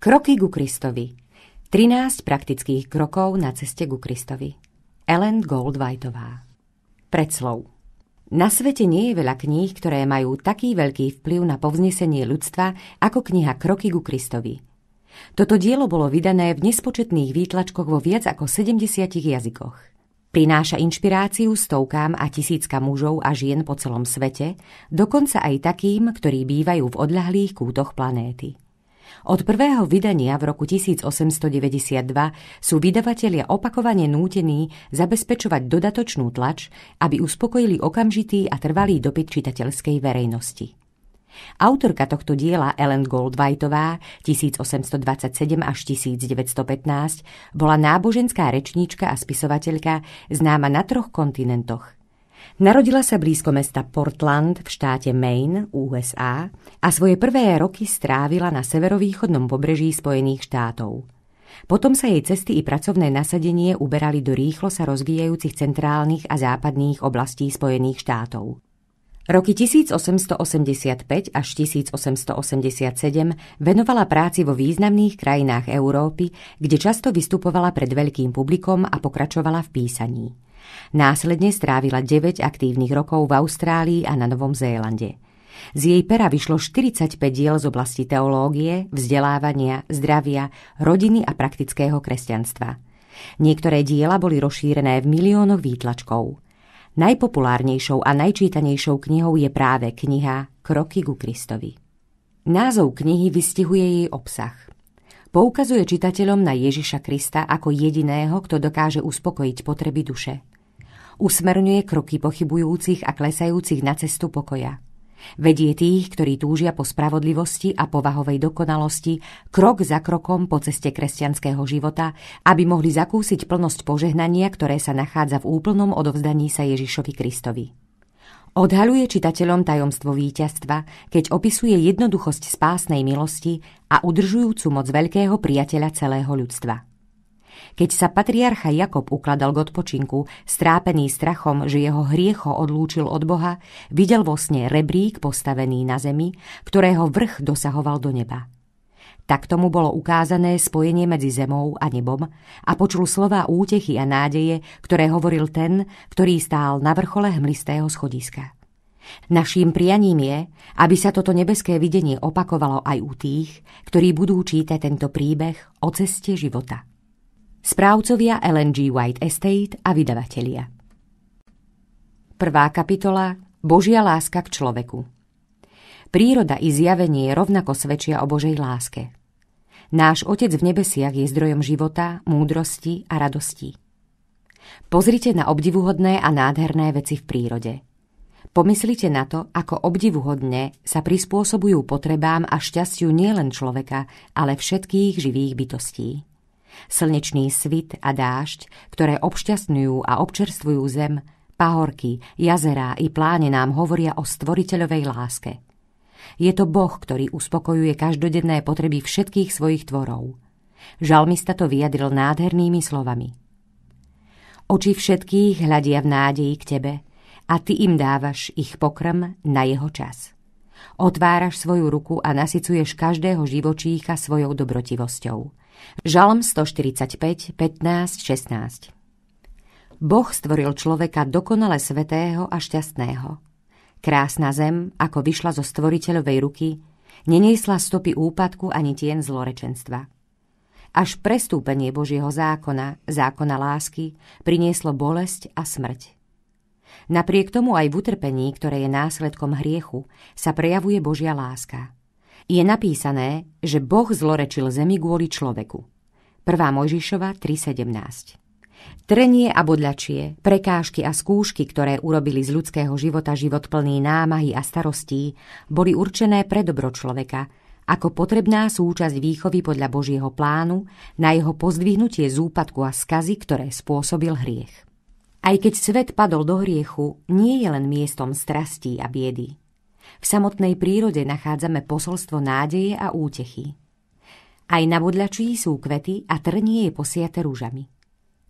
Kroky ku Kristovi. 13 praktických krokov na ceste ku Kristovi. Ellen Goldwhiteová. Predslov. Na svete nie je veľa kníh, ktoré majú taký veľký vplyv na povznesenie ľudstva ako kniha Kroky ku Kristovi. Toto dielo bolo vydané v nespočetných výtlačkoch vo viac ako 70 jazykoch. Prináša inšpiráciu stovkám a tisícka mužov a žien po celom svete, dokonca aj takým, ktorí bývajú v odľahlých kútoch planéty. Od prvého vydania v roku 1892 sú vydavatelia opakovane nútení zabezpečovať dodatočnú tlač, aby uspokojili okamžitý a trvalý dopyt čitateľskej verejnosti. Autorka tohto diela Ellen Goldwhiteová 1827 až 1915 bola náboženská rečníčka a spisovateľka známa na troch kontinentoch – Narodila sa blízko mesta Portland v štáte Maine, USA a svoje prvé roky strávila na severovýchodnom pobreží Spojených štátov. Potom sa jej cesty i pracovné nasadenie uberali do rýchlo sa rozvíjajúcich centrálnych a západných oblastí Spojených štátov. Roky 1885 až 1887 venovala práci vo významných krajinách Európy, kde často vystupovala pred veľkým publikom a pokračovala v písaní. Následne strávila 9 aktívnych rokov v Austrálii a na Novom Zélande. Z jej pera vyšlo 45 diel z oblasti teológie, vzdelávania, zdravia, rodiny a praktického kresťanstva. Niektoré diela boli rozšírené v miliónoch výtlačkov. Najpopulárnejšou a najčítanejšou knihou je práve kniha Kroky ku Kristovi. Názov knihy vystihuje jej obsah – poukazuje čitateľom na Ježiša Krista ako jediného, kto dokáže uspokojiť potreby duše usmerňuje kroky pochybujúcich a klesajúcich na cestu pokoja. Vedie tých, ktorí túžia po spravodlivosti a povahovej dokonalosti, krok za krokom po ceste kresťanského života, aby mohli zakúsiť plnosť požehnania, ktoré sa nachádza v úplnom odovzdaní sa Ježišovi Kristovi. Odhaluje čitateľom tajomstvo víťazstva, keď opisuje jednoduchosť spásnej milosti a udržujúcu moc veľkého priateľa celého ľudstva. Keď sa patriarcha Jakob ukladal k odpočinku, strápený strachom, že jeho hriecho odlúčil od Boha, videl vo sne rebrík postavený na zemi, ktorého vrch dosahoval do neba. Takto mu bolo ukázané spojenie medzi zemou a nebom a počul slova útechy a nádeje, ktoré hovoril ten, ktorý stál na vrchole hmlistého schodiska. Naším prianím je, aby sa toto nebeské videnie opakovalo aj u tých, ktorí budú čítať tento príbeh o ceste života. Správcovia LNG White Estate a vydavatelia. Prvá kapitola Božia láska k človeku. Príroda i zjavenie rovnako svedčia o Božej láske. Náš Otec v nebesiach je zdrojom života, múdrosti a radostí. Pozrite na obdivuhodné a nádherné veci v prírode. Pomyslite na to, ako obdivuhodne sa prispôsobujú potrebám a šťastiu nielen človeka, ale všetkých živých bytostí slnečný svit a dážď, ktoré obšťastňujú a občerstvujú zem, pahorky, jazerá i pláne nám hovoria o stvoriteľovej láske. Je to Boh, ktorý uspokojuje každodenné potreby všetkých svojich tvorov. Žalmista to vyjadril nádhernými slovami. Oči všetkých hľadia v nádeji k tebe a ty im dávaš ich pokrm na jeho čas. Otváraš svoju ruku a nasycuješ každého živočícha svojou dobrotivosťou. Žalm 145, 15, 16 Boh stvoril človeka dokonale svetého a šťastného. Krásna zem, ako vyšla zo stvoriteľovej ruky, neniesla stopy úpadku ani tien zlorečenstva. Až prestúpenie Božieho zákona, zákona lásky, prinieslo bolesť a smrť. Napriek tomu aj v utrpení, ktoré je následkom hriechu, sa prejavuje Božia láska – je napísané, že Boh zlorečil zemi kvôli človeku. 1. Mojžišova 3.17 Trenie a bodľačie, prekážky a skúšky, ktoré urobili z ľudského života život plný námahy a starostí, boli určené pre dobro človeka, ako potrebná súčasť výchovy podľa Božieho plánu na jeho pozdvihnutie z úpadku a skazy, ktoré spôsobil hriech. Aj keď svet padol do hriechu, nie je len miestom strastí a biedy. V samotnej prírode nachádzame posolstvo nádeje a útechy. Aj na bodľačí sú kvety a trnie je posiate rúžami.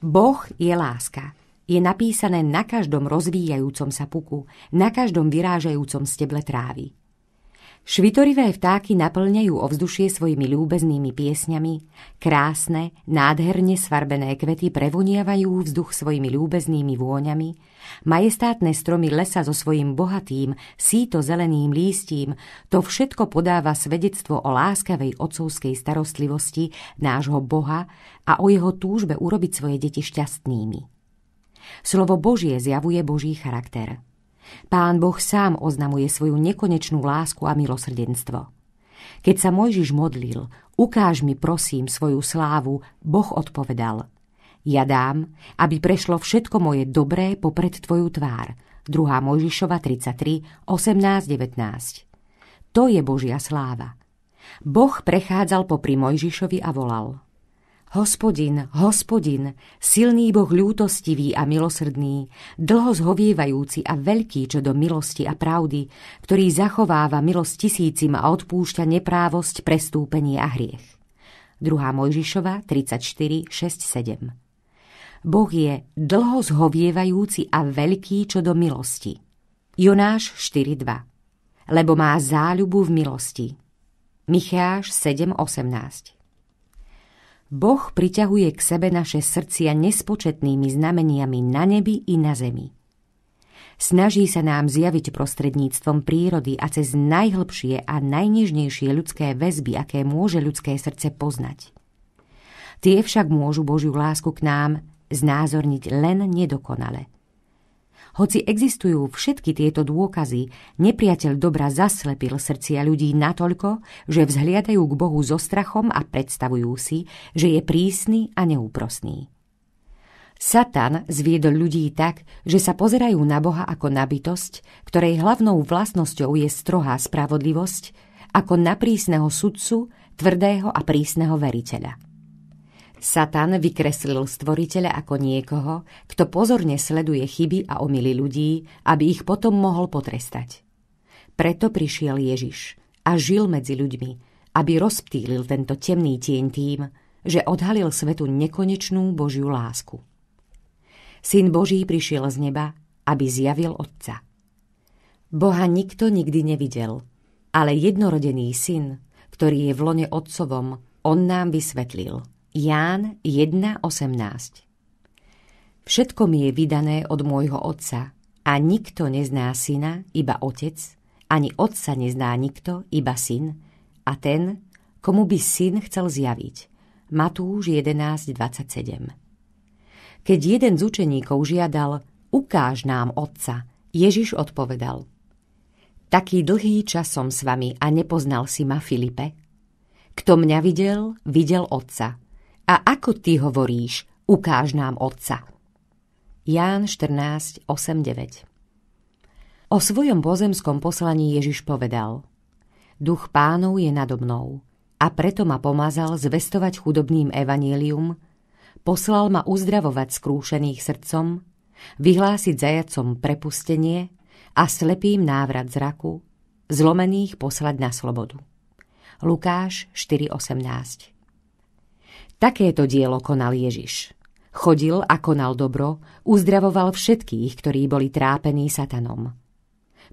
Boh je láska. Je napísané na každom rozvíjajúcom sa puku, na každom vyrážajúcom steble trávy. Švitorivé vtáky naplňajú ovzdušie svojimi ľúbeznými piesňami, krásne, nádherne svarbené kvety prevoniavajú vzduch svojimi ľúbeznými vôňami, majestátne stromy lesa so svojim bohatým, síto zeleným lístím, to všetko podáva svedectvo o láskavej otcovskej starostlivosti nášho Boha a o jeho túžbe urobiť svoje deti šťastnými. Slovo Božie zjavuje Boží charakter – Pán Boh sám oznamuje svoju nekonečnú lásku a milosrdenstvo. Keď sa Mojžiš modlil, ukáž mi prosím svoju slávu, Boh odpovedal, ja dám, aby prešlo všetko moje dobré popred tvoju tvár. 2. Mojžišova 33, 18-19 To je Božia sláva. Boh prechádzal popri Mojžišovi a volal – Hospodin, hospodin, silný Boh ľútostivý a milosrdný, dlho zhovievajúci a veľký čo do milosti a pravdy, ktorý zachováva milosť tisícim a odpúšťa neprávosť, prestúpenie a hriech. 2. Mojžišova 34, 6, 7 Boh je dlho zhovievajúci a veľký čo do milosti. Jonáš 4.2 Lebo má záľubu v milosti. Micháš 7.18 Boh priťahuje k sebe naše srdcia nespočetnými znameniami na nebi i na zemi. Snaží sa nám zjaviť prostredníctvom prírody a cez najhlbšie a najnežnejšie ľudské väzby, aké môže ľudské srdce poznať. Tie však môžu Božiu lásku k nám znázorniť len nedokonale – hoci existujú všetky tieto dôkazy, nepriateľ dobra zaslepil srdcia ľudí natoľko, že vzhliadajú k Bohu so strachom a predstavujú si, že je prísny a neúprosný. Satan zviedol ľudí tak, že sa pozerajú na Boha ako na bytosť, ktorej hlavnou vlastnosťou je strohá spravodlivosť, ako na prísneho sudcu, tvrdého a prísneho veriteľa. Satan vykreslil stvoriteľa ako niekoho, kto pozorne sleduje chyby a omily ľudí, aby ich potom mohol potrestať. Preto prišiel Ježiš a žil medzi ľuďmi, aby rozptýlil tento temný tieň tým, že odhalil svetu nekonečnú Božiu lásku. Syn Boží prišiel z neba, aby zjavil Otca. Boha nikto nikdy nevidel, ale jednorodený syn, ktorý je v lone Otcovom, on nám vysvetlil – Ján 1.18 Všetko mi je vydané od môjho otca a nikto nezná syna, iba otec, ani otca nezná nikto, iba syn, a ten, komu by syn chcel zjaviť. Matúš 11.27 Keď jeden z učeníkov žiadal, ukáž nám otca, Ježiš odpovedal, taký dlhý čas som s vami a nepoznal si ma Filipe. Kto mňa videl, videl otca – a ako ty hovoríš, ukáž nám Otca. Ján 14, 8, 9 O svojom pozemskom poslaní Ježiš povedal Duch pánov je nado mnou a preto ma pomazal zvestovať chudobným evanílium, poslal ma uzdravovať skrúšených srdcom, vyhlásiť zajacom prepustenie a slepým návrat zraku, zlomených poslať na slobodu. Lukáš 4.18 Takéto dielo konal Ježiš. Chodil a konal dobro, uzdravoval všetkých, ktorí boli trápení satanom.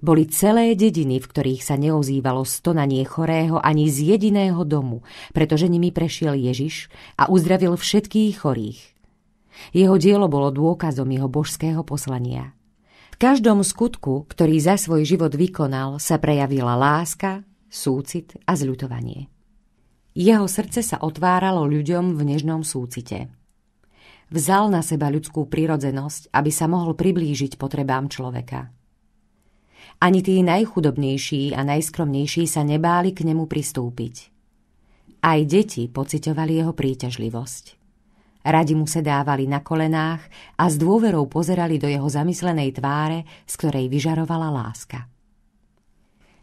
Boli celé dediny, v ktorých sa neozývalo stonanie chorého ani z jediného domu, pretože nimi prešiel Ježiš a uzdravil všetkých chorých. Jeho dielo bolo dôkazom jeho božského poslania. V každom skutku, ktorý za svoj život vykonal, sa prejavila láska, súcit a zľutovanie. Jeho srdce sa otváralo ľuďom v nežnom súcite. Vzal na seba ľudskú prirodzenosť, aby sa mohol priblížiť potrebám človeka. Ani tí najchudobnejší a najskromnejší sa nebáli k nemu pristúpiť. Aj deti pocitovali jeho príťažlivosť. Radi mu dávali na kolenách a s dôverou pozerali do jeho zamyslenej tváre, z ktorej vyžarovala láska.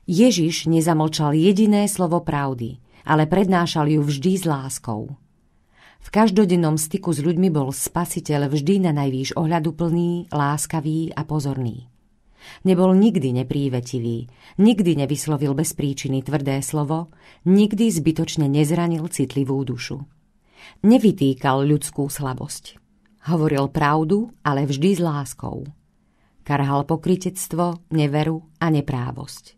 Ježiš nezamlčal jediné slovo pravdy – ale prednášal ju vždy s láskou. V každodennom styku s ľuďmi bol spasiteľ vždy na najvýš ohľaduplný, láskavý a pozorný. Nebol nikdy neprívetivý, nikdy nevyslovil bez príčiny tvrdé slovo, nikdy zbytočne nezranil citlivú dušu. Nevytýkal ľudskú slabosť. Hovoril pravdu, ale vždy s láskou. Karhal pokritectvo, neveru a neprávosť.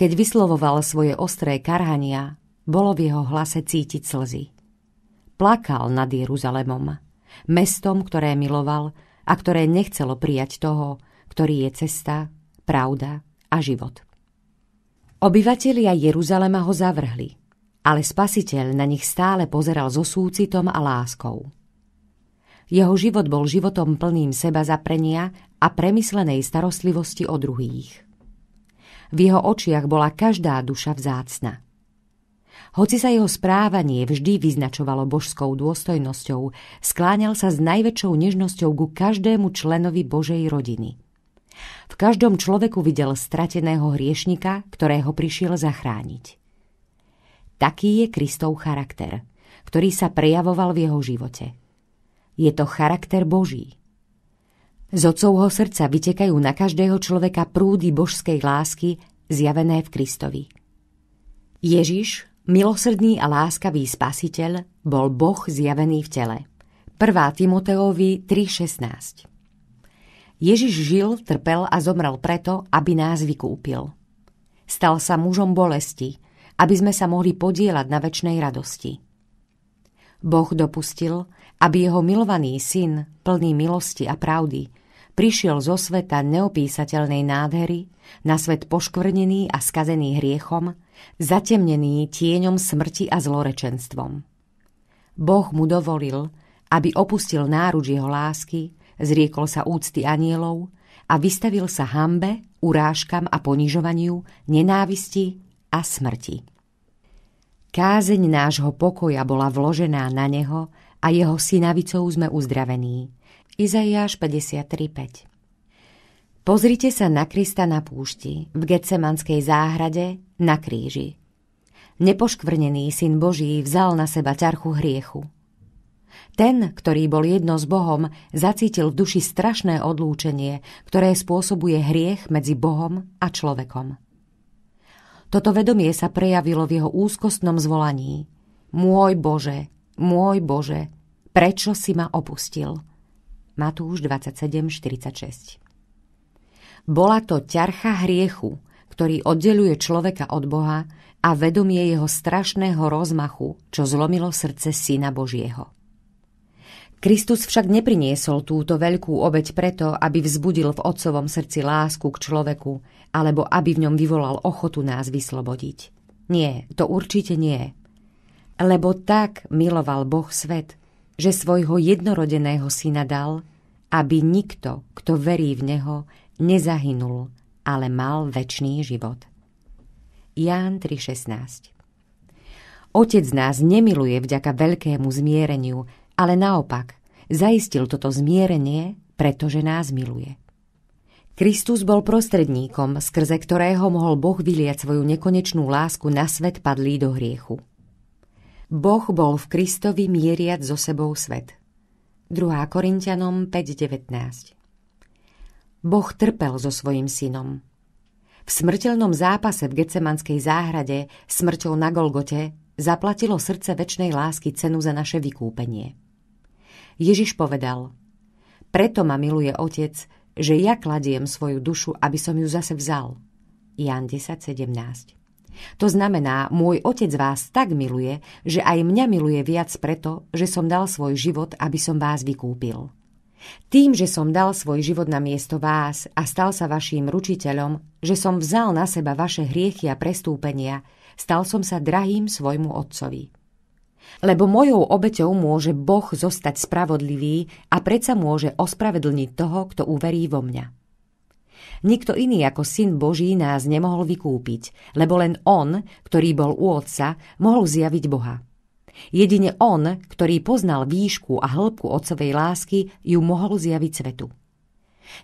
Keď vyslovoval svoje ostré karhania, bolo v jeho hlase cítiť slzy. Plakal nad Jeruzalemom, mestom, ktoré miloval a ktoré nechcelo prijať toho, ktorý je cesta, pravda a život. Obyvatelia Jeruzalema ho zavrhli, ale spasiteľ na nich stále pozeral so súcitom a láskou. Jeho život bol životom plným seba zaprenia a premyslenej starostlivosti o druhých. V jeho očiach bola každá duša vzácna. Hoci sa jeho správanie vždy vyznačovalo božskou dôstojnosťou, skláňal sa s najväčšou nežnosťou ku každému členovi Božej rodiny. V každom človeku videl strateného hriešnika, ktorého prišiel zachrániť. Taký je Kristov charakter, ktorý sa prejavoval v jeho živote. Je to charakter Boží. Z otcovho srdca vytekajú na každého človeka prúdy božskej lásky, zjavené v Kristovi. Ježiš, Milosrdný a láskavý spasiteľ bol Boh zjavený v tele. 1. Timoteovi 3.16 Ježiš žil, trpel a zomrel preto, aby nás vykúpil. Stal sa mužom bolesti, aby sme sa mohli podielať na väčšnej radosti. Boh dopustil, aby jeho milovaný syn, plný milosti a pravdy, prišiel zo sveta neopísateľnej nádhery na svet poškvrnený a skazený hriechom zatemnený tieňom smrti a zlorečenstvom. Boh mu dovolil, aby opustil náruč jeho lásky, zriekol sa úcty anielov a vystavil sa hambe, urážkam a ponižovaniu, nenávisti a smrti. Kázeň nášho pokoja bola vložená na neho a jeho synavicou sme uzdravení. Izaiáš 53.5 Pozrite sa na Krista na púšti, v Getsemanskej záhrade, na kríži. Nepoškvrnený syn Boží vzal na seba ťarchu hriechu. Ten, ktorý bol jedno s Bohom, zacítil v duši strašné odlúčenie, ktoré spôsobuje hriech medzi Bohom a človekom. Toto vedomie sa prejavilo v jeho úzkostnom zvolaní. Môj Bože, môj Bože, prečo si ma opustil? Matúš 27.46 Bola to ťarcha hriechu, ktorý oddeluje človeka od Boha a vedomie jeho strašného rozmachu, čo zlomilo srdce Syna Božieho. Kristus však nepriniesol túto veľkú obeď preto, aby vzbudil v otcovom srdci lásku k človeku, alebo aby v ňom vyvolal ochotu nás vyslobodiť. Nie, to určite nie. Lebo tak miloval Boh svet, že svojho jednorodeného syna dal, aby nikto, kto verí v Neho, nezahynul, ale mal väčší život. Ján 3.16 Otec nás nemiluje vďaka veľkému zmiereniu, ale naopak, zaistil toto zmierenie, pretože nás miluje. Kristus bol prostredníkom, skrze ktorého mohol Boh vyliať svoju nekonečnú lásku na svet padlý do hriechu. Boh bol v Kristovi mieriať so sebou svet. 2. Korintianom 5.19 Boh trpel so svojim synom. V smrteľnom zápase v Gecemanskej záhrade smrťou na Golgote zaplatilo srdce väčšnej lásky cenu za naše vykúpenie. Ježiš povedal, preto ma miluje Otec, že ja kladiem svoju dušu, aby som ju zase vzal. Jan 10.17 To znamená, môj Otec vás tak miluje, že aj mňa miluje viac preto, že som dal svoj život, aby som vás vykúpil. Tým, že som dal svoj život na miesto vás a stal sa vaším ručiteľom, že som vzal na seba vaše hriechy a prestúpenia, stal som sa drahým svojmu otcovi. Lebo mojou obeťou môže Boh zostať spravodlivý a predsa môže ospravedlniť toho, kto uverí vo mňa. Nikto iný ako Syn Boží nás nemohol vykúpiť, lebo len On, ktorý bol u Otca, mohol zjaviť Boha. Jedine on, ktorý poznal výšku a hĺbku otcovej lásky, ju mohol zjaviť svetu.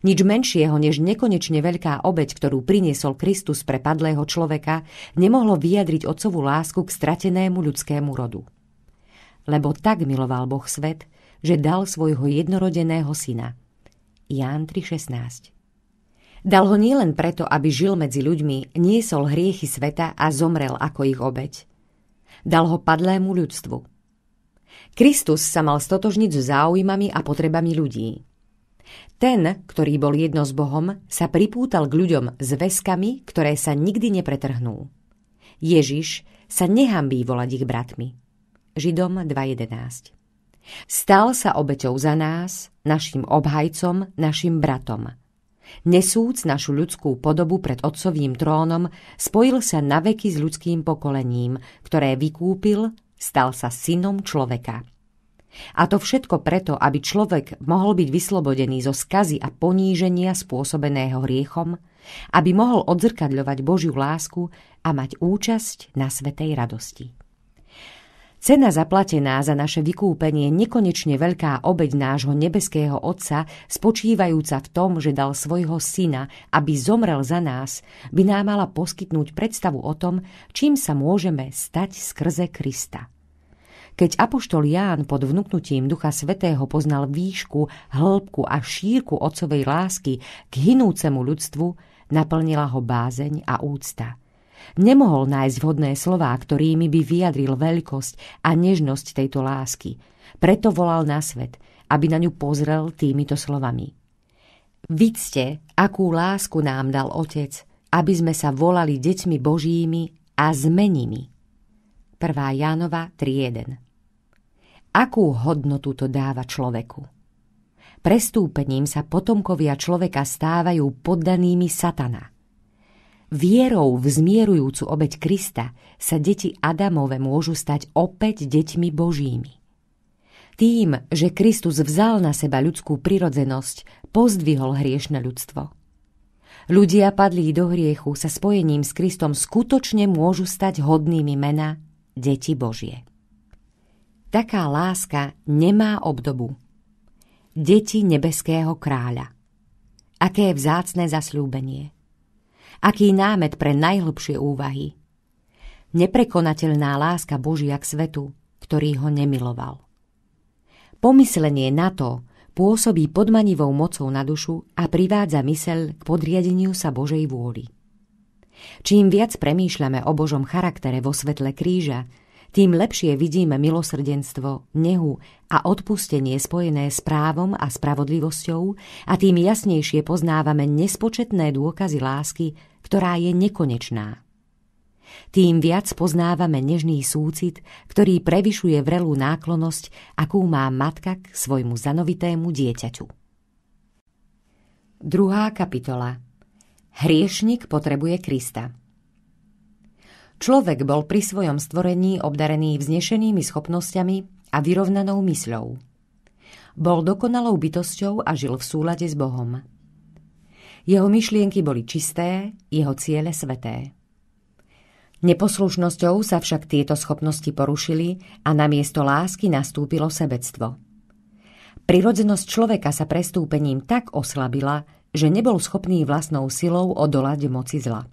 Nič menšieho než nekonečne veľká obeď, ktorú priniesol Kristus pre padlého človeka, nemohlo vyjadriť otcovú lásku k stratenému ľudskému rodu. Lebo tak miloval Boh svet, že dal svojho jednorodeného syna. Ján 3,16 Dal ho nielen preto, aby žil medzi ľuďmi, niesol hriechy sveta a zomrel ako ich obeď – dal ho padlému ľudstvu. Kristus sa mal stotožniť s záujmami a potrebami ľudí. Ten, ktorý bol jedno s Bohom, sa pripútal k ľuďom s väzkami, ktoré sa nikdy nepretrhnú. Ježiš sa nehambí volať ich bratmi. Židom 2.11 Stal sa obeťou za nás, našim obhajcom, našim bratom nesúc našu ľudskú podobu pred otcovým trónom, spojil sa naveky s ľudským pokolením, ktoré vykúpil, stal sa synom človeka. A to všetko preto, aby človek mohol byť vyslobodený zo skazy a poníženia spôsobeného hriechom, aby mohol odzrkadľovať Božiu lásku a mať účasť na svetej radosti. Cena zaplatená za naše vykúpenie, je nekonečne veľká obeď nášho nebeského Otca, spočívajúca v tom, že dal svojho syna, aby zomrel za nás, by nám mala poskytnúť predstavu o tom, čím sa môžeme stať skrze Krista. Keď Apoštol Ján pod vnúknutím Ducha Svetého poznal výšku, hĺbku a šírku Otcovej lásky k hinúcemu ľudstvu, naplnila ho bázeň a úcta – Nemohol nájsť vhodné slová, ktorými by vyjadril veľkosť a nežnosť tejto lásky. Preto volal na svet, aby na ňu pozrel týmito slovami. Vidzte, akú lásku nám dal Otec, aby sme sa volali deťmi Božími a zmenimi. 1. Jánova 3.1 Akú hodnotu to dáva človeku? Prestúpením sa potomkovia človeka stávajú poddanými satana – Vierou v zmierujúcu obeď Krista sa deti Adamove môžu stať opäť deťmi Božími. Tým, že Kristus vzal na seba ľudskú prirodzenosť, pozdvihol hriešne ľudstvo. Ľudia padlí do hriechu sa spojením s Kristom skutočne môžu stať hodnými mena deti Božie. Taká láska nemá obdobu. Deti nebeského kráľa. Aké vzácne zasľúbenie – aký námet pre najhlbšie úvahy. Neprekonateľná láska Božia k svetu, ktorý ho nemiloval. Pomyslenie na to pôsobí podmanivou mocou na dušu a privádza mysel k podriadeniu sa Božej vôli. Čím viac premýšľame o Božom charaktere vo svetle kríža, tým lepšie vidíme milosrdenstvo, nehu a odpustenie spojené s právom a spravodlivosťou a tým jasnejšie poznávame nespočetné dôkazy lásky ktorá je nekonečná. Tým viac poznávame nežný súcit, ktorý prevyšuje vrelú náklonosť, akú má matka k svojmu zanovitému dieťaťu. Druhá kapitola Hriešnik potrebuje Krista Človek bol pri svojom stvorení obdarený vznešenými schopnosťami a vyrovnanou mysľou. Bol dokonalou bytosťou a žil v súlade s Bohom. Jeho myšlienky boli čisté, jeho ciele sveté. Neposlušnosťou sa však tieto schopnosti porušili a na miesto lásky nastúpilo sebectvo. Prirodzenosť človeka sa prestúpením tak oslabila, že nebol schopný vlastnou silou odolať moci zla.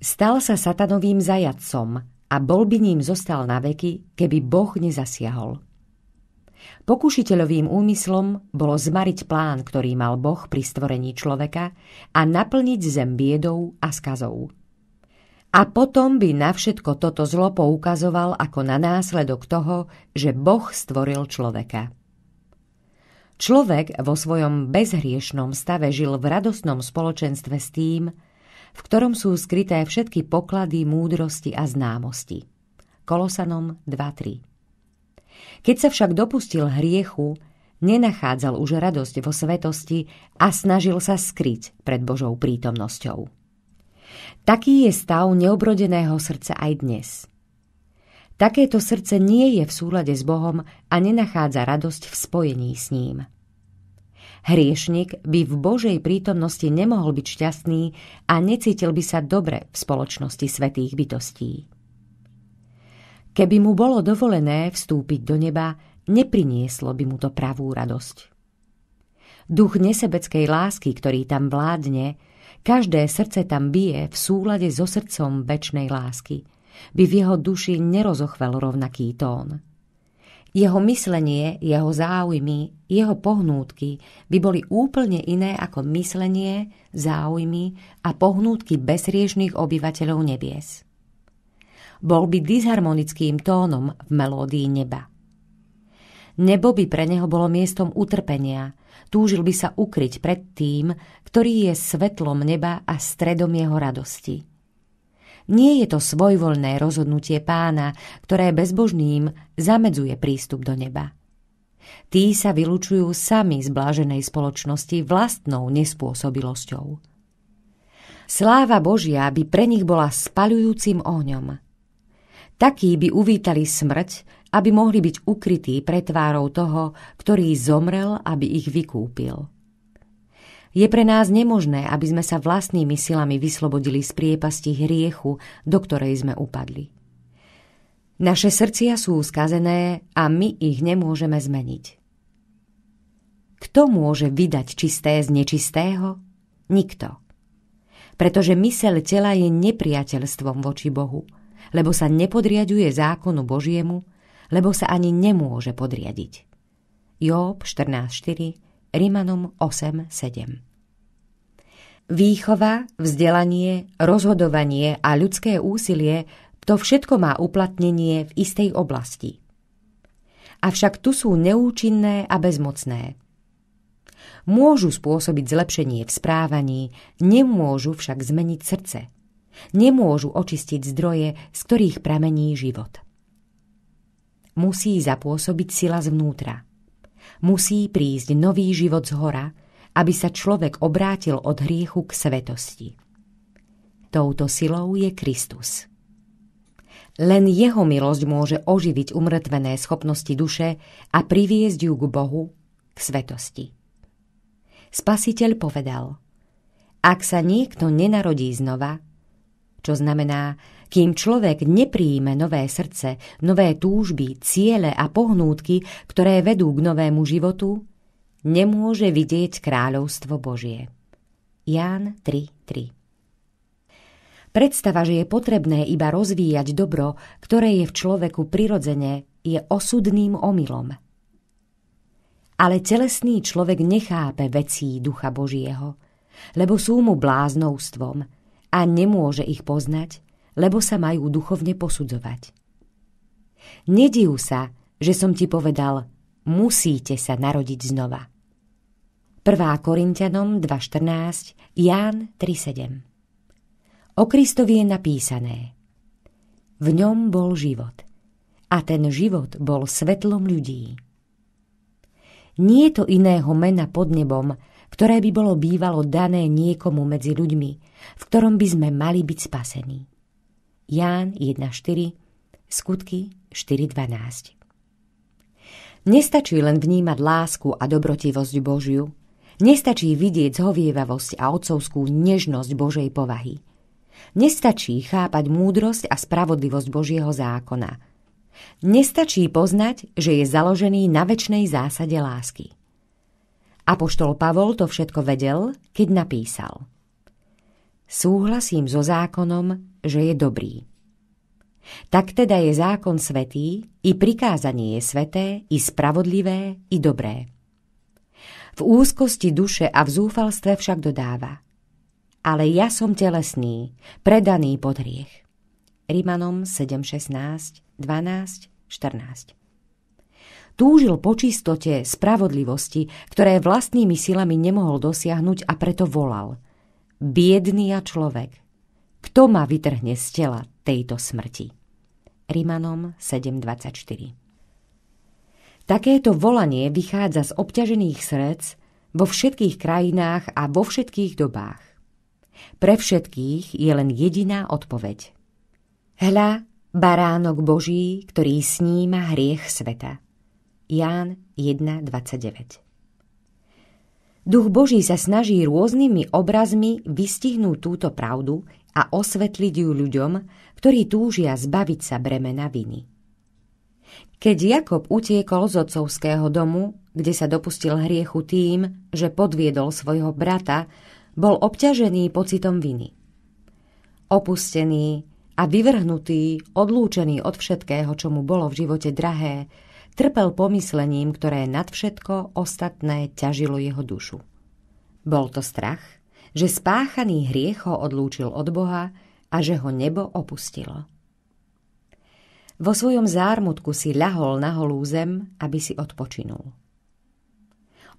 Stal sa satanovým zajadcom a bol by ním zostal na veky, keby Boh nezasiahol. Pokušiteľovým úmyslom bolo zmariť plán, ktorý mal Boh pri stvorení človeka a naplniť zem biedou a skazou. A potom by na všetko toto zlo poukazoval ako na následok toho, že Boh stvoril človeka. Človek vo svojom bezhriešnom stave žil v radosnom spoločenstve s tým, v ktorom sú skryté všetky poklady múdrosti a známosti. Kolosanom 2.3 keď sa však dopustil hriechu, nenachádzal už radosť vo svetosti a snažil sa skryť pred Božou prítomnosťou. Taký je stav neobrodeného srdca aj dnes. Takéto srdce nie je v súlade s Bohom a nenachádza radosť v spojení s ním. Hriešnik by v Božej prítomnosti nemohol byť šťastný a necítil by sa dobre v spoločnosti svetých bytostí. Keby mu bolo dovolené vstúpiť do neba, neprinieslo by mu to pravú radosť. Duch nesebeckej lásky, ktorý tam vládne, každé srdce tam bije v súlade so srdcom väčnej lásky, by v jeho duši nerozochvel rovnaký tón. Jeho myslenie, jeho záujmy, jeho pohnútky by boli úplne iné ako myslenie, záujmy a pohnútky bezriežných obyvateľov nebies bol by disharmonickým tónom v melódii neba. Nebo by pre neho bolo miestom utrpenia, túžil by sa ukryť pred tým, ktorý je svetlom neba a stredom jeho radosti. Nie je to svojvoľné rozhodnutie pána, ktoré bezbožným zamedzuje prístup do neba. Tí sa vylúčujú sami z bláženej spoločnosti vlastnou nespôsobilosťou. Sláva Božia by pre nich bola spaľujúcim ohňom – Takí by uvítali smrť, aby mohli byť ukrytí pre tvárou toho, ktorý zomrel, aby ich vykúpil. Je pre nás nemožné, aby sme sa vlastnými silami vyslobodili z priepasti hriechu, do ktorej sme upadli. Naše srdcia sú skazené a my ich nemôžeme zmeniť. Kto môže vydať čisté z nečistého? Nikto. Pretože mysel tela je nepriateľstvom voči Bohu – lebo sa nepodriaduje zákonu Božiemu, lebo sa ani nemôže podriadiť. Job 14.4, Rimanom 8.7 Výchova, vzdelanie, rozhodovanie a ľudské úsilie to všetko má uplatnenie v istej oblasti. Avšak tu sú neúčinné a bezmocné. Môžu spôsobiť zlepšenie v správaní, nemôžu však zmeniť srdce – Nemôžu očistiť zdroje, z ktorých pramení život. Musí zapôsobiť sila zvnútra. Musí prísť nový život z hora, aby sa človek obrátil od hriechu k svetosti. Touto silou je Kristus. Len jeho milosť môže oživiť umrtvené schopnosti duše a priviesť ju k Bohu, k svetosti. Spasiteľ povedal, ak sa niekto nenarodí znova, čo znamená, kým človek nepríjme nové srdce, nové túžby, ciele a pohnútky, ktoré vedú k novému životu, nemôže vidieť kráľovstvo Božie. Ján 3.3 Predstava, že je potrebné iba rozvíjať dobro, ktoré je v človeku prirodzene, je osudným omylom. Ale telesný človek nechápe vecí ducha Božieho, lebo sú mu bláznovstvom – a nemôže ich poznať, lebo sa majú duchovne posudzovať. Nediv sa, že som ti povedal, musíte sa narodiť znova. 1. Korintianom 2.14, Ján 3.7 O Kristovi je napísané V ňom bol život a ten život bol svetlom ľudí. Nie je to iného mena pod nebom, ktoré by bolo bývalo dané niekomu medzi ľuďmi, v ktorom by sme mali byť spasení. Ján 1.4, Skutky 4.12 Nestačí len vnímať lásku a dobrotivosť Božiu, nestačí vidieť zhovievavosť a otcovskú nežnosť Božej povahy. Nestačí chápať múdrosť a spravodlivosť Božieho zákona. Nestačí poznať, že je založený na väčšnej zásade lásky. Apoštol Pavol to všetko vedel, keď napísal. Súhlasím so zákonom, že je dobrý. Tak teda je zákon svetý, i prikázanie je sveté, i spravodlivé, i dobré. V úzkosti duše a v zúfalstve však dodáva. Ale ja som telesný, predaný pod hriech. Rimanom 7.16, 12, 14 Túžil po čistote, spravodlivosti, ktoré vlastnými silami nemohol dosiahnuť a preto volal. Biedný ja človek, kto ma vytrhne z tela tejto smrti? Rimanom 7.24 Takéto volanie vychádza z obťažených srdc vo všetkých krajinách a vo všetkých dobách. Pre všetkých je len jediná odpoveď. Hľa, baránok Boží, ktorý sníma hriech sveta. Ján 1.29 Duch Boží sa snaží rôznymi obrazmi vystihnúť túto pravdu a osvetliť ju ľuďom, ktorí túžia zbaviť sa bremena viny. Keď Jakob utiekol z otcovského domu, kde sa dopustil hriechu tým, že podviedol svojho brata, bol obťažený pocitom viny. Opustený a vyvrhnutý, odlúčený od všetkého, čo mu bolo v živote drahé, Trpel pomyslením, ktoré nad všetko ostatné ťažilo jeho dušu. Bol to strach, že spáchaný hriech ho odlúčil od Boha a že ho nebo opustilo. Vo svojom zármutku si ľahol na holú zem, aby si odpočinul.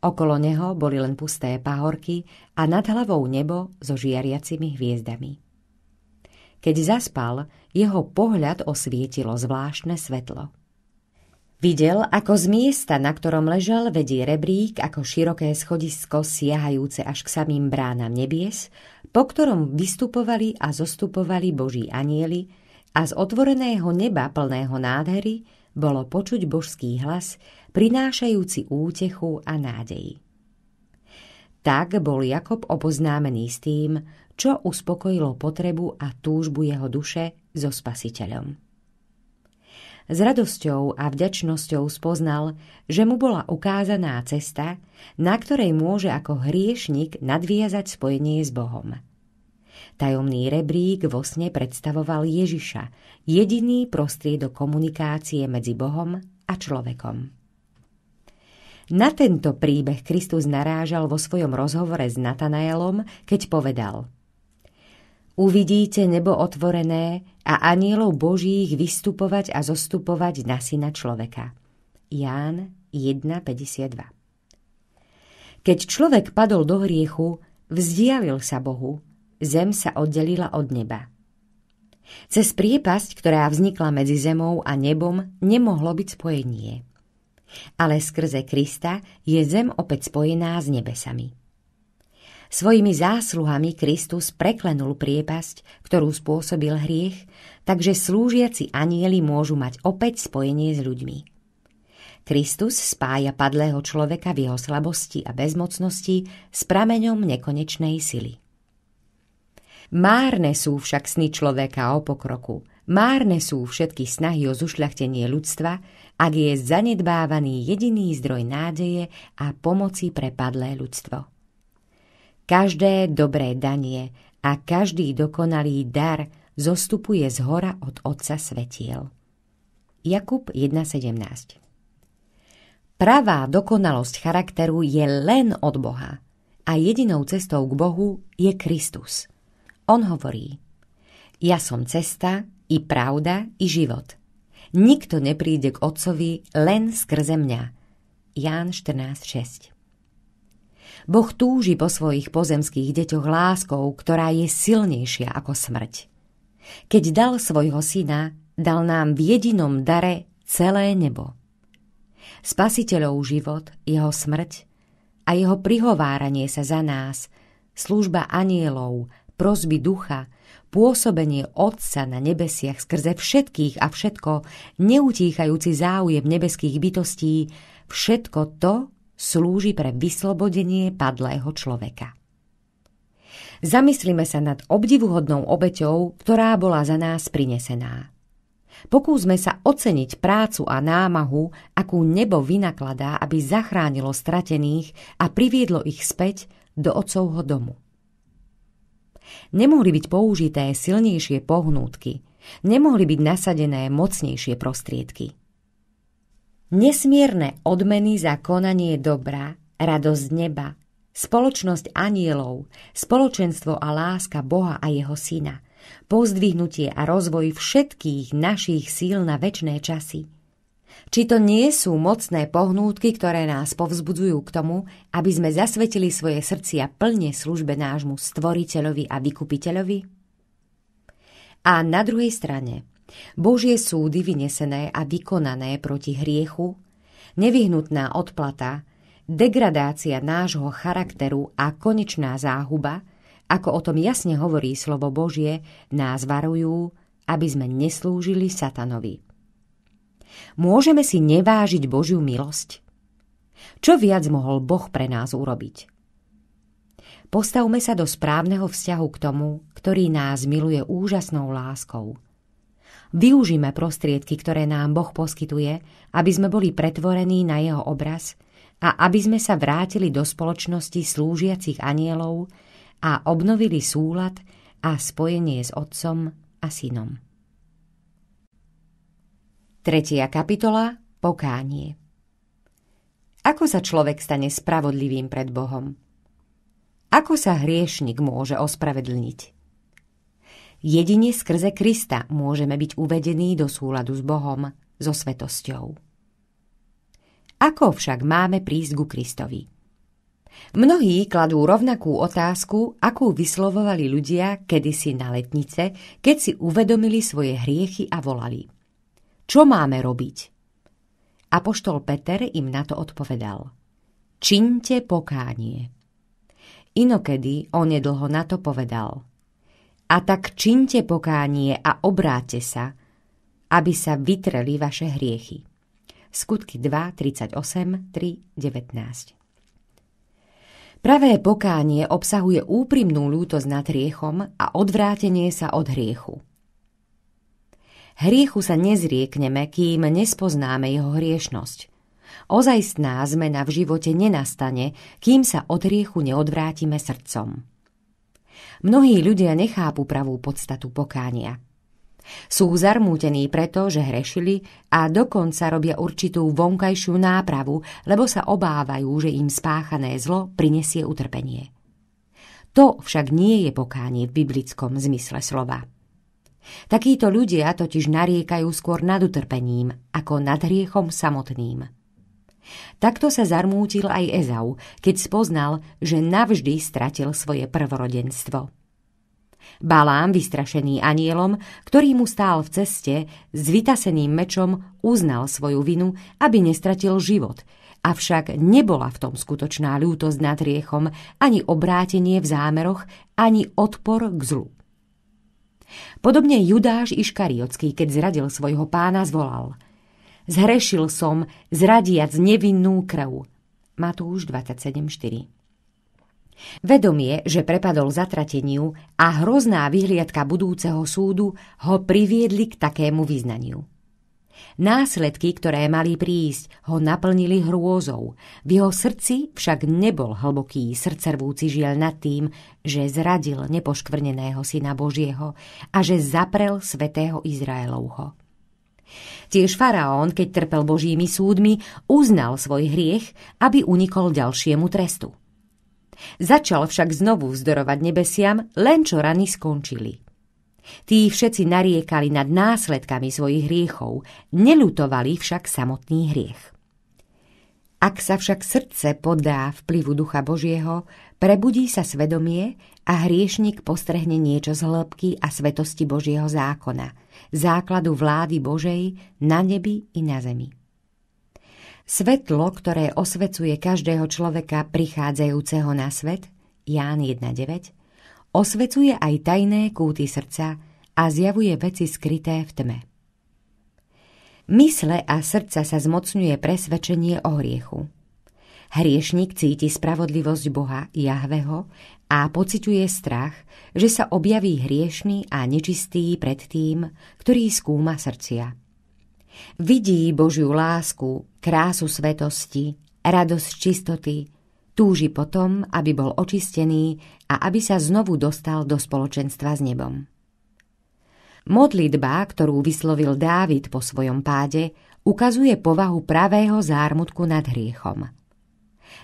Okolo neho boli len pusté pahorky a nad hlavou nebo so žiariacimi hviezdami. Keď zaspal, jeho pohľad osvietilo zvláštne svetlo – Videl, ako z miesta, na ktorom ležal, vedie rebrík ako široké schodisko siahajúce až k samým bránam nebies, po ktorom vystupovali a zostupovali boží anieli a z otvoreného neba plného nádhery bolo počuť božský hlas, prinášajúci útechu a nádej. Tak bol Jakob oboznámený s tým, čo uspokojilo potrebu a túžbu jeho duše so spasiteľom. S radosťou a vďačnosťou spoznal, že mu bola ukázaná cesta, na ktorej môže ako hriešnik nadviazať spojenie s Bohom. Tajomný rebrík vo sne predstavoval Ježiša, jediný prostriedok komunikácie medzi Bohom a človekom. Na tento príbeh Kristus narážal vo svojom rozhovore s Natanaelom, keď povedal Uvidíte nebo otvorené a anielov Božích vystupovať a zostupovať na syna človeka. Ján 1.52 Keď človek padol do hriechu, vzdialil sa Bohu, zem sa oddelila od neba. Cez priepasť, ktorá vznikla medzi zemou a nebom, nemohlo byť spojenie. Ale skrze Krista je zem opäť spojená s nebesami. Svojimi zásluhami Kristus preklenul priepasť, ktorú spôsobil hriech, takže slúžiaci anieli môžu mať opäť spojenie s ľuďmi. Kristus spája padlého človeka v jeho slabosti a bezmocnosti s prameňom nekonečnej sily. Márne sú však sny človeka o pokroku, márne sú všetky snahy o zušľachtenie ľudstva, ak je zanedbávaný jediný zdroj nádeje a pomoci pre padlé ľudstvo. Každé dobré danie a každý dokonalý dar zostupuje z hora od Otca Svetiel. Jakub 1.17 Pravá dokonalosť charakteru je len od Boha a jedinou cestou k Bohu je Kristus. On hovorí, ja som cesta i pravda i život. Nikto nepríde k Otcovi len skrze mňa. Ján 14.6 Boh túži po svojich pozemských deťoch láskou, ktorá je silnejšia ako smrť. Keď dal svojho syna, dal nám v jedinom dare celé nebo. Spasiteľov život, jeho smrť a jeho prihováranie sa za nás, služba anielov, prozby ducha, pôsobenie Otca na nebesiach skrze všetkých a všetko, neutíchajúci záujem nebeských bytostí, všetko to slúži pre vyslobodenie padlého človeka. Zamyslíme sa nad obdivuhodnou obeťou, ktorá bola za nás prinesená. Pokúsme sa oceniť prácu a námahu, akú nebo vynakladá, aby zachránilo stratených a priviedlo ich späť do otcovho domu. Nemohli byť použité silnejšie pohnútky, nemohli byť nasadené mocnejšie prostriedky – Nesmierne odmeny za konanie dobrá, radosť neba, spoločnosť anielov, spoločenstvo a láska Boha a jeho syna, pozdvihnutie a rozvoj všetkých našich síl na väčné časy. Či to nie sú mocné pohnútky, ktoré nás povzbudzujú k tomu, aby sme zasvetili svoje srdcia plne službe nášmu stvoriteľovi a vykupiteľovi? A na druhej strane – Božie súdy vynesené a vykonané proti hriechu, nevyhnutná odplata, degradácia nášho charakteru a konečná záhuba, ako o tom jasne hovorí slovo Božie, nás varujú, aby sme neslúžili satanovi. Môžeme si nevážiť Božiu milosť? Čo viac mohol Boh pre nás urobiť? Postavme sa do správneho vzťahu k tomu, ktorý nás miluje úžasnou láskou – Využíme prostriedky, ktoré nám Boh poskytuje, aby sme boli pretvorení na jeho obraz a aby sme sa vrátili do spoločnosti slúžiacich anielov a obnovili súlad a spojenie s Otcom a Synom. Tretia kapitola Pokánie Ako sa človek stane spravodlivým pred Bohom? Ako sa hriešnik môže ospravedlniť? Jedine skrze Krista môžeme byť uvedení do súladu s Bohom, so svetosťou. Ako však máme prísť ku Kristovi? Mnohí kladú rovnakú otázku, akú vyslovovali ľudia kedysi na letnice, keď si uvedomili svoje hriechy a volali. Čo máme robiť? Apoštol Peter im na to odpovedal. Čiňte pokánie. Inokedy on nedlho na to povedal – a tak činte pokánie a obráte sa, aby sa vytreli vaše hriechy. Skutky 2, 38, 3, 19 Pravé pokánie obsahuje úprimnú lútosť nad hriechom a odvrátenie sa od hriechu. Hriechu sa nezriekneme, kým nespoznáme jeho hriešnosť. Ozajstná zmena v živote nenastane, kým sa od hriechu neodvrátime srdcom. Mnohí ľudia nechápu pravú podstatu pokánia. Sú zarmútení preto, že hrešili a dokonca robia určitú vonkajšiu nápravu, lebo sa obávajú, že im spáchané zlo prinesie utrpenie. To však nie je pokánie v biblickom zmysle slova. Takíto ľudia totiž nariekajú skôr nad utrpením ako nad hriechom samotným. Takto sa zarmútil aj Ezau, keď spoznal, že navždy stratil svoje prvorodenstvo. Balám, vystrašený anielom, ktorý mu stál v ceste, s vytaseným mečom uznal svoju vinu, aby nestratil život, avšak nebola v tom skutočná ľútosť nad riechom, ani obrátenie v zámeroch, ani odpor k zlu. Podobne Judáš Iškariotský, keď zradil svojho pána, zvolal – Zhrešil som, zradiac nevinnú krv. Matúš 27.4 Vedomie, že prepadol zatrateniu a hrozná vyhliadka budúceho súdu ho priviedli k takému vyznaniu. Následky, ktoré mali prísť, ho naplnili hrôzou. V jeho srdci však nebol hlboký srdcervúci žiel nad tým, že zradil nepoškvrneného syna Božieho a že zaprel svetého Izraelovho. Tiež faraón, keď trpel božími súdmi, uznal svoj hriech, aby unikol ďalšiemu trestu. Začal však znovu vzdorovať nebesiam, len čo rany skončili. Tí všetci nariekali nad následkami svojich hriechov, nelutovali však samotný hriech. Ak sa však srdce podá vplyvu Ducha Božieho, prebudí sa svedomie a hriešnik postrehne niečo z hĺbky a svetosti Božieho zákona – základu vlády Božej na nebi i na zemi. Svetlo, ktoré osvecuje každého človeka prichádzajúceho na svet, Ján 1.9, osvecuje aj tajné kúty srdca a zjavuje veci skryté v tme. Mysle a srdca sa zmocňuje presvedčenie o hriechu – Hriešnik cíti spravodlivosť Boha Jahveho a pociťuje strach, že sa objaví hriešný a nečistý pred tým, ktorý skúma srdcia. Vidí Božiu lásku, krásu svetosti, radosť čistoty, túži potom, aby bol očistený a aby sa znovu dostal do spoločenstva s nebom. Modlitba, ktorú vyslovil Dávid po svojom páde, ukazuje povahu pravého zármutku nad hriechom –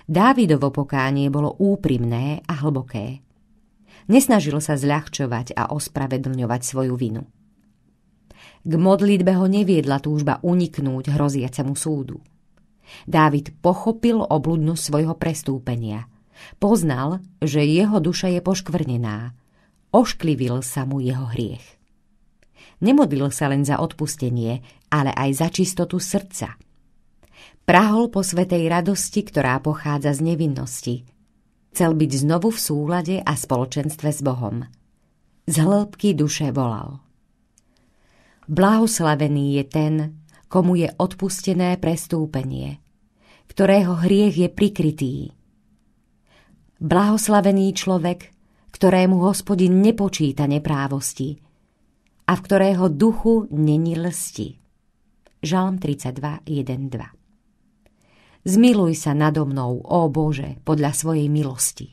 Dávidovo pokánie bolo úprimné a hlboké. Nesnažil sa zľahčovať a ospravedlňovať svoju vinu. K modlitbe ho neviedla túžba uniknúť hroziacemu súdu. Dávid pochopil obludnu svojho prestúpenia. Poznal, že jeho duša je poškvrnená. Ošklivil sa mu jeho hriech. Nemodlil sa len za odpustenie, ale aj za čistotu srdca – prahol po svetej radosti, ktorá pochádza z nevinnosti. Chcel byť znovu v súlade a spoločenstve s Bohom. Z hĺbky duše volal. Blahoslavený je ten, komu je odpustené prestúpenie, ktorého hriech je prikrytý. Blahoslavený človek, ktorému hospodin nepočíta neprávosti a v ktorého duchu není lsti. Žalm 32, 1, 2 Zmiluj sa nado mnou, ó Bože, podľa svojej milosti.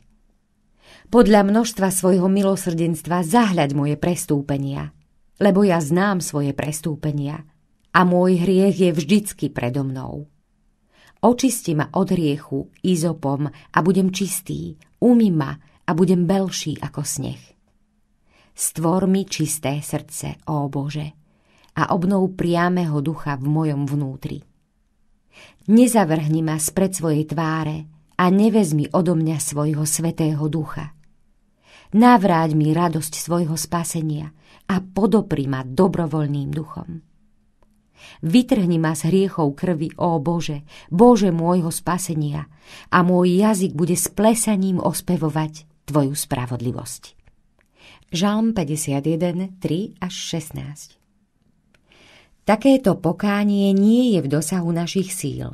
Podľa množstva svojho milosrdenstva zahľaď moje prestúpenia, lebo ja znám svoje prestúpenia a môj hriech je vždycky predo mnou. Očisti ma od hriechu izopom a budem čistý, umy ma a budem belší ako sneh. Stvor mi čisté srdce, ó Bože, a obnov priamého ducha v mojom vnútri. Nezavrhni ma spred svojej tváre a nevezmi odo mňa svojho svetého ducha. Navráť mi radosť svojho spasenia a podopri ma dobrovoľným duchom. Vytrhni ma z hriechov krvi, ó Bože, Bože môjho spasenia, a môj jazyk bude s plesaním ospevovať Tvoju spravodlivosť. Žalm 51, 3 až 16 Takéto pokánie nie je v dosahu našich síl.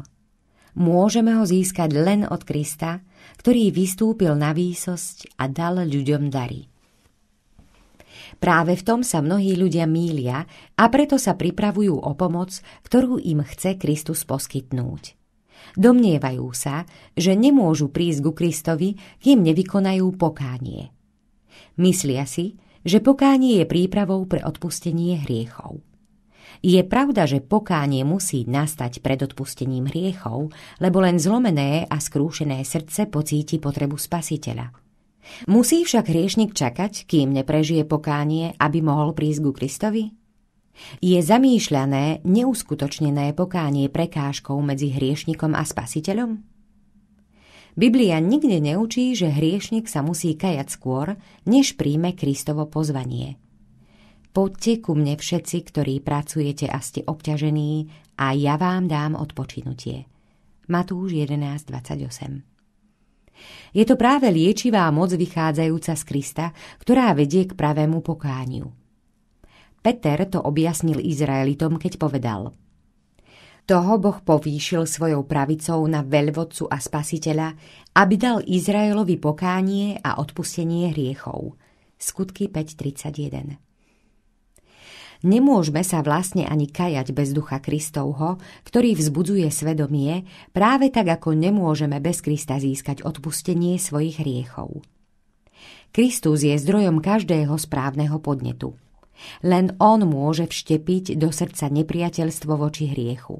Môžeme ho získať len od Krista, ktorý vystúpil na výsosť a dal ľuďom dary. Práve v tom sa mnohí ľudia mília a preto sa pripravujú o pomoc, ktorú im chce Kristus poskytnúť. Domnievajú sa, že nemôžu prísť ku Kristovi, kým nevykonajú pokánie. Myslia si, že pokánie je prípravou pre odpustenie hriechov. Je pravda, že pokánie musí nastať pred odpustením hriechov, lebo len zlomené a skrúšené srdce pocíti potrebu spasiteľa. Musí však hriešnik čakať, kým neprežije pokánie, aby mohol prísť ku Kristovi? Je zamýšľané, neuskutočnené pokánie prekážkou medzi hriešnikom a spasiteľom? Biblia nikde neučí, že hriešnik sa musí kajať skôr, než príjme Kristovo pozvanie. Poďte ku mne všetci, ktorí pracujete a ste obťažení, a ja vám dám odpočinutie. Matúš 11.28 je to práve liečivá moc vychádzajúca z Krista, ktorá vedie k pravému pokániu. Peter to objasnil Izraelitom, keď povedal Toho Boh povýšil svojou pravicou na veľvodcu a spasiteľa, aby dal Izraelovi pokánie a odpustenie hriechov. Skutky 5.31 Nemôžeme sa vlastne ani kajať bez ducha Kristovho, ktorý vzbudzuje svedomie, práve tak ako nemôžeme bez Krista získať odpustenie svojich hriechov. Kristus je zdrojom každého správneho podnetu. Len on môže vštepiť do srdca nepriateľstvo voči hriechu.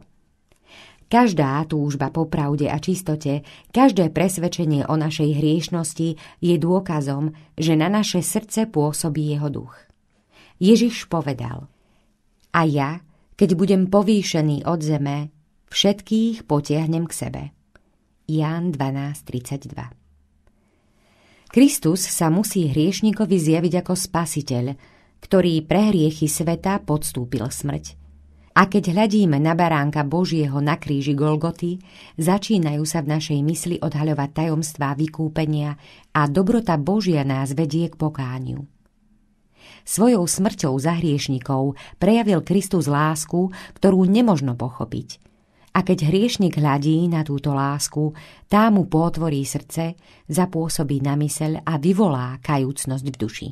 Každá túžba po pravde a čistote, každé presvedčenie o našej hriešnosti je dôkazom, že na naše srdce pôsobí jeho duch. Ježiš povedal, a ja, keď budem povýšený od zeme, všetkých potiahnem k sebe. Ján 12.32 Kristus sa musí hriešnikovi zjaviť ako spasiteľ, ktorý pre hriechy sveta podstúpil smrť. A keď hľadíme na baránka Božieho na kríži Golgoty, začínajú sa v našej mysli odhaľovať tajomstvá vykúpenia a dobrota Božia nás vedie k pokániu. Svojou smrťou za hriešnikov prejavil Kristus lásku, ktorú nemožno pochopiť. A keď hriešnik hľadí na túto lásku, tá mu potvorí srdce, zapôsobí na myseľ a vyvolá kajúcnosť v duši.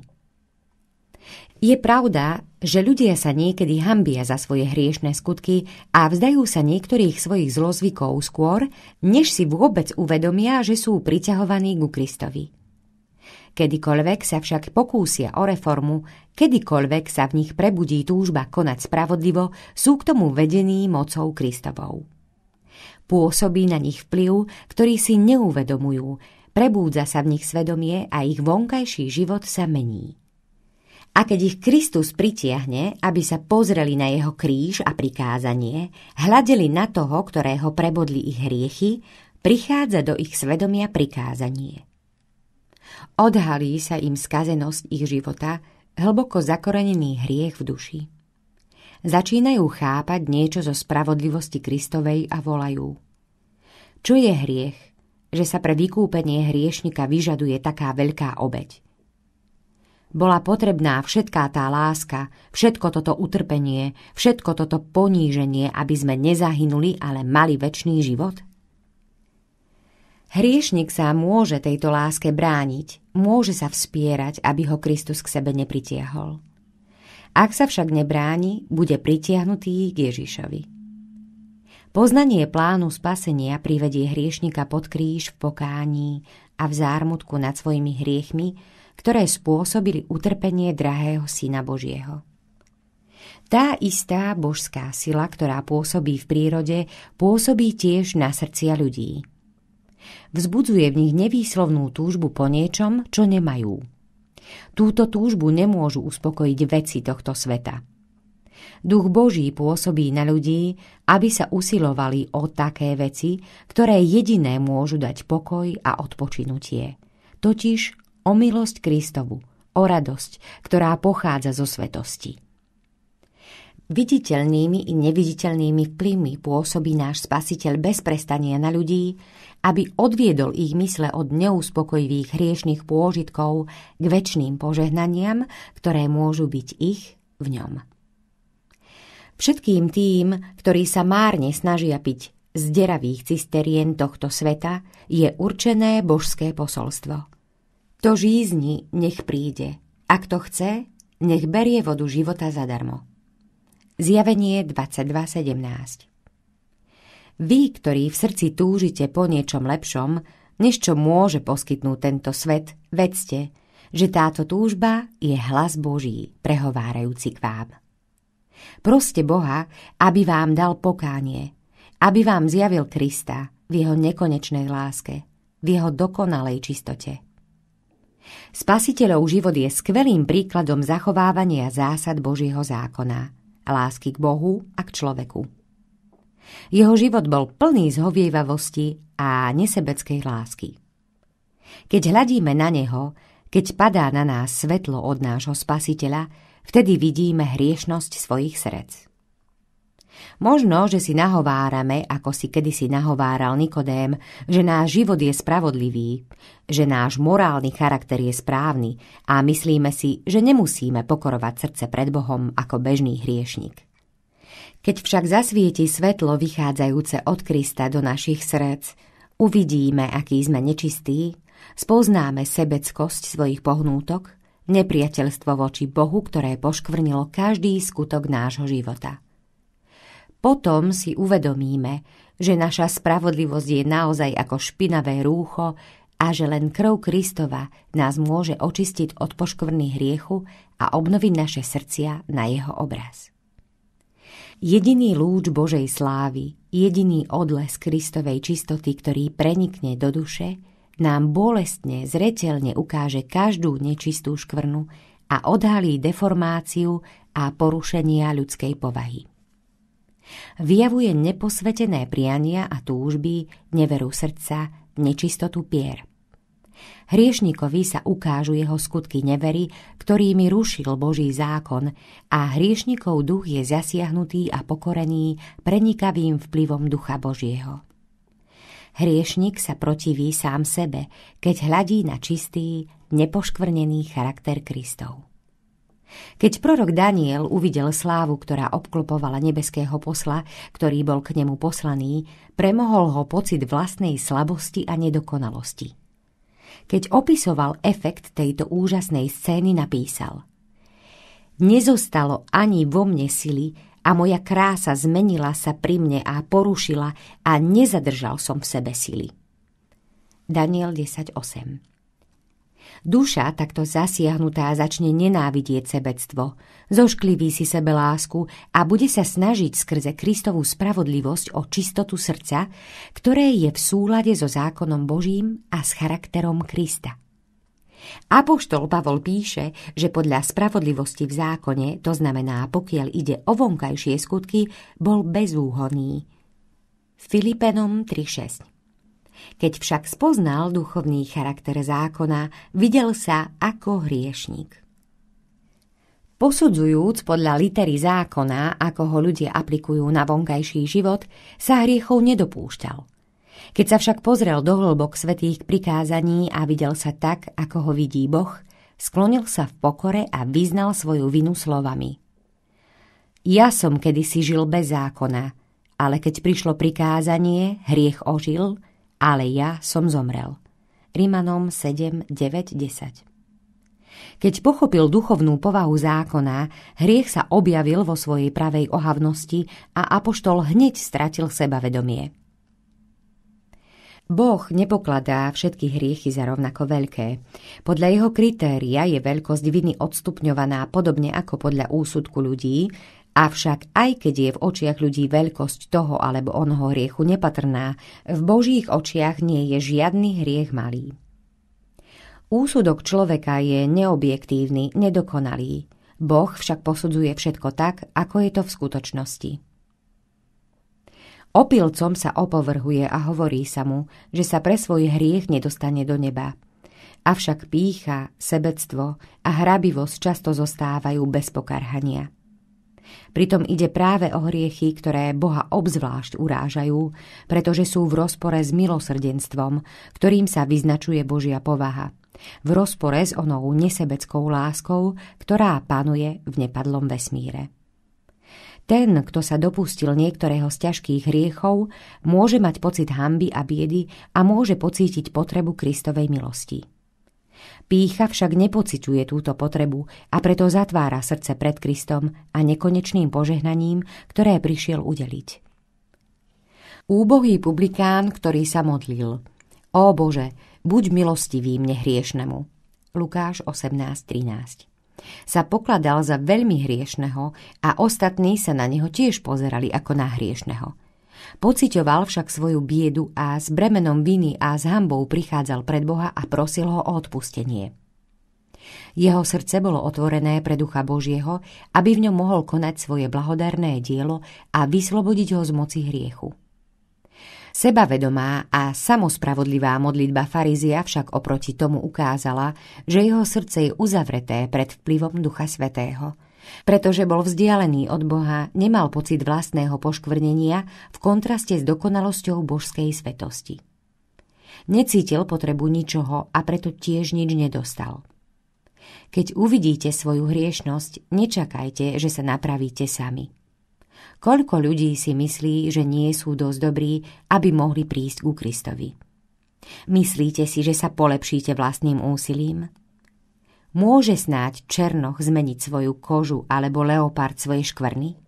Je pravda, že ľudia sa niekedy hambia za svoje hriešne skutky a vzdajú sa niektorých svojich zlozvykov skôr, než si vôbec uvedomia, že sú priťahovaní ku Kristovi. Kedykoľvek sa však pokúsia o reformu, kedykoľvek sa v nich prebudí túžba konať spravodlivo, sú k tomu vedení mocou Kristovou. Pôsobí na nich vplyv, ktorý si neuvedomujú, prebúdza sa v nich svedomie a ich vonkajší život sa mení. A keď ich Kristus pritiahne, aby sa pozreli na jeho kríž a prikázanie, hľadeli na toho, ktorého prebodli ich hriechy, prichádza do ich svedomia prikázanie – Odhalí sa im skazenosť ich života, hlboko zakorenený hriech v duši. Začínajú chápať niečo zo spravodlivosti Kristovej a volajú. Čo je hriech, že sa pre vykúpenie hriešnika vyžaduje taká veľká obeď? bola potrebná všetká tá láska, všetko toto utrpenie, všetko toto poníženie, aby sme nezahynuli, ale mali väčší život? Hriešnik sa môže tejto láske brániť, môže sa vspierať, aby ho Kristus k sebe nepritiahol. Ak sa však nebráni, bude pritiahnutý k Ježišovi. Poznanie plánu spasenia privedie hriešnika pod kríž v pokání a v zármutku nad svojimi hriechmi, ktoré spôsobili utrpenie drahého Syna Božieho. Tá istá božská sila, ktorá pôsobí v prírode, pôsobí tiež na srdcia ľudí – Vzbudzuje v nich nevýslovnú túžbu po niečom, čo nemajú. Túto túžbu nemôžu uspokojiť veci tohto sveta. Duch Boží pôsobí na ľudí, aby sa usilovali o také veci, ktoré jediné môžu dať pokoj a odpočinutie. Totiž o milosť Kristovu, o radosť, ktorá pochádza zo svetosti. Viditeľnými i neviditeľnými vplyvmi pôsobí náš spasiteľ bez prestania na ľudí, aby odviedol ich mysle od neuspokojivých hriešných pôžitkov k väčšným požehnaniam, ktoré môžu byť ich v ňom. Všetkým tým, ktorí sa márne snažia piť z deravých cisterien tohto sveta, je určené božské posolstvo. To žízni nech príde. A kto chce, nech berie vodu života zadarmo. Zjavenie 22.17 vy, ktorí v srdci túžite po niečom lepšom, než čo môže poskytnúť tento svet, vedzte, že táto túžba je hlas Boží, prehovárajúci k vám. Proste Boha, aby vám dal pokánie, aby vám zjavil Krista v jeho nekonečnej láske, v jeho dokonalej čistote. Spasiteľov život je skvelým príkladom zachovávania zásad Božieho zákona, lásky k Bohu a k človeku. Jeho život bol plný zhovievavosti a nesebeckej lásky. Keď hľadíme na neho, keď padá na nás svetlo od nášho spasiteľa, vtedy vidíme hriešnosť svojich srdc. Možno, že si nahovárame, ako si kedysi nahováral Nikodém, že náš život je spravodlivý, že náš morálny charakter je správny a myslíme si, že nemusíme pokorovať srdce pred Bohom ako bežný hriešnik. Keď však zasvieti svetlo vychádzajúce od Krista do našich srdc, uvidíme, aký sme nečistí, spoznáme sebeckosť svojich pohnútok, nepriateľstvo voči Bohu, ktoré poškvrnilo každý skutok nášho života. Potom si uvedomíme, že naša spravodlivosť je naozaj ako špinavé rúcho a že len krv Kristova nás môže očistiť od poškvrny hriechu a obnoviť naše srdcia na jeho obraz jediný lúč Božej slávy, jediný odles Kristovej čistoty, ktorý prenikne do duše, nám bolestne, zretelne ukáže každú nečistú škvrnu a odhalí deformáciu a porušenia ľudskej povahy. Vyjavuje neposvetené priania a túžby, neveru srdca, nečistotu pier – Hriešnikovi sa ukážu jeho skutky nevery, ktorými rušil Boží zákon a hriešnikov duch je zasiahnutý a pokorený prenikavým vplyvom ducha Božieho. Hriešnik sa protiví sám sebe, keď hľadí na čistý, nepoškvrnený charakter Kristov. Keď prorok Daniel uvidel slávu, ktorá obklopovala nebeského posla, ktorý bol k nemu poslaný, premohol ho pocit vlastnej slabosti a nedokonalosti. Keď opisoval efekt tejto úžasnej scény, napísal Nezostalo ani vo mne sily a moja krása zmenila sa pri mne a porušila a nezadržal som v sebe sily. Daniel 10.8 Duša, takto zasiahnutá, začne nenávidieť sebectvo. Zoškliví si sebe lásku a bude sa snažiť skrze Kristovú spravodlivosť o čistotu srdca, ktoré je v súlade so zákonom Božím a s charakterom Krista. Apoštol Pavol píše, že podľa spravodlivosti v zákone, to znamená pokiaľ ide o vonkajšie skutky, bol bezúhonný. Filipenom 3.6 keď však spoznal duchovný charakter zákona, videl sa ako hriešnik. Posudzujúc podľa litery zákona, ako ho ľudia aplikujú na vonkajší život, sa hriechov nedopúšťal. Keď sa však pozrel do hĺbok svetých prikázaní a videl sa tak, ako ho vidí Boh, sklonil sa v pokore a vyznal svoju vinu slovami. Ja som kedysi žil bez zákona, ale keď prišlo prikázanie, hriech ožil – ale ja som zomrel. Rímanom 7, 9, 10 Keď pochopil duchovnú povahu zákona, hriech sa objavil vo svojej pravej ohavnosti a apoštol hneď stratil sebavedomie. Boh nepokladá všetky hriechy za rovnako veľké. Podľa jeho kritéria je veľkosť viny odstupňovaná podobne ako podľa úsudku ľudí, Avšak aj keď je v očiach ľudí veľkosť toho alebo onho hriechu nepatrná, v Božích očiach nie je žiadny hriech malý. Úsudok človeka je neobjektívny, nedokonalý. Boh však posudzuje všetko tak, ako je to v skutočnosti. Opilcom sa opovrhuje a hovorí sa mu, že sa pre svoj hriech nedostane do neba. Avšak pícha, sebectvo a hrabivosť často zostávajú bez pokarhania. Pritom ide práve o hriechy, ktoré Boha obzvlášť urážajú, pretože sú v rozpore s milosrdenstvom, ktorým sa vyznačuje Božia povaha. V rozpore s onou nesebeckou láskou, ktorá panuje v nepadlom vesmíre. Ten, kto sa dopustil niektorého z ťažkých hriechov, môže mať pocit hamby a biedy a môže pocítiť potrebu Kristovej milosti. Pícha však nepociťuje túto potrebu a preto zatvára srdce pred Kristom a nekonečným požehnaním, ktoré prišiel udeliť. Úbohý publikán, ktorý sa modlil. Ó Bože, buď milostivý mne hriešnemu. Lukáš 18.13 sa pokladal za veľmi hriešného a ostatní sa na neho tiež pozerali ako na hriešného. Pocitoval však svoju biedu a s bremenom viny a s hambou prichádzal pred Boha a prosil ho o odpustenie. Jeho srdce bolo otvorené pre Ducha Božieho, aby v ňom mohol konať svoje blahodarné dielo a vyslobodiť ho z moci hriechu. Sebavedomá a samospravodlivá modlitba farizia však oproti tomu ukázala, že jeho srdce je uzavreté pred vplyvom Ducha Svetého – pretože bol vzdialený od Boha, nemal pocit vlastného poškvrnenia v kontraste s dokonalosťou božskej svetosti. Necítil potrebu ničoho a preto tiež nič nedostal. Keď uvidíte svoju hriešnosť, nečakajte, že sa napravíte sami. Koľko ľudí si myslí, že nie sú dosť dobrí, aby mohli prísť ku Kristovi? Myslíte si, že sa polepšíte vlastným úsilím? Môže snáď černoch zmeniť svoju kožu alebo leopard svoje škvrny?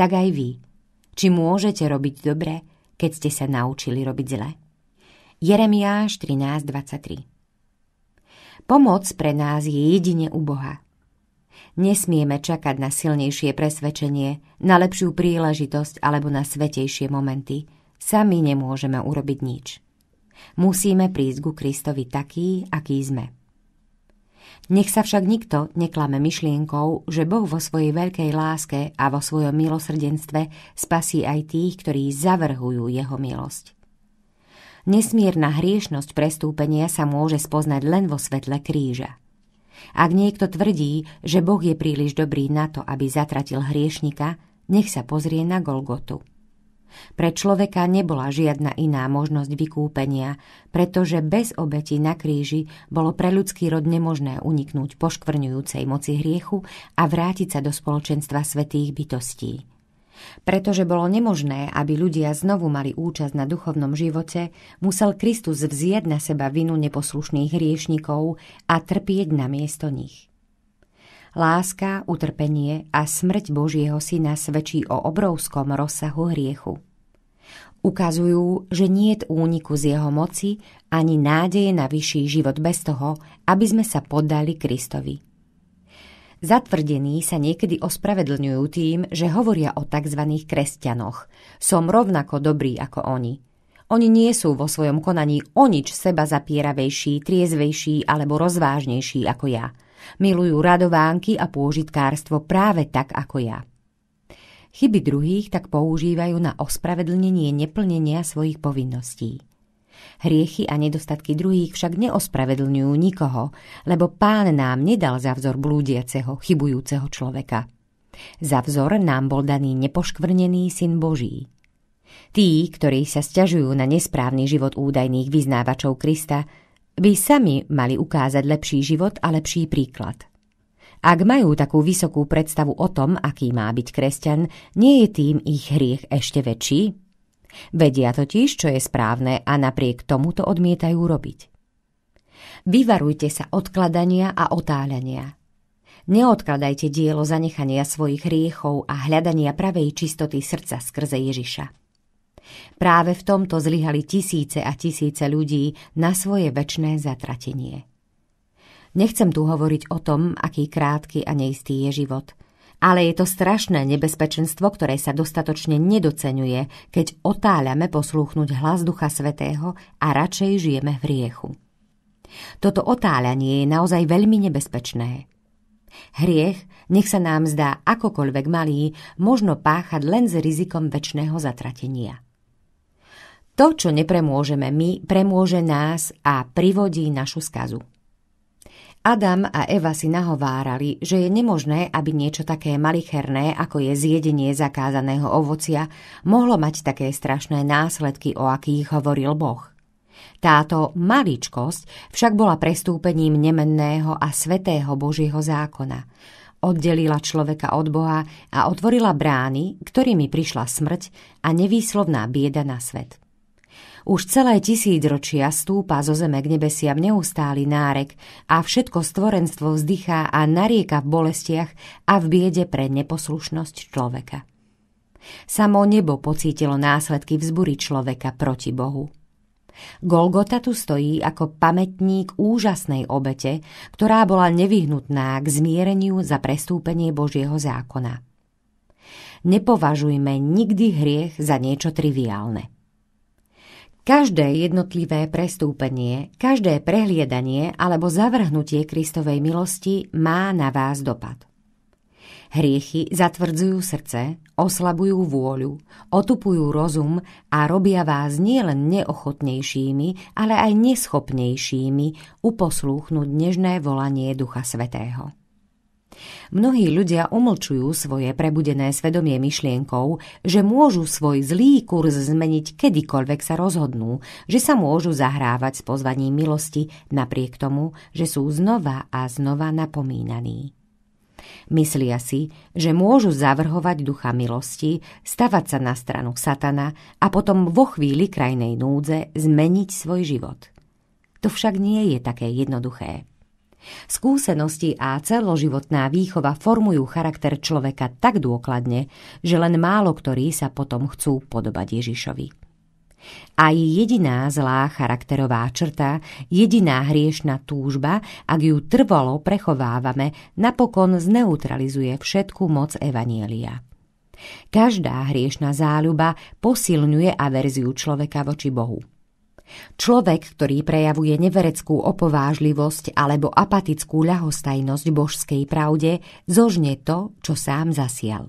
Tak aj vy. Či môžete robiť dobre, keď ste sa naučili robiť zle? Jeremiáš 13.23 Pomoc pre nás je jedine u Boha. Nesmieme čakať na silnejšie presvedčenie, na lepšiu príležitosť alebo na svetejšie momenty. Sami nemôžeme urobiť nič. Musíme prísť ku Kristovi taký, aký sme. Nech sa však nikto neklame myšlienkou, že Boh vo svojej veľkej láske a vo svojom milosrdenstve spasí aj tých, ktorí zavrhujú jeho milosť. Nesmierna hriešnosť prestúpenia sa môže spoznať len vo svetle kríža. Ak niekto tvrdí, že Boh je príliš dobrý na to, aby zatratil hriešnika, nech sa pozrie na Golgotu. Pre človeka nebola žiadna iná možnosť vykúpenia, pretože bez obeti na kríži bolo pre ľudský rod nemožné uniknúť poškvrňujúcej moci hriechu a vrátiť sa do spoločenstva svetých bytostí. Pretože bolo nemožné, aby ľudia znovu mali účasť na duchovnom živote, musel Kristus vzieť na seba vinu neposlušných hriešnikov a trpieť na miesto nich. Láska, utrpenie a smrť Božieho Syna svedčí o obrovskom rozsahu hriechu. Ukazujú, že nie je úniku z jeho moci ani nádeje na vyšší život bez toho, aby sme sa poddali Kristovi. Zatvrdení sa niekedy ospravedlňujú tým, že hovoria o tzv. kresťanoch. Som rovnako dobrý ako oni. Oni nie sú vo svojom konaní o nič seba zapieravejší, triezvejší alebo rozvážnejší ako ja – Milujú radovánky a pôžitkárstvo práve tak ako ja. Chyby druhých tak používajú na ospravedlnenie neplnenia svojich povinností. Hriechy a nedostatky druhých však neospravedlňujú nikoho, lebo pán nám nedal za vzor blúdiaceho, chybujúceho človeka. Za vzor nám bol daný nepoškvrnený syn Boží. Tí, ktorí sa stiažujú na nesprávny život údajných vyznávačov Krista, by sami mali ukázať lepší život a lepší príklad. Ak majú takú vysokú predstavu o tom, aký má byť kresťan, nie je tým ich hriech ešte väčší? Vedia totiž, čo je správne a napriek tomu to odmietajú robiť. Vyvarujte sa odkladania a otáľania. Neodkladajte dielo zanechania svojich hriechov a hľadania pravej čistoty srdca skrze Ježiša. Práve v tomto zlyhali tisíce a tisíce ľudí na svoje väčné zatratenie. Nechcem tu hovoriť o tom, aký krátky a neistý je život, ale je to strašné nebezpečenstvo, ktoré sa dostatočne nedocenuje, keď otáľame poslúchnuť hlas Ducha Svetého a radšej žijeme v riechu. Toto otáľanie je naozaj veľmi nebezpečné. Hriech, nech sa nám zdá akokoľvek malý, možno páchať len s rizikom väčšného zatratenia. To, čo nepremôžeme my, premôže nás a privodí našu skazu. Adam a Eva si nahovárali, že je nemožné, aby niečo také malicherné, ako je zjedenie zakázaného ovocia, mohlo mať také strašné následky, o akých hovoril Boh. Táto maličkosť však bola prestúpením nemenného a svetého Božieho zákona. Oddelila človeka od Boha a otvorila brány, ktorými prišla smrť a nevýslovná bieda na svet. Už celé tisícročia stúpa zo zeme k nebesiam neustály nárek a všetko stvorenstvo vzdychá a narieka v bolestiach a v biede pre neposlušnosť človeka. Samo nebo pocítilo následky vzbury človeka proti Bohu. Golgota tu stojí ako pamätník úžasnej obete, ktorá bola nevyhnutná k zmiereniu za prestúpenie Božieho zákona. Nepovažujme nikdy hriech za niečo triviálne. Každé jednotlivé prestúpenie, každé prehliedanie alebo zavrhnutie Kristovej milosti má na vás dopad. Hriechy zatvrdzujú srdce, oslabujú vôľu, otupujú rozum a robia vás nielen neochotnejšími, ale aj neschopnejšími uposlúchnuť nežné volanie Ducha Svetého. Mnohí ľudia umlčujú svoje prebudené svedomie myšlienkou, že môžu svoj zlý kurz zmeniť kedykoľvek sa rozhodnú, že sa môžu zahrávať s pozvaním milosti napriek tomu, že sú znova a znova napomínaní. Myslia si, že môžu zavrhovať ducha milosti, stavať sa na stranu satana a potom vo chvíli krajnej núdze zmeniť svoj život. To však nie je také jednoduché. Skúsenosti a celoživotná výchova formujú charakter človeka tak dôkladne, že len málo ktorí sa potom chcú podobať Ježišovi. Aj jediná zlá charakterová črta, jediná hriešna túžba, ak ju trvalo prechovávame, napokon zneutralizuje všetku moc Evanielia. Každá hriešna záľuba posilňuje averziu človeka voči Bohu. Človek, ktorý prejavuje nevereckú opovážlivosť alebo apatickú ľahostajnosť božskej pravde, zožne to, čo sám zasial.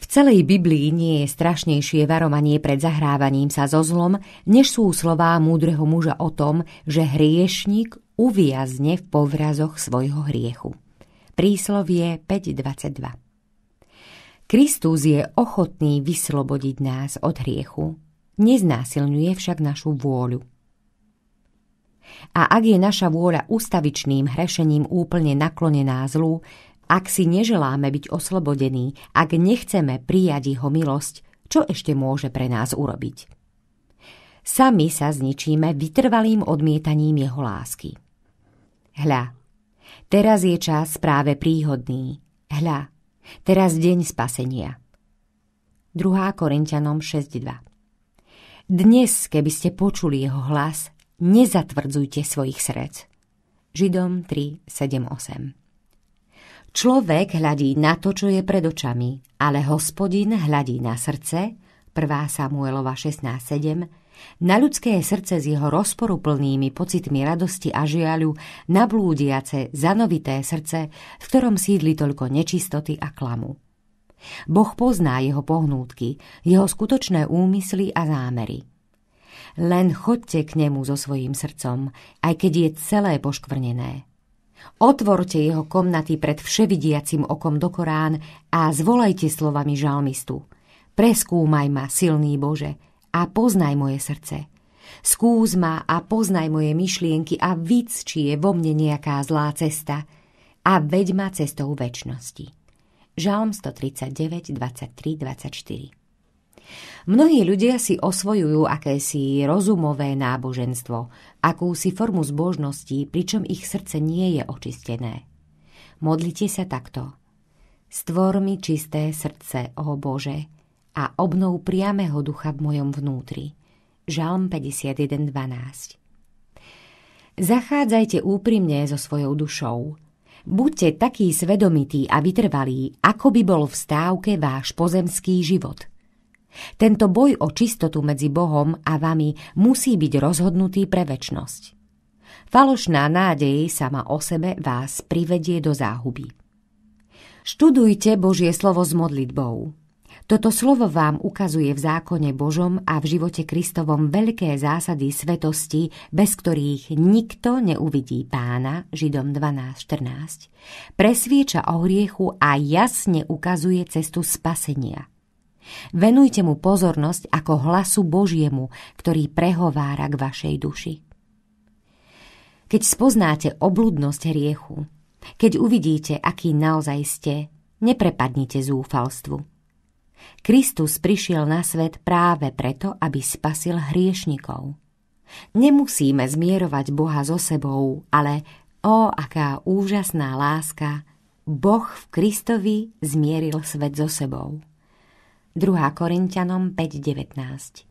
V celej Biblii nie je strašnejšie varovanie pred zahrávaním sa so zlom, než sú slová múdreho muža o tom, že hriešnik uviazne v povrazoch svojho hriechu. Príslovie 5.22 Kristus je ochotný vyslobodiť nás od hriechu, neznásilňuje však našu vôľu. A ak je naša vôľa ustavičným hrešením úplne naklonená zlu, ak si neželáme byť oslobodení, ak nechceme prijať jeho milosť, čo ešte môže pre nás urobiť? Sami sa zničíme vytrvalým odmietaním jeho lásky. Hľa, teraz je čas práve príhodný. Hľa, teraz deň spasenia. 2. Korintianom 6.2 dnes, keby ste počuli jeho hlas, nezatvrdzujte svojich srdc. Židom 3, 7, 8 Človek hľadí na to, čo je pred očami, ale hospodin hľadí na srdce, 1. Samuelova 16.7, na ľudské srdce s jeho rozporuplnými pocitmi radosti a žiaľu, blúdiace, zanovité srdce, v ktorom sídli toľko nečistoty a klamu. Boh pozná jeho pohnútky, jeho skutočné úmysly a zámery. Len chodte k nemu so svojím srdcom, aj keď je celé poškvrnené. Otvorte jeho komnaty pred vševidiacim okom do Korán a zvolajte slovami žalmistu. Preskúmaj ma, silný Bože, a poznaj moje srdce. Skús ma a poznaj moje myšlienky a víc, či je vo mne nejaká zlá cesta a veď ma cestou väčnosti. Žalm 139, 23, 24. Mnohí ľudia si osvojujú akési rozumové náboženstvo, akúsi formu zbožnosti, pričom ich srdce nie je očistené. Modlite sa takto. Stvor mi čisté srdce, o Bože, a obnov priamého ducha v mojom vnútri. Žalm 51.12 Zachádzajte úprimne so svojou dušou, Buďte takí svedomití a vytrvalí, ako by bol v stávke váš pozemský život. Tento boj o čistotu medzi Bohom a vami musí byť rozhodnutý pre väčnosť. Falošná nádej sama o sebe vás privedie do záhuby. Študujte Božie slovo s modlitbou. Toto slovo vám ukazuje v zákone Božom a v živote Kristovom veľké zásady svetosti, bez ktorých nikto neuvidí pána, Židom 12.14, presvieča o hriechu a jasne ukazuje cestu spasenia. Venujte mu pozornosť ako hlasu Božiemu, ktorý prehovára k vašej duši. Keď spoznáte obludnosť hriechu, keď uvidíte, aký naozaj ste, neprepadnite zúfalstvu – Kristus prišiel na svet práve preto, aby spasil hriešnikov. Nemusíme zmierovať Boha so sebou, ale o, aká úžasná láska, Boh v Kristovi zmieril svet so sebou. 2. Korintianom 5.19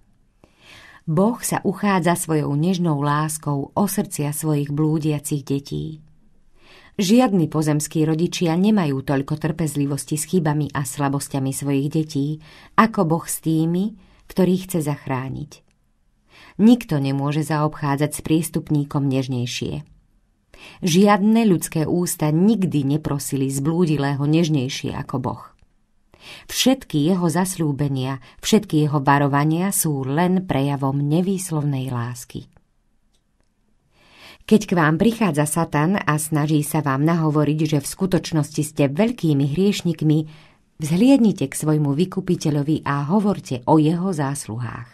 Boh sa uchádza svojou nežnou láskou o srdcia svojich blúdiacich detí. Žiadni pozemskí rodičia nemajú toľko trpezlivosti s chybami a slabosťami svojich detí, ako Boh s tými, ktorých chce zachrániť. Nikto nemôže zaobchádzať s priestupníkom nežnejšie. Žiadne ľudské ústa nikdy neprosili zblúdilého nežnejšie ako Boh. Všetky jeho zasľúbenia, všetky jeho varovania sú len prejavom nevýslovnej lásky. Keď k vám prichádza Satan a snaží sa vám nahovoriť, že v skutočnosti ste veľkými hriešnikmi, vzhliednite k svojmu vykupiteľovi a hovorte o jeho zásluhách.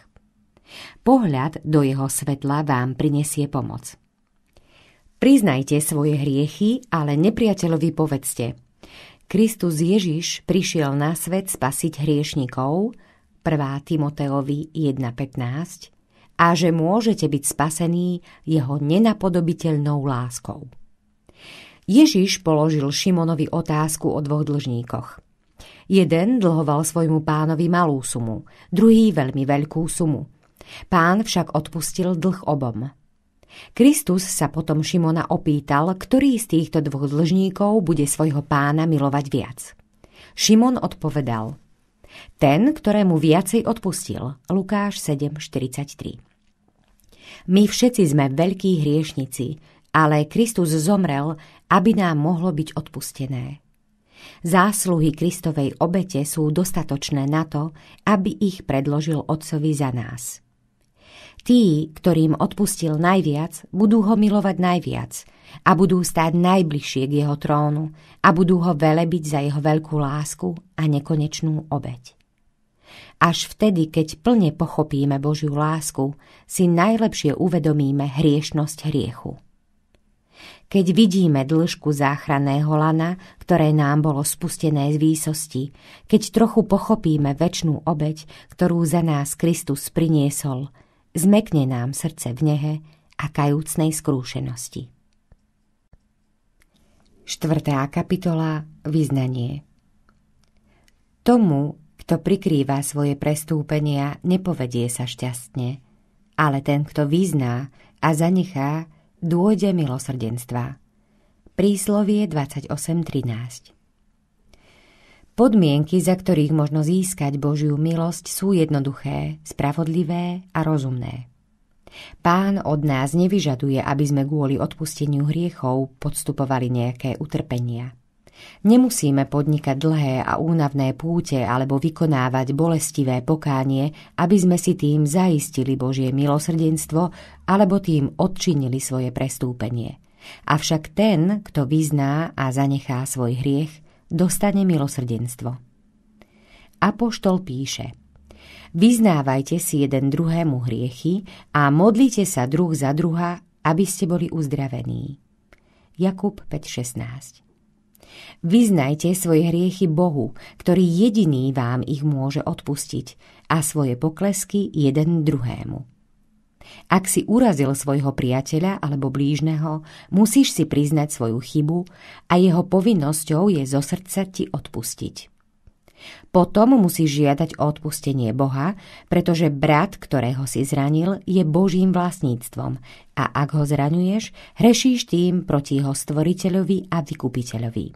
Pohľad do jeho svetla vám prinesie pomoc. Priznajte svoje hriechy, ale nepriateľovi povedzte. Kristus Ježiš prišiel na svet spasiť hriešnikov, 1. Timoteovi 1.15, a že môžete byť spasení jeho nenapodobiteľnou láskou. Ježiš položil Šimonovi otázku o dvoch dlžníkoch. Jeden dlhoval svojmu pánovi malú sumu, druhý veľmi veľkú sumu. Pán však odpustil dlh obom. Kristus sa potom Šimona opýtal, ktorý z týchto dvoch dlžníkov bude svojho pána milovať viac. Šimon odpovedal – ten, ktorému viacej odpustil. Lukáš 7.43 my všetci sme veľkí hriešnici, ale Kristus zomrel, aby nám mohlo byť odpustené. Zásluhy Kristovej obete sú dostatočné na to, aby ich predložil Otcovi za nás. Tí, ktorým odpustil najviac, budú ho milovať najviac a budú stáť najbližšie k jeho trónu a budú ho velebiť za jeho veľkú lásku a nekonečnú obeť. Až vtedy, keď plne pochopíme Božiu lásku, si najlepšie uvedomíme hriešnosť hriechu. Keď vidíme dĺžku záchranného lana, ktoré nám bolo spustené z výsosti, keď trochu pochopíme väčšnú obeď, ktorú za nás Kristus priniesol, zmekne nám srdce v nehe a kajúcnej skrúšenosti. 4. kapitola Vyznanie Tomu, kto prikrýva svoje prestúpenia, nepovedie sa šťastne, ale ten, kto vyzná a zanechá, dôjde milosrdenstva. Príslovie 28.13 Podmienky, za ktorých možno získať Božiu milosť, sú jednoduché, spravodlivé a rozumné. Pán od nás nevyžaduje, aby sme kvôli odpusteniu hriechov podstupovali nejaké utrpenia. Nemusíme podnikať dlhé a únavné púte alebo vykonávať bolestivé pokánie, aby sme si tým zaistili Božie milosrdenstvo alebo tým odčinili svoje prestúpenie. Avšak ten, kto vyzná a zanechá svoj hriech, dostane milosrdenstvo. Apoštol píše – Vyznávajte si jeden druhému hriechy a modlite sa druh za druha, aby ste boli uzdravení. Jakub 5.16 Vyznajte svoje hriechy Bohu, ktorý jediný vám ich môže odpustiť, a svoje poklesky jeden druhému. Ak si urazil svojho priateľa alebo blížneho, musíš si priznať svoju chybu a jeho povinnosťou je zo srdca ti odpustiť. Potom musíš žiadať o odpustenie Boha, pretože brat, ktorého si zranil, je Božím vlastníctvom a ak ho zraňuješ, hrešíš tým proti jeho stvoriteľovi a vykupiteľovi.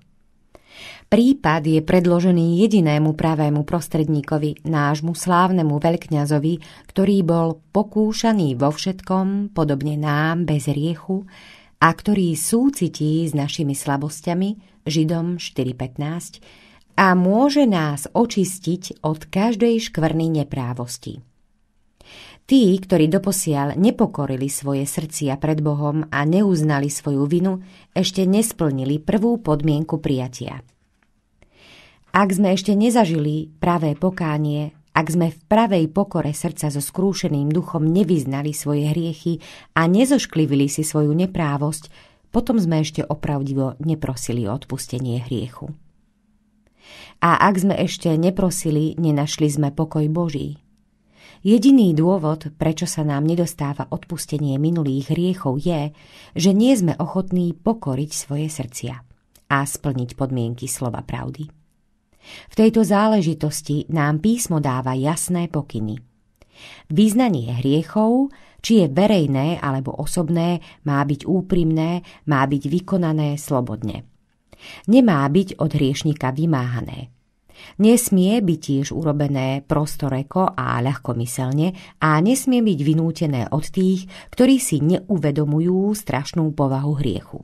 Prípad je predložený jedinému pravému prostredníkovi, nášmu slávnemu veľkňazovi, ktorý bol pokúšaný vo všetkom, podobne nám, bez riechu, a ktorý súcití s našimi slabosťami, Židom 4.15, a môže nás očistiť od každej škvrny neprávosti. Tí, ktorí doposiaľ nepokorili svoje srdcia pred Bohom a neuznali svoju vinu, ešte nesplnili prvú podmienku prijatia – ak sme ešte nezažili pravé pokánie, ak sme v pravej pokore srdca so skrúšeným duchom nevyznali svoje hriechy a nezošklivili si svoju neprávosť, potom sme ešte opravdivo neprosili o odpustenie hriechu. A ak sme ešte neprosili, nenašli sme pokoj Boží. Jediný dôvod, prečo sa nám nedostáva odpustenie minulých hriechov je, že nie sme ochotní pokoriť svoje srdcia a splniť podmienky slova pravdy. V tejto záležitosti nám písmo dáva jasné pokyny. Význanie hriechov, či je verejné alebo osobné, má byť úprimné, má byť vykonané slobodne. Nemá byť od hriešnika vymáhané. Nesmie byť tiež urobené prostoreko a ľahkomyselne a nesmie byť vynútené od tých, ktorí si neuvedomujú strašnú povahu hriechu.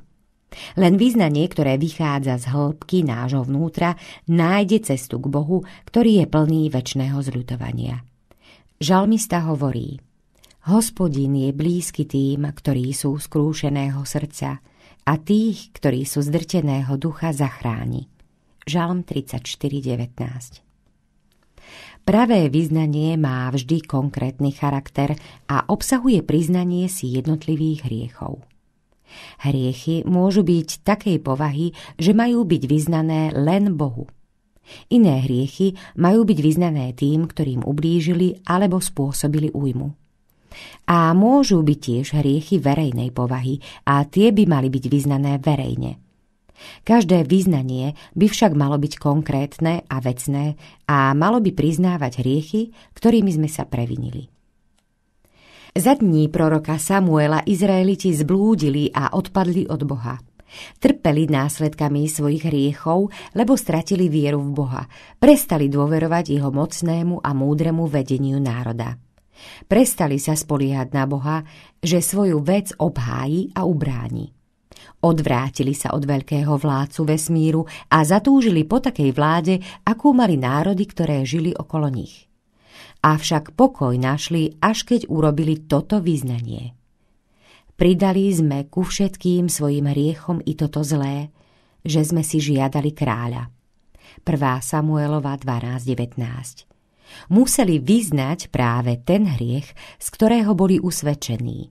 Len význanie, ktoré vychádza z hĺbky nášho vnútra, nájde cestu k Bohu, ktorý je plný väčšného zľutovania. Žalmista hovorí Hospodin je blízky tým, ktorí sú skrúšeného srdca a tých, ktorí sú zdrteného ducha, zachráni. Žalm 34.19 Pravé vyznanie má vždy konkrétny charakter a obsahuje priznanie si jednotlivých hriechov. Hriechy môžu byť takej povahy, že majú byť vyznané len Bohu. Iné hriechy majú byť vyznané tým, ktorým ublížili alebo spôsobili újmu. A môžu byť tiež hriechy verejnej povahy a tie by mali byť vyznané verejne. Každé vyznanie by však malo byť konkrétne a vecné a malo by priznávať hriechy, ktorými sme sa previnili. Za dní proroka Samuela Izraeliti zblúdili a odpadli od Boha. Trpeli následkami svojich hriechov, lebo stratili vieru v Boha, prestali dôverovať jeho mocnému a múdremu vedeniu národa. Prestali sa spoliehať na Boha, že svoju vec obháji a ubráni. Odvrátili sa od veľkého vládcu vesmíru a zatúžili po takej vláde, akú mali národy, ktoré žili okolo nich avšak pokoj našli, až keď urobili toto význanie. Pridali sme ku všetkým svojim hriechom i toto zlé, že sme si žiadali kráľa. 1. Samuelova 12.19 Museli vyznať práve ten hriech, z ktorého boli usvedčení.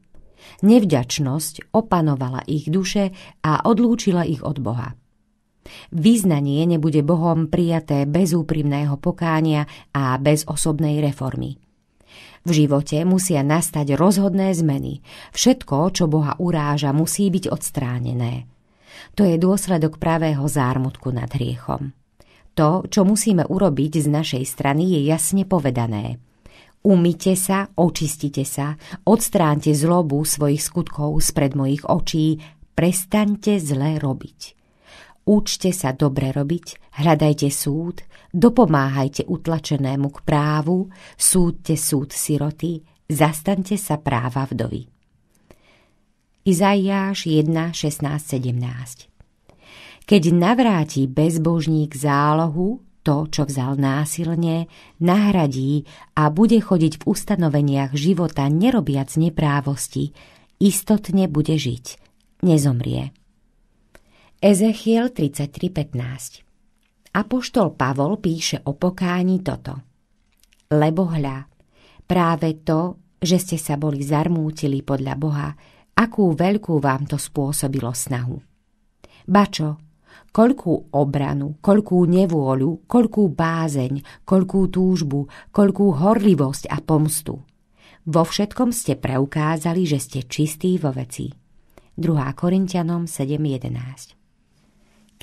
Nevďačnosť opanovala ich duše a odlúčila ich od Boha. Význanie nebude Bohom prijaté bez úprimného pokánia a bez osobnej reformy. V živote musia nastať rozhodné zmeny. Všetko, čo Boha uráža, musí byť odstránené. To je dôsledok pravého zármutku nad hriechom. To, čo musíme urobiť z našej strany, je jasne povedané. Umite sa, očistite sa, odstránte zlobu svojich skutkov spred mojich očí, prestaňte zle robiť. Účte sa dobre robiť, hľadajte súd, dopomáhajte utlačenému k právu, súdte súd siroty, zastante sa práva vdovy. Izaiáš 1.1617. Keď navráti bezbožník zálohu, to, čo vzal násilne, nahradí a bude chodiť v ustanoveniach života nerobiac neprávosti, istotne bude žiť, nezomrie. Ezechiel 33.15 Apoštol Pavol píše o pokání toto. Lebo hľa, práve to, že ste sa boli zarmútili podľa Boha, akú veľkú vám to spôsobilo snahu. Bačo, koľkú obranu, koľkú nevôľu, koľkú bázeň, koľkú túžbu, koľkú horlivosť a pomstu. Vo všetkom ste preukázali, že ste čistí vo veci. 2. Korintianom 7.11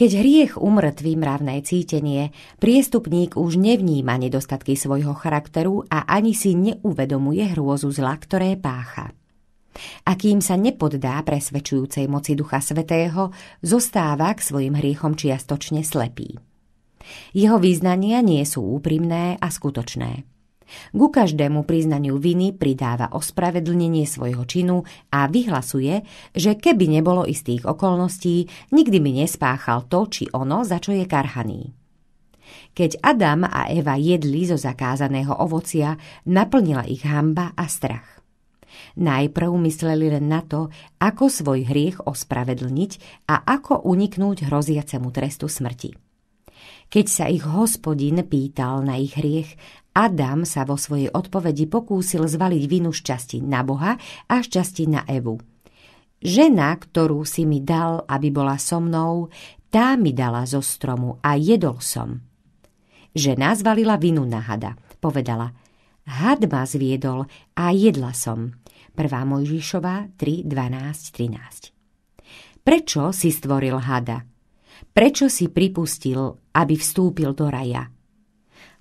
keď hriech umrtví mravné cítenie, priestupník už nevníma nedostatky svojho charakteru a ani si neuvedomuje hrôzu zla, ktoré pácha. A kým sa nepoddá presvedčujúcej moci Ducha Svetého, zostáva k svojim hriechom čiastočne slepý. Jeho význania nie sú úprimné a skutočné. Ku každému priznaniu viny pridáva ospravedlnenie svojho činu a vyhlasuje, že keby nebolo istých okolností, nikdy by nespáchal to či ono, za čo je karhaný. Keď Adam a Eva jedli zo zakázaného ovocia, naplnila ich hamba a strach. Najprv mysleli len na to, ako svoj hriech ospravedlniť a ako uniknúť hroziacemu trestu smrti. Keď sa ich hospodin pýtal na ich hriech, Adam sa vo svojej odpovedi pokúsil zvaliť vinu šťastí na Boha a šťastí na Evu. Žena, ktorú si mi dal, aby bola so mnou, tá mi dala zo stromu a jedol som. Žena zvalila vinu na hada. Povedala, had ma zviedol a jedla som. 1. Mojžišová 3, 12, 13 Prečo si stvoril hada? Prečo si pripustil, aby vstúpil do raja?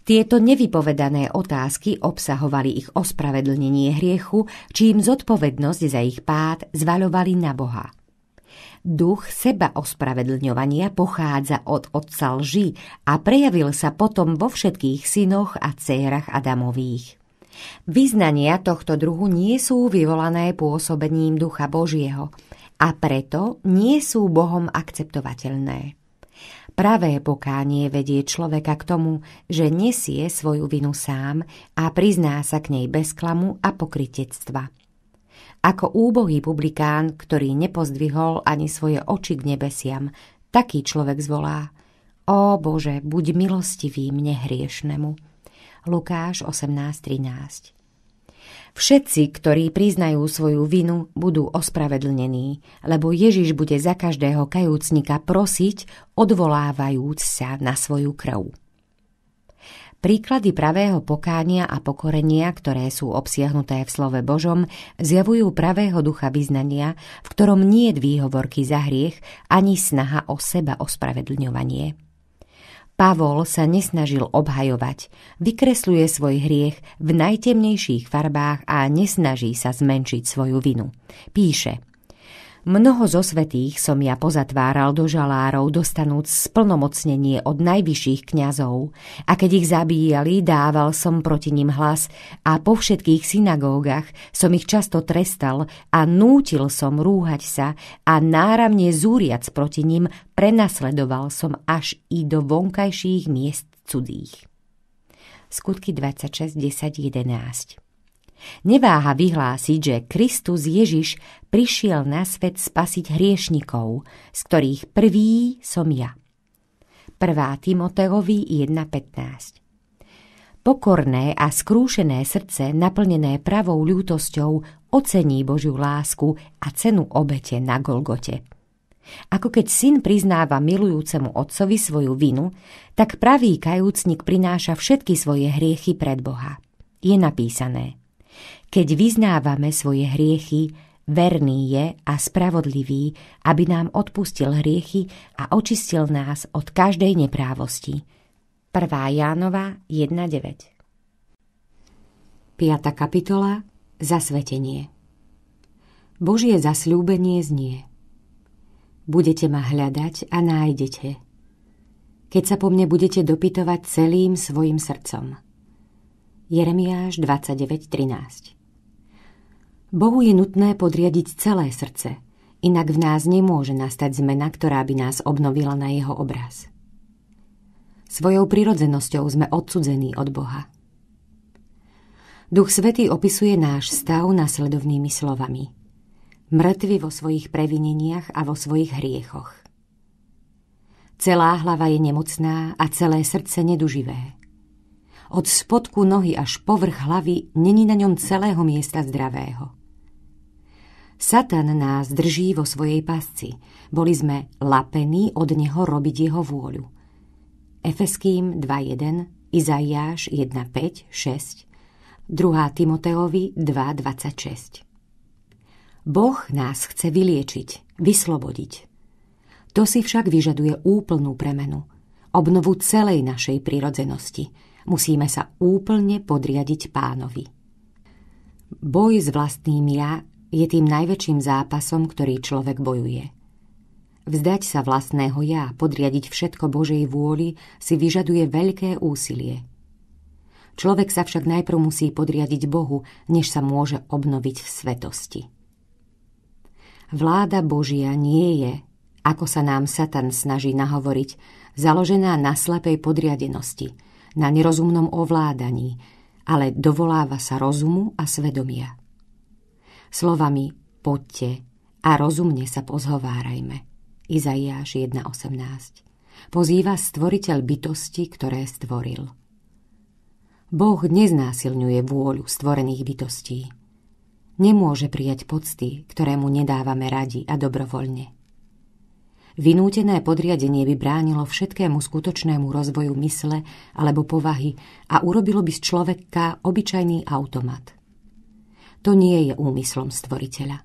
Tieto nevypovedané otázky obsahovali ich ospravedlnenie hriechu, čím zodpovednosť za ich pád zvaľovali na Boha. Duch seba ospravedlňovania pochádza od otca lži a prejavil sa potom vo všetkých synoch a cérach Adamových. Vyznania tohto druhu nie sú vyvolané pôsobením Ducha Božieho a preto nie sú Bohom akceptovateľné. Pravé pokánie vedie človeka k tomu, že nesie svoju vinu sám a prizná sa k nej bez klamu a pokritectva. Ako úbohý publikán, ktorý nepozdvihol ani svoje oči k nebesiam, taký človek zvolá O Bože, buď milostivý mne hriešnemu. Lukáš 18.13 Všetci, ktorí priznajú svoju vinu, budú ospravedlnení, lebo Ježiš bude za každého kajúcnika prosiť, odvolávajúc sa na svoju krv. Príklady pravého pokánia a pokorenia, ktoré sú obsiahnuté v slove Božom, zjavujú pravého ducha vyznania, v ktorom nie je výhovorky za hriech ani snaha o seba ospravedlňovanie. Pavol sa nesnažil obhajovať, vykresľuje svoj hriech v najtemnejších farbách a nesnaží sa zmenšiť svoju vinu. Píše – Mnoho zo svetých som ja pozatváral do žalárov, dostanúc splnomocnenie od najvyšších kňazov, a keď ich zabíjali, dával som proti nim hlas a po všetkých synagógach som ich často trestal a nútil som rúhať sa a náramne zúriac proti nim prenasledoval som až i do vonkajších miest cudých. Skutky 26, 10, 11 Neváha vyhlásiť, že Kristus Ježiš prišiel na svet spasiť hriešnikov, z ktorých prvý som ja. 1. Timoteovi 1.15 Pokorné a skrúšené srdce, naplnené pravou ľútosťou, ocení Božiu lásku a cenu obete na Golgote. Ako keď syn priznáva milujúcemu otcovi svoju vinu, tak pravý kajúcnik prináša všetky svoje hriechy pred Boha. Je napísané – keď vyznávame svoje hriechy, verný je a spravodlivý, aby nám odpustil hriechy a očistil nás od každej neprávosti. 1. Jánova 1.9 5. kapitola Zasvetenie Božie zasľúbenie znie Budete ma hľadať a nájdete, keď sa po mne budete dopytovať celým svojim srdcom. Jeremiáš 29.13 Bohu je nutné podriadiť celé srdce, inak v nás nemôže nastať zmena, ktorá by nás obnovila na jeho obraz. Svojou prirodzenosťou sme odsudzení od Boha. Duch Svetý opisuje náš stav nasledovnými slovami. Mŕtvi vo svojich previneniach a vo svojich hriechoch. Celá hlava je nemocná a celé srdce neduživé. Od spodku nohy až povrch hlavy není na ňom celého miesta zdravého. Satan nás drží vo svojej pasci. Boli sme lapení od neho robiť jeho vôľu. Efeským 2.1, Izaiáš 1.5, 6, 2. Timoteovi 2.26. Boh nás chce vyliečiť, vyslobodiť. To si však vyžaduje úplnú premenu, obnovu celej našej prírodzenosti, Musíme sa úplne podriadiť pánovi. Boj s vlastným ja je tým najväčším zápasom, ktorý človek bojuje. Vzdať sa vlastného ja, podriadiť všetko Božej vôli, si vyžaduje veľké úsilie. Človek sa však najprv musí podriadiť Bohu, než sa môže obnoviť v svetosti. Vláda Božia nie je, ako sa nám Satan snaží nahovoriť, založená na slepej podriadenosti, na nerozumnom ovládaní, ale dovoláva sa rozumu a svedomia slovami poďte a rozumne sa pozhovárajme. Izaiáš 1.18 Pozýva stvoriteľ bytosti, ktoré stvoril. Boh neznásilňuje vôľu stvorených bytostí. Nemôže prijať pocty, ktoré mu nedávame radi a dobrovoľne. Vynútené podriadenie by bránilo všetkému skutočnému rozvoju mysle alebo povahy a urobilo by z človeka obyčajný automat – to nie je úmyslom stvoriteľa.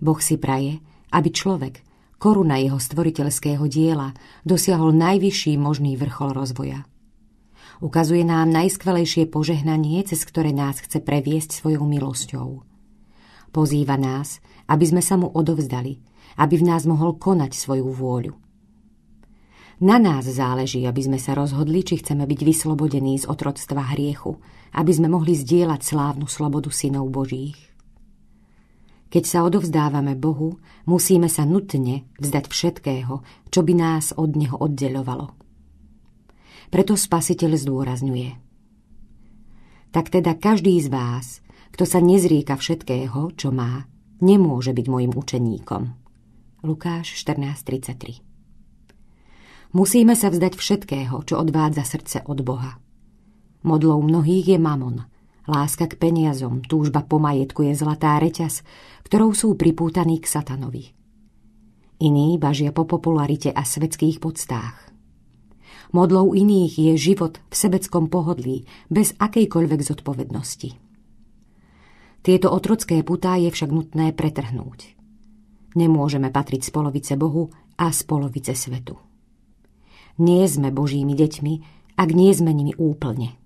Boh si praje, aby človek, koruna jeho stvoriteľského diela, dosiahol najvyšší možný vrchol rozvoja. Ukazuje nám najskvelejšie požehnanie, cez ktoré nás chce previesť svojou milosťou. Pozýva nás, aby sme sa mu odovzdali, aby v nás mohol konať svoju vôľu. Na nás záleží, aby sme sa rozhodli, či chceme byť vyslobodení z otroctva hriechu, aby sme mohli zdieľať slávnu slobodu synov Božích. Keď sa odovzdávame Bohu, musíme sa nutne vzdať všetkého, čo by nás od Neho oddeľovalo. Preto Spasiteľ zdôrazňuje. Tak teda každý z vás, kto sa nezrieka všetkého, čo má, nemôže byť môjim učeníkom. Lukáš 14.33 Musíme sa vzdať všetkého, čo odvádza srdce od Boha. Modlou mnohých je mamon. Láska k peniazom, túžba po majetku je zlatá reťaz, ktorou sú pripútaní k satanovi. Iní bažia po popularite a svetských podstách. Modlou iných je život v sebeckom pohodlí, bez akejkoľvek zodpovednosti. Tieto otrocké putá je však nutné pretrhnúť. Nemôžeme patriť spolovice polovice Bohu a spolovice svetu nie sme Božími deťmi, ak nie sme nimi úplne.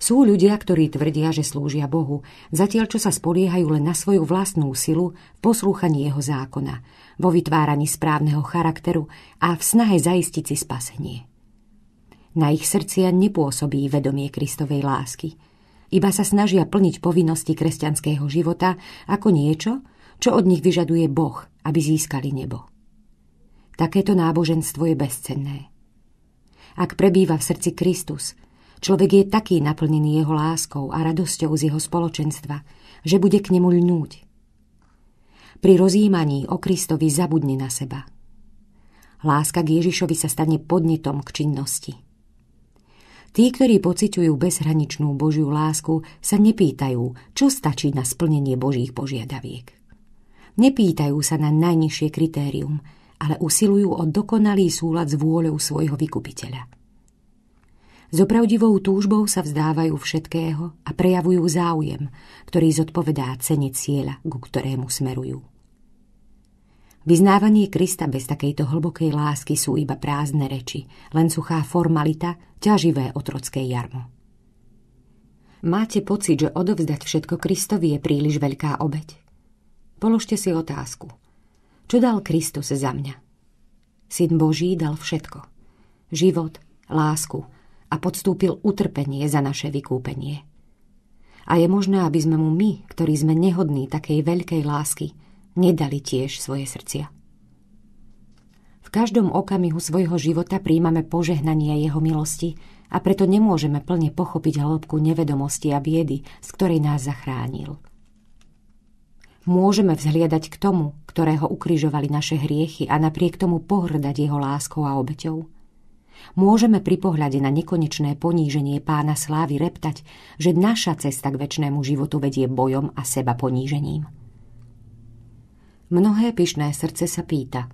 Sú ľudia, ktorí tvrdia, že slúžia Bohu, zatiaľ čo sa spoliehajú len na svoju vlastnú silu v poslúchaní jeho zákona, vo vytváraní správneho charakteru a v snahe zaistiť si spasenie. Na ich srdcia nepôsobí vedomie Kristovej lásky. Iba sa snažia plniť povinnosti kresťanského života ako niečo, čo od nich vyžaduje Boh, aby získali nebo. Takéto náboženstvo je bezcenné. Ak prebýva v srdci Kristus, človek je taký naplnený jeho láskou a radosťou z jeho spoločenstva, že bude k nemu ľnúť. Pri rozjímaní o Kristovi zabudne na seba. Láska k Ježišovi sa stane podnetom k činnosti. Tí, ktorí pociťujú bezhraničnú Božiu lásku, sa nepýtajú, čo stačí na splnenie Božích požiadaviek. Nepýtajú sa na najnižšie kritérium – ale usilujú o dokonalý súlad s vôľou svojho vykupiteľa. S opravdivou túžbou sa vzdávajú všetkého a prejavujú záujem, ktorý zodpovedá cene cieľa, ku ktorému smerujú. Vyznávanie Krista bez takejto hlbokej lásky sú iba prázdne reči, len suchá formalita, ťaživé otrocké jarmo. Máte pocit, že odovzdať všetko Kristovi je príliš veľká obeď? Položte si otázku. Čo dal Kristus za mňa? Syn Boží dal všetko. Život, lásku a podstúpil utrpenie za naše vykúpenie. A je možné, aby sme mu my, ktorí sme nehodní takej veľkej lásky, nedali tiež svoje srdcia. V každom okamihu svojho života príjmame požehnanie jeho milosti a preto nemôžeme plne pochopiť hĺbku nevedomosti a biedy, z ktorej nás zachránil – môžeme vzhliadať k tomu, ktorého ukrižovali naše hriechy a napriek tomu pohrdať jeho láskou a obeťou. Môžeme pri pohľade na nekonečné poníženie pána slávy reptať, že naša cesta k väčšnému životu vedie bojom a seba ponížením. Mnohé pyšné srdce sa pýta,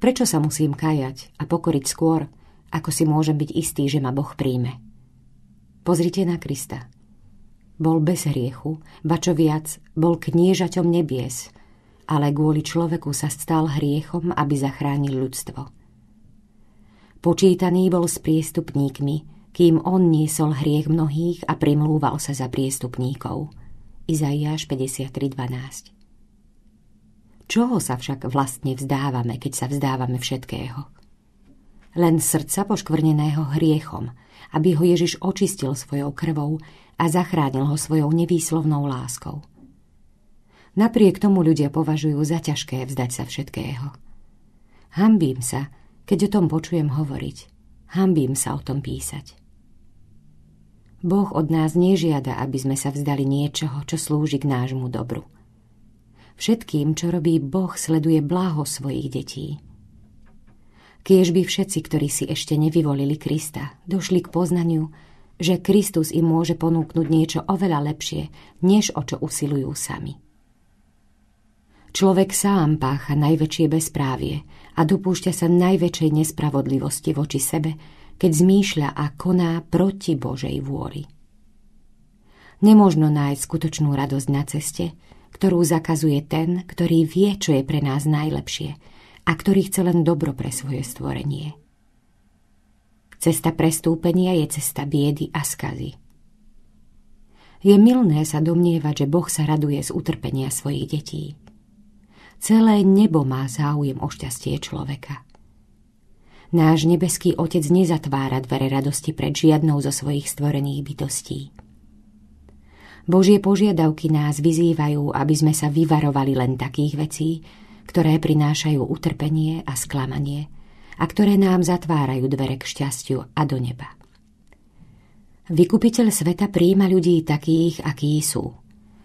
prečo sa musím kajať a pokoriť skôr, ako si môžem byť istý, že ma Boh príjme. Pozrite na Krista – bol bez hriechu, ba čo viac, bol kniežaťom nebies, ale kvôli človeku sa stal hriechom, aby zachránil ľudstvo. Počítaný bol s priestupníkmi, kým on niesol hriech mnohých a primlúval sa za priestupníkov. Izaiáš 53.12 Čoho sa však vlastne vzdávame, keď sa vzdávame všetkého? Len srdca poškvrneného hriechom, aby ho Ježiš očistil svojou krvou a zachránil ho svojou nevýslovnou láskou. Napriek tomu ľudia považujú za ťažké vzdať sa všetkého. Hambím sa, keď o tom počujem hovoriť. Hambím sa o tom písať. Boh od nás nežiada, aby sme sa vzdali niečoho, čo slúži k nášmu dobru. Všetkým, čo robí Boh, sleduje blaho svojich detí. Kiež by všetci, ktorí si ešte nevyvolili Krista, došli k poznaniu, že Kristus im môže ponúknuť niečo oveľa lepšie, než o čo usilujú sami. Človek sám pácha najväčšie bezprávie a dopúšťa sa najväčšej nespravodlivosti voči sebe, keď zmýšľa a koná proti Božej vôli. Nemôžno nájsť skutočnú radosť na ceste, ktorú zakazuje ten, ktorý vie, čo je pre nás najlepšie a ktorý chce len dobro pre svoje stvorenie – Cesta prestúpenia je cesta biedy a skazy. Je milné sa domnievať, že Boh sa raduje z utrpenia svojich detí. Celé nebo má záujem o šťastie človeka. Náš nebeský Otec nezatvára dvere radosti pred žiadnou zo svojich stvorených bytostí. Božie požiadavky nás vyzývajú, aby sme sa vyvarovali len takých vecí, ktoré prinášajú utrpenie a sklamanie – a ktoré nám zatvárajú dvere k šťastiu a do neba. Vykupiteľ sveta príjma ľudí takých, akí sú,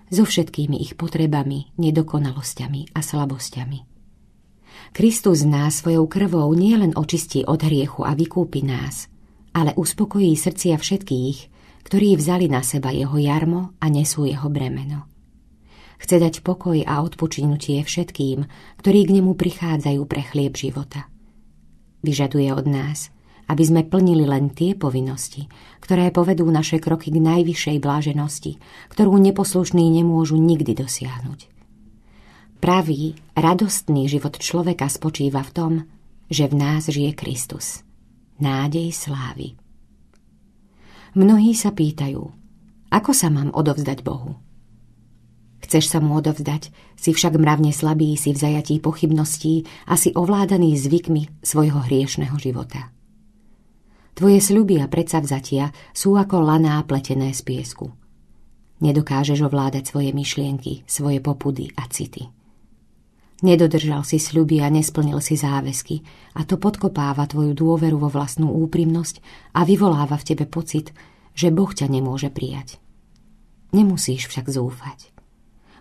so všetkými ich potrebami, nedokonalosťami a slabosťami. Kristus nás svojou krvou nielen očistí od hriechu a vykúpi nás, ale uspokojí srdcia všetkých, ktorí vzali na seba jeho jarmo a nesú jeho bremeno. Chce dať pokoj a odpočinutie všetkým, ktorí k nemu prichádzajú pre chlieb života – Vyžaduje od nás, aby sme plnili len tie povinnosti, ktoré povedú naše kroky k najvyššej bláženosti, ktorú neposlušní nemôžu nikdy dosiahnuť. Pravý, radostný život človeka spočíva v tom, že v nás žije Kristus. Nádej slávy. Mnohí sa pýtajú, ako sa mám odovzdať Bohu? Chceš sa mu odovzdať, si však mravne slabý, si v zajatí pochybností a si ovládaný zvykmi svojho hriešného života. Tvoje sľuby a predsavzatia sú ako laná pletené z piesku. Nedokážeš ovládať svoje myšlienky, svoje popudy a city. Nedodržal si sľuby a nesplnil si záväzky a to podkopáva tvoju dôveru vo vlastnú úprimnosť a vyvoláva v tebe pocit, že Boh ťa nemôže prijať. Nemusíš však zúfať.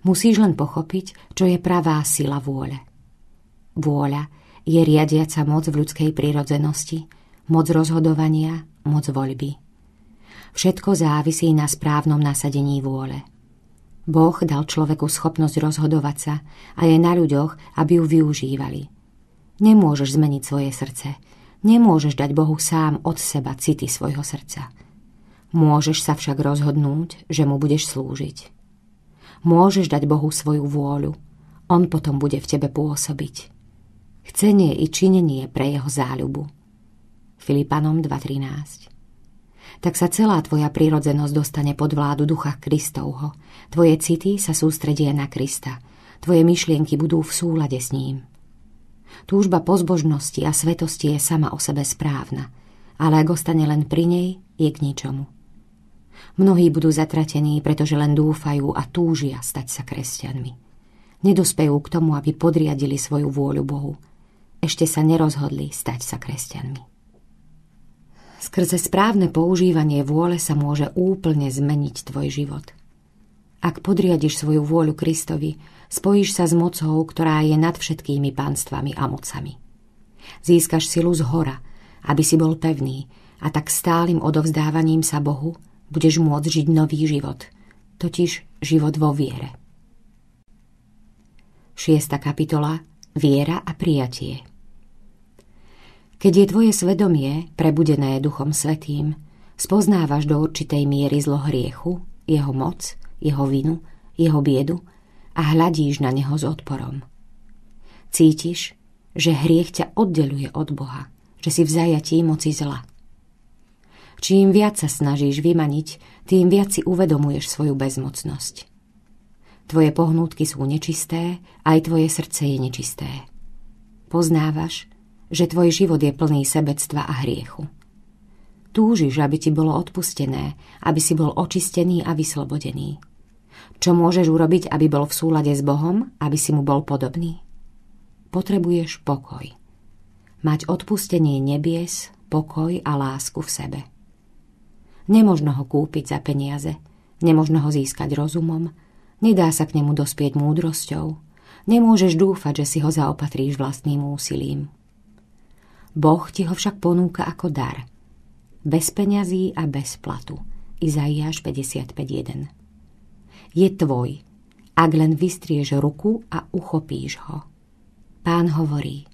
Musíš len pochopiť, čo je pravá sila vôle. Vôľa je riadiaca moc v ľudskej prírodzenosti, moc rozhodovania, moc voľby. Všetko závisí na správnom nasadení vôle. Boh dal človeku schopnosť rozhodovať sa a je na ľuďoch, aby ju využívali. Nemôžeš zmeniť svoje srdce. Nemôžeš dať Bohu sám od seba city svojho srdca. Môžeš sa však rozhodnúť, že mu budeš slúžiť môžeš dať Bohu svoju vôľu. On potom bude v tebe pôsobiť. Chcenie i činenie pre jeho záľubu. Filipanom 2.13 tak sa celá tvoja prírodzenosť dostane pod vládu ducha Kristovho. Tvoje city sa sústredia na Krista. Tvoje myšlienky budú v súlade s ním. Túžba po zbožnosti a svetosti je sama o sebe správna, ale ak ostane len pri nej, je k ničomu. Mnohí budú zatratení, pretože len dúfajú a túžia stať sa kresťanmi. Nedospejú k tomu, aby podriadili svoju vôľu Bohu. Ešte sa nerozhodli stať sa kresťanmi. Skrze správne používanie vôle sa môže úplne zmeniť tvoj život. Ak podriadiš svoju vôľu Kristovi, spojíš sa s mocou, ktorá je nad všetkými pánstvami a mocami. Získaš silu z hora, aby si bol pevný a tak stálym odovzdávaním sa Bohu – budeš môcť žiť nový život, totiž život vo viere. 6. kapitola Viera a prijatie Keď je tvoje svedomie prebudené Duchom Svetým, spoznávaš do určitej miery zlo hriechu, jeho moc, jeho vinu, jeho biedu a hľadíš na neho s odporom. Cítiš, že hriech ťa oddeluje od Boha, že si v zajatí moci zla – Čím viac sa snažíš vymaniť, tým viac si uvedomuješ svoju bezmocnosť. Tvoje pohnútky sú nečisté, aj tvoje srdce je nečisté. Poznávaš, že tvoj život je plný sebectva a hriechu. Túžiš, aby ti bolo odpustené, aby si bol očistený a vyslobodený. Čo môžeš urobiť, aby bol v súlade s Bohom, aby si mu bol podobný? Potrebuješ pokoj. Mať odpustenie nebies, pokoj a lásku v sebe. Nemožno ho kúpiť za peniaze. Nemožno ho získať rozumom. Nedá sa k nemu dospieť múdrosťou. Nemôžeš dúfať, že si ho zaopatríš vlastným úsilím. Boh ti ho však ponúka ako dar. Bez peňazí a bez platu. Izaiáš 55.1 Je tvoj, ak len vystrieš ruku a uchopíš ho. Pán hovorí,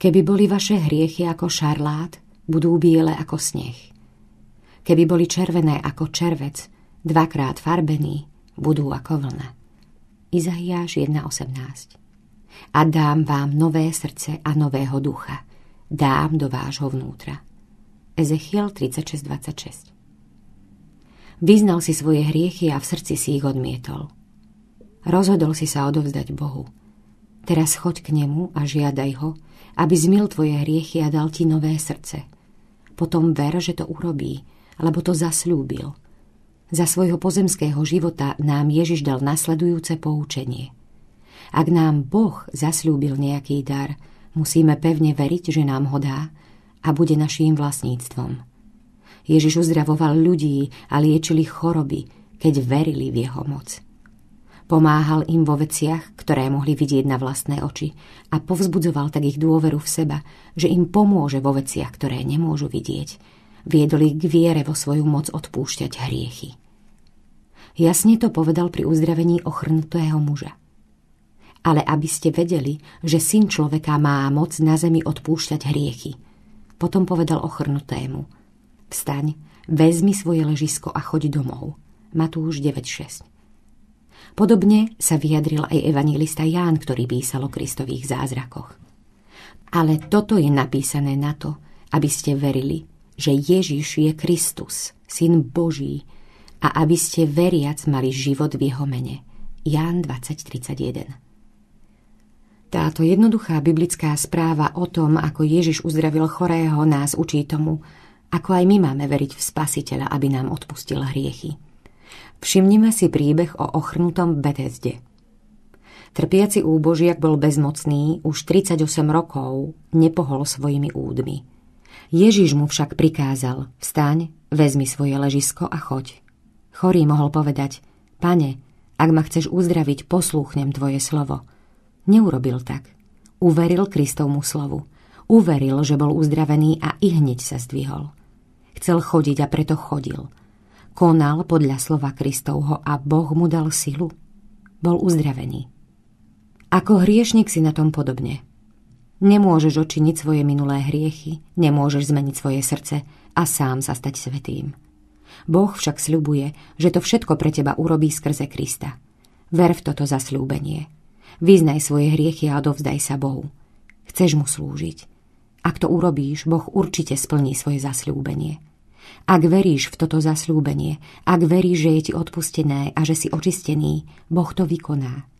keby boli vaše hriechy ako šarlát, budú biele ako sneh Keby boli červené ako červec, dvakrát farbení, budú ako vlna. Izaiáš 1.18 A dám vám nové srdce a nového ducha. Dám do vášho vnútra. Ezechiel 36.26 Vyznal si svoje hriechy a v srdci si ich odmietol. Rozhodol si sa odovzdať Bohu. Teraz choď k nemu a žiadaj ho, aby zmil tvoje hriechy a dal ti nové srdce. Potom ver, že to urobí lebo to zasľúbil. Za svojho pozemského života nám Ježiš dal nasledujúce poučenie. Ak nám Boh zasľúbil nejaký dar, musíme pevne veriť, že nám ho dá a bude naším vlastníctvom. Ježiš uzdravoval ľudí a liečili choroby, keď verili v jeho moc. Pomáhal im vo veciach, ktoré mohli vidieť na vlastné oči a povzbudzoval tak ich dôveru v seba, že im pomôže vo veciach, ktoré nemôžu vidieť viedol ich k viere vo svoju moc odpúšťať hriechy. Jasne to povedal pri uzdravení ochrnutého muža. Ale aby ste vedeli, že syn človeka má moc na zemi odpúšťať hriechy. Potom povedal ochrnutému, vstaň, vezmi svoje ležisko a choď domov. Matúš 9.6 Podobne sa vyjadril aj evangelista Ján, ktorý písal o Kristových zázrakoch. Ale toto je napísané na to, aby ste verili, že Ježiš je Kristus, Syn Boží, a aby ste veriac mali život v jeho mene. Ján 20.31 Táto jednoduchá biblická správa o tom, ako Ježiš uzdravil chorého, nás učí tomu, ako aj my máme veriť v Spasiteľa, aby nám odpustil hriechy. Všimnime si príbeh o ochrnutom Betesde. Trpiaci úbožiak bol bezmocný, už 38 rokov nepohol svojimi údmi – Ježiš mu však prikázal, vstaň, vezmi svoje ležisko a choď. Chorý mohol povedať, pane, ak ma chceš uzdraviť, poslúchnem tvoje slovo. Neurobil tak. Uveril Kristovmu slovu. Uveril, že bol uzdravený a i hneď sa zdvihol. Chcel chodiť a preto chodil. Konal podľa slova Kristovho a Boh mu dal silu. Bol uzdravený. Ako hriešnik si na tom podobne – Nemôžeš očiniť svoje minulé hriechy, nemôžeš zmeniť svoje srdce a sám sa stať svetým. Boh však sľubuje, že to všetko pre teba urobí skrze Krista. Ver v toto zasľúbenie. Vyznaj svoje hriechy a odovzdaj sa Bohu. Chceš mu slúžiť. Ak to urobíš, Boh určite splní svoje zasľúbenie. Ak veríš v toto zasľúbenie, ak veríš, že je ti odpustené a že si očistený, Boh to vykoná.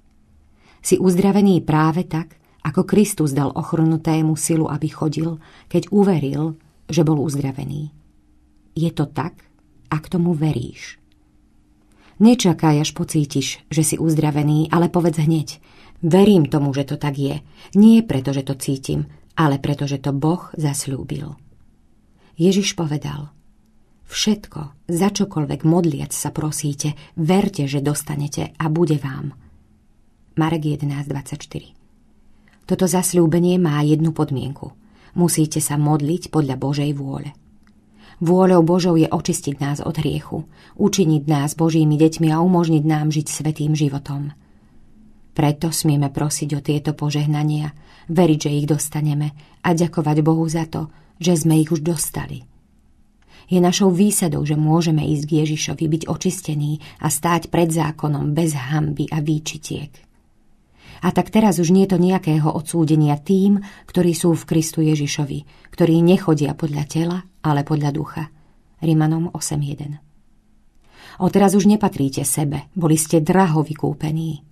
Si uzdravený práve tak, ako Kristus dal ochrnutému silu, aby chodil, keď uveril, že bol uzdravený. Je to tak, ak tomu veríš. Nečakaj, až pocítiš, že si uzdravený, ale povedz hneď. Verím tomu, že to tak je. Nie preto, že to cítim, ale preto, že to Boh zasľúbil. Ježiš povedal, všetko, za čokoľvek modliac sa prosíte, verte, že dostanete a bude vám. Marek 24 toto zasľúbenie má jednu podmienku. Musíte sa modliť podľa Božej vôle. Vôľou Božou je očistiť nás od hriechu, učiniť nás Božími deťmi a umožniť nám žiť svetým životom. Preto smieme prosiť o tieto požehnania, veriť, že ich dostaneme a ďakovať Bohu za to, že sme ich už dostali. Je našou výsadou, že môžeme ísť k Ježišovi, byť očistení a stáť pred zákonom bez hamby a výčitiek. A tak teraz už nie je to nejakého odsúdenia tým, ktorí sú v Kristu Ježišovi, ktorí nechodia podľa tela, ale podľa ducha. Rimanom 8.1 O teraz už nepatríte sebe, boli ste draho vykúpení.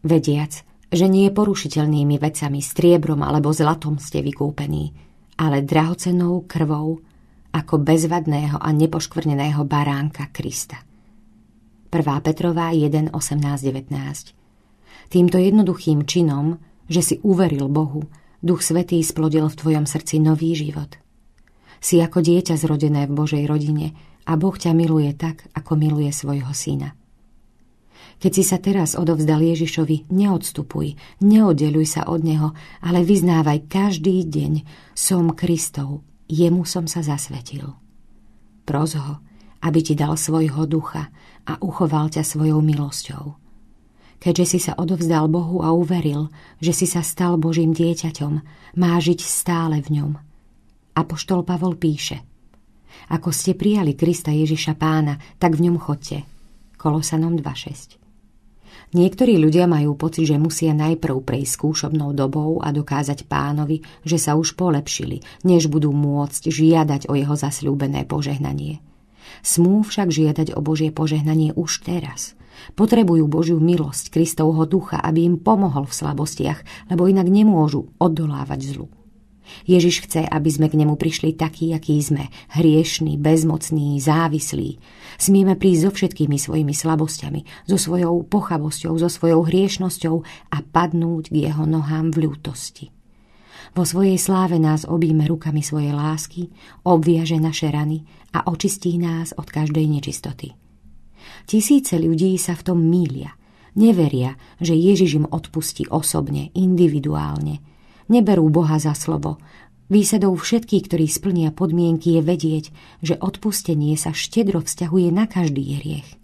Vediac, že nie porušiteľnými vecami, striebrom alebo zlatom ste vykúpení, ale drahocenou krvou ako bezvadného a nepoškvrneného baránka Krista. 1. Petrová 1.18.19 Týmto jednoduchým činom, že si uveril Bohu, Duch Svetý splodil v tvojom srdci nový život. Si ako dieťa zrodené v Božej rodine a Boh ťa miluje tak, ako miluje svojho syna. Keď si sa teraz odovzdal Ježišovi, neodstupuj, neoddeluj sa od Neho, ale vyznávaj každý deň, som Kristov, jemu som sa zasvetil. Pros ho, aby ti dal svojho ducha a uchoval ťa svojou milosťou keďže si sa odovzdal Bohu a uveril, že si sa stal Božím dieťaťom, má žiť stále v ňom. Apoštol Pavol píše Ako ste prijali Krista Ježiša pána, tak v ňom chodte. Kolosanom 2.6 Niektorí ľudia majú pocit, že musia najprv prejsť skúšobnou dobou a dokázať pánovi, že sa už polepšili, než budú môcť žiadať o jeho zasľúbené požehnanie. Smú však žiadať o Božie požehnanie už teraz – Potrebujú Božiu milosť Kristovho ducha, aby im pomohol v slabostiach, lebo inak nemôžu odolávať zlu. Ježiš chce, aby sme k nemu prišli takí, akí sme, hriešní, bezmocní, závislí. Smieme prísť so všetkými svojimi slabosťami, so svojou pochabosťou, so svojou hriešnosťou a padnúť k jeho nohám v ľútosti. Vo svojej sláve nás objíme rukami svojej lásky, obviaže naše rany a očistí nás od každej nečistoty. Tisíce ľudí sa v tom mília. Neveria, že Ježiš im odpustí osobne, individuálne. Neberú Boha za slovo. Výsadou všetkých, ktorí splnia podmienky, je vedieť, že odpustenie sa štedro vzťahuje na každý hriech.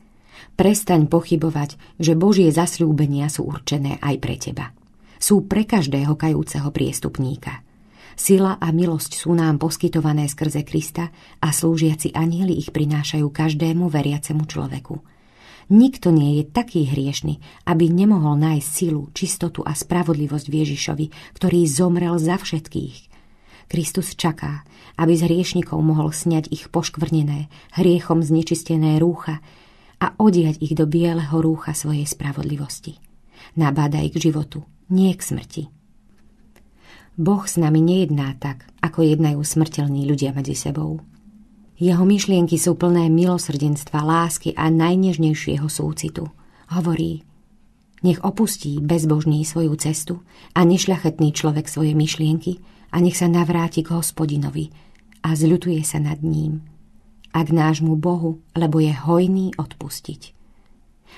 Prestaň pochybovať, že Božie zasľúbenia sú určené aj pre teba. Sú pre každého kajúceho priestupníka – Sila a milosť sú nám poskytované skrze Krista a slúžiaci anieli ich prinášajú každému veriacemu človeku. Nikto nie je taký hriešný, aby nemohol nájsť silu, čistotu a spravodlivosť v Ježišovi, ktorý zomrel za všetkých. Kristus čaká, aby z hriešnikov mohol sňať ich poškvrnené, hriechom znečistené rúcha a odiať ich do bieleho rúcha svojej spravodlivosti. ich k životu, nie k smrti. Boh s nami nejedná tak, ako jednajú smrteľní ľudia medzi sebou. Jeho myšlienky sú plné milosrdenstva, lásky a najnežnejšieho súcitu. Hovorí, nech opustí bezbožný svoju cestu a nešľachetný človek svoje myšlienky a nech sa navráti k hospodinovi a zľutuje sa nad ním. A k nášmu Bohu, lebo je hojný odpustiť.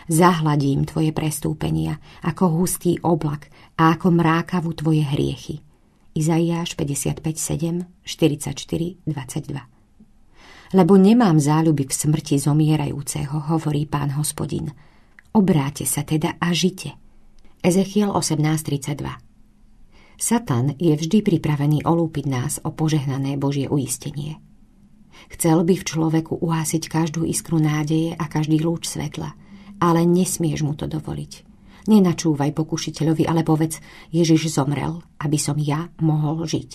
Zahladím tvoje prestúpenia ako hustý oblak a ako mrákavu tvoje hriechy. Izaiáš 55, 7, 44, 22 lebo nemám záľuby v smrti zomierajúceho, hovorí pán hospodin. Obráte sa teda a žite. Ezechiel 18.32 Satan je vždy pripravený olúpiť nás o požehnané Božie uistenie. Chcel by v človeku uhásiť každú iskru nádeje a každý lúč svetla, ale nesmieš mu to dovoliť. Nenačúvaj pokušiteľovi, ale povedz, Ježiš zomrel, aby som ja mohol žiť.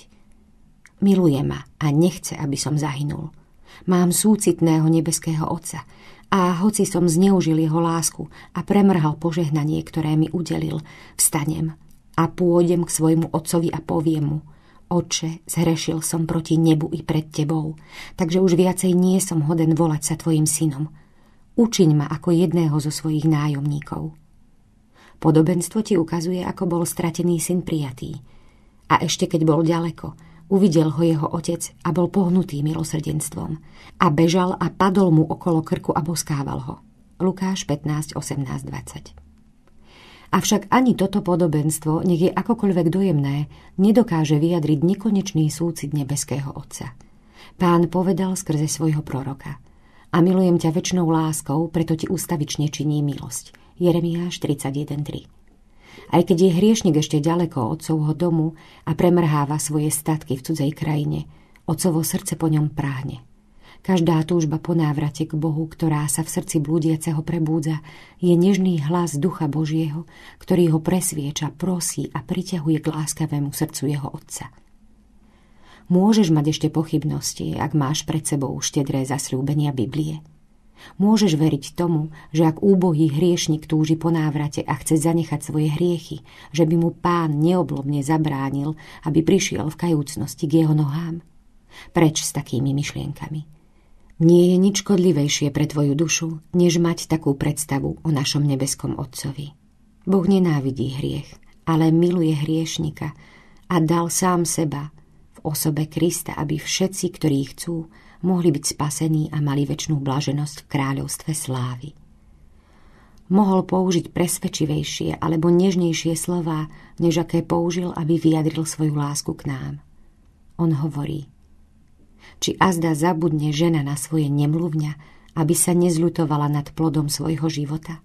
Miluje ma a nechce, aby som zahynul – Mám súcitného nebeského Otca a hoci som zneužil jeho lásku a premrhal požehnanie, ktoré mi udelil, vstanem a pôjdem k svojmu Otcovi a poviem mu – Oče, zhrešil som proti nebu i pred tebou, takže už viacej nie som hoden volať sa tvojim synom. Učiň ma ako jedného zo svojich nájomníkov. Podobenstvo ti ukazuje, ako bol stratený syn prijatý. A ešte keď bol ďaleko, Uvidel ho jeho otec a bol pohnutý milosrdenstvom. A bežal a padol mu okolo krku a boskával ho. Lukáš 15, 18, 20. Avšak ani toto podobenstvo, nech je akokoľvek dojemné, nedokáže vyjadriť nekonečný súcit nebeského Otca. Pán povedal skrze svojho proroka A milujem ťa väčšnou láskou, preto ti ustavične činí milosť. Jeremiáš 3. Aj keď je hriešnik ešte ďaleko od otcovho domu a premrháva svoje statky v cudzej krajine, otcovo srdce po ňom práhne. Každá túžba po návrate k Bohu, ktorá sa v srdci blúdiaceho prebúdza, je nežný hlas Ducha Božieho, ktorý ho presvieča, prosí a priťahuje k láskavému srdcu jeho Otca. Môžeš mať ešte pochybnosti, ak máš pred sebou štedré zasľúbenia Biblie – Môžeš veriť tomu, že ak úbohý hriešnik túži po návrate a chce zanechať svoje hriechy, že by mu pán neoblomne zabránil, aby prišiel v kajúcnosti k jeho nohám? Preč s takými myšlienkami? Nie je nič škodlivejšie pre tvoju dušu, než mať takú predstavu o našom nebeskom Otcovi. Boh nenávidí hriech, ale miluje hriešnika a dal sám seba v osobe Krista, aby všetci, ktorí chcú, mohli byť spasení a mali väčšnú blaženosť v kráľovstve slávy. Mohol použiť presvedčivejšie alebo nežnejšie slova, než aké použil, aby vyjadril svoju lásku k nám. On hovorí, či azda zabudne žena na svoje nemluvňa, aby sa nezľutovala nad plodom svojho života?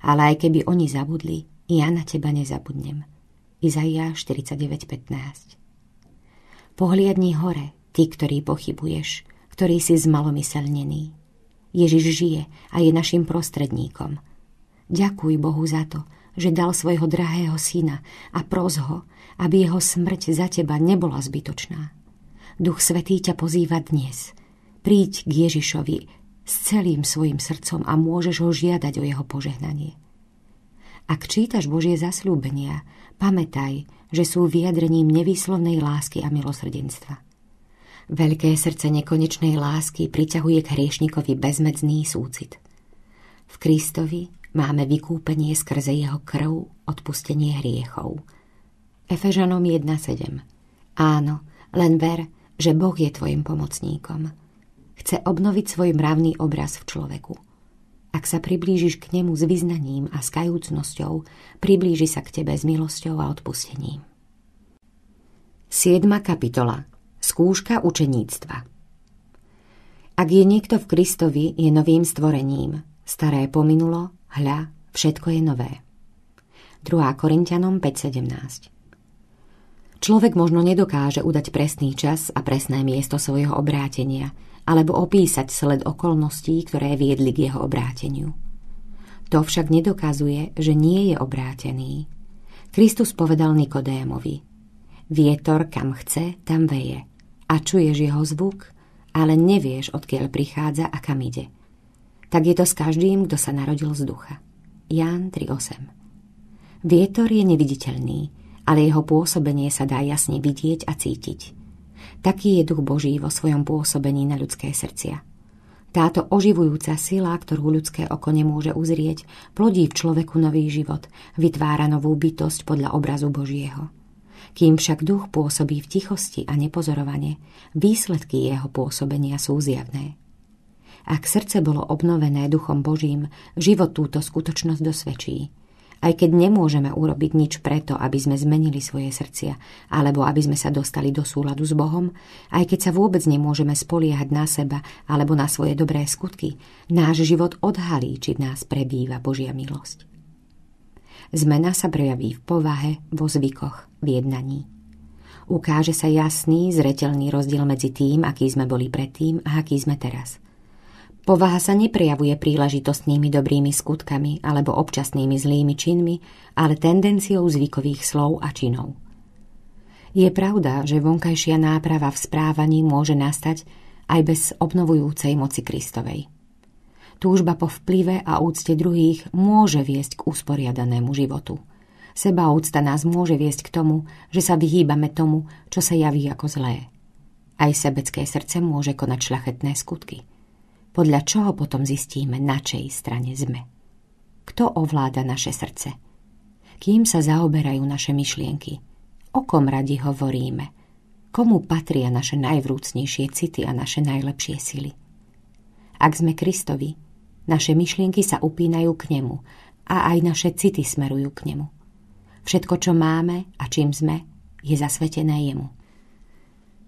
Ale aj keby oni zabudli, ja na teba nezabudnem. Izaia 49.15 Pohliadni hore, Ty, ktorý pochybuješ, ktorý si zmalomyselnený. Ježiš žije a je našim prostredníkom. Ďakuj Bohu za to, že dal svojho drahého syna a pros ho, aby jeho smrť za teba nebola zbytočná. Duch Svetý ťa pozýva dnes. Príď k Ježišovi s celým svojim srdcom a môžeš ho žiadať o jeho požehnanie. Ak čítaš Božie zasľúbenia, pamätaj, že sú vyjadrením nevýslovnej lásky a milosrdenstva. Veľké srdce nekonečnej lásky priťahuje k hriešnikovi bezmedzný súcit. V Kristovi máme vykúpenie skrze jeho krv, odpustenie hriechov. Efežanom 1.7 Áno, len ver, že Boh je tvojim pomocníkom. Chce obnoviť svoj mravný obraz v človeku. Ak sa priblížiš k nemu s vyznaním a skajúcnosťou priblíži sa k tebe s milosťou a odpustením. 7. kapitola Skúška učeníctva Ak je niekto v Kristovi, je novým stvorením. Staré pominulo, hľa, všetko je nové. 2. Korintianom 5.17 Človek možno nedokáže udať presný čas a presné miesto svojho obrátenia, alebo opísať sled okolností, ktoré viedli k jeho obráteniu. To však nedokazuje, že nie je obrátený. Kristus povedal Nikodémovi – Vietor kam chce, tam veje a čuješ jeho zvuk, ale nevieš, odkiaľ prichádza a kam ide. Tak je to s každým, kto sa narodil z ducha. Ján 3.8 Vietor je neviditeľný, ale jeho pôsobenie sa dá jasne vidieť a cítiť. Taký je duch Boží vo svojom pôsobení na ľudské srdcia. Táto oživujúca sila, ktorú ľudské oko nemôže uzrieť, plodí v človeku nový život, vytvára novú bytosť podľa obrazu Božieho. Kým však duch pôsobí v tichosti a nepozorovane, výsledky jeho pôsobenia sú zjavné. Ak srdce bolo obnovené duchom Božím, život túto skutočnosť dosvedčí – aj keď nemôžeme urobiť nič preto, aby sme zmenili svoje srdcia, alebo aby sme sa dostali do súladu s Bohom, aj keď sa vôbec nemôžeme spoliehať na seba alebo na svoje dobré skutky, náš život odhalí, či v nás prebýva Božia milosť. Zmena sa prejaví v povahe, vo zvykoch, v jednaní. Ukáže sa jasný, zretelný rozdiel medzi tým, aký sme boli predtým a aký sme teraz. Povaha sa neprejavuje príležitostnými dobrými skutkami alebo občasnými zlými činmi, ale tendenciou zvykových slov a činov. Je pravda, že vonkajšia náprava v správaní môže nastať aj bez obnovujúcej moci Kristovej. Túžba po vplyve a úcte druhých môže viesť k usporiadanému životu. Seba úcta nás môže viesť k tomu, že sa vyhýbame tomu, čo sa javí ako zlé. Aj sebecké srdce môže konať šlachetné skutky. Podľa čoho potom zistíme, na čej strane sme. Kto ovláda naše srdce? Kým sa zaoberajú naše myšlienky? O kom radi hovoríme? Komu patria naše najvrúcnejšie city a naše najlepšie sily? Ak sme Kristovi, naše myšlienky sa upínajú k nemu a aj naše city smerujú k nemu. Všetko, čo máme a čím sme, je zasvetené jemu.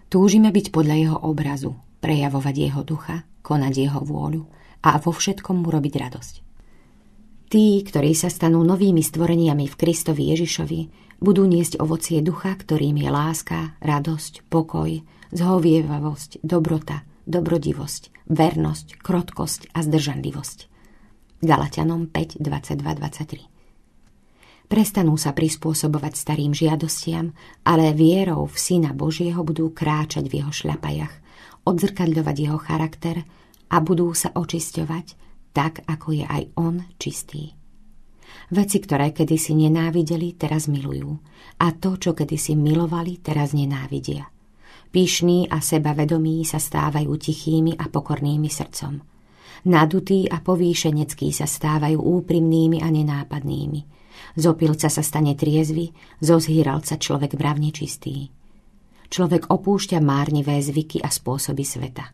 Túžime byť podľa jeho obrazu, prejavovať jeho ducha, konať jeho vôľu a vo všetkom mu robiť radosť. Tí, ktorí sa stanú novými stvoreniami v Kristovi Ježišovi, budú niesť ovocie ducha, ktorým je láska, radosť, pokoj, zhovievavosť, dobrota, dobrodivosť, vernosť, krotkosť a zdržanlivosť. Galatianom 5, 22, 23 prestanú sa prispôsobovať starým žiadostiam, ale vierou v Syna Božieho budú kráčať v jeho šľapajach, odzrkadľovať jeho charakter a budú sa očisťovať, tak ako je aj on čistý. Veci, ktoré kedysi nenávideli, teraz milujú a to, čo kedysi milovali, teraz nenávidia. Píšní a sebavedomí sa stávajú tichými a pokornými srdcom. Nadutí a povýšeneckí sa stávajú úprimnými a nenápadnými. Z opilca sa stane triezvy, zo sa človek mravne čistý. Človek opúšťa márnivé zvyky a spôsoby sveta.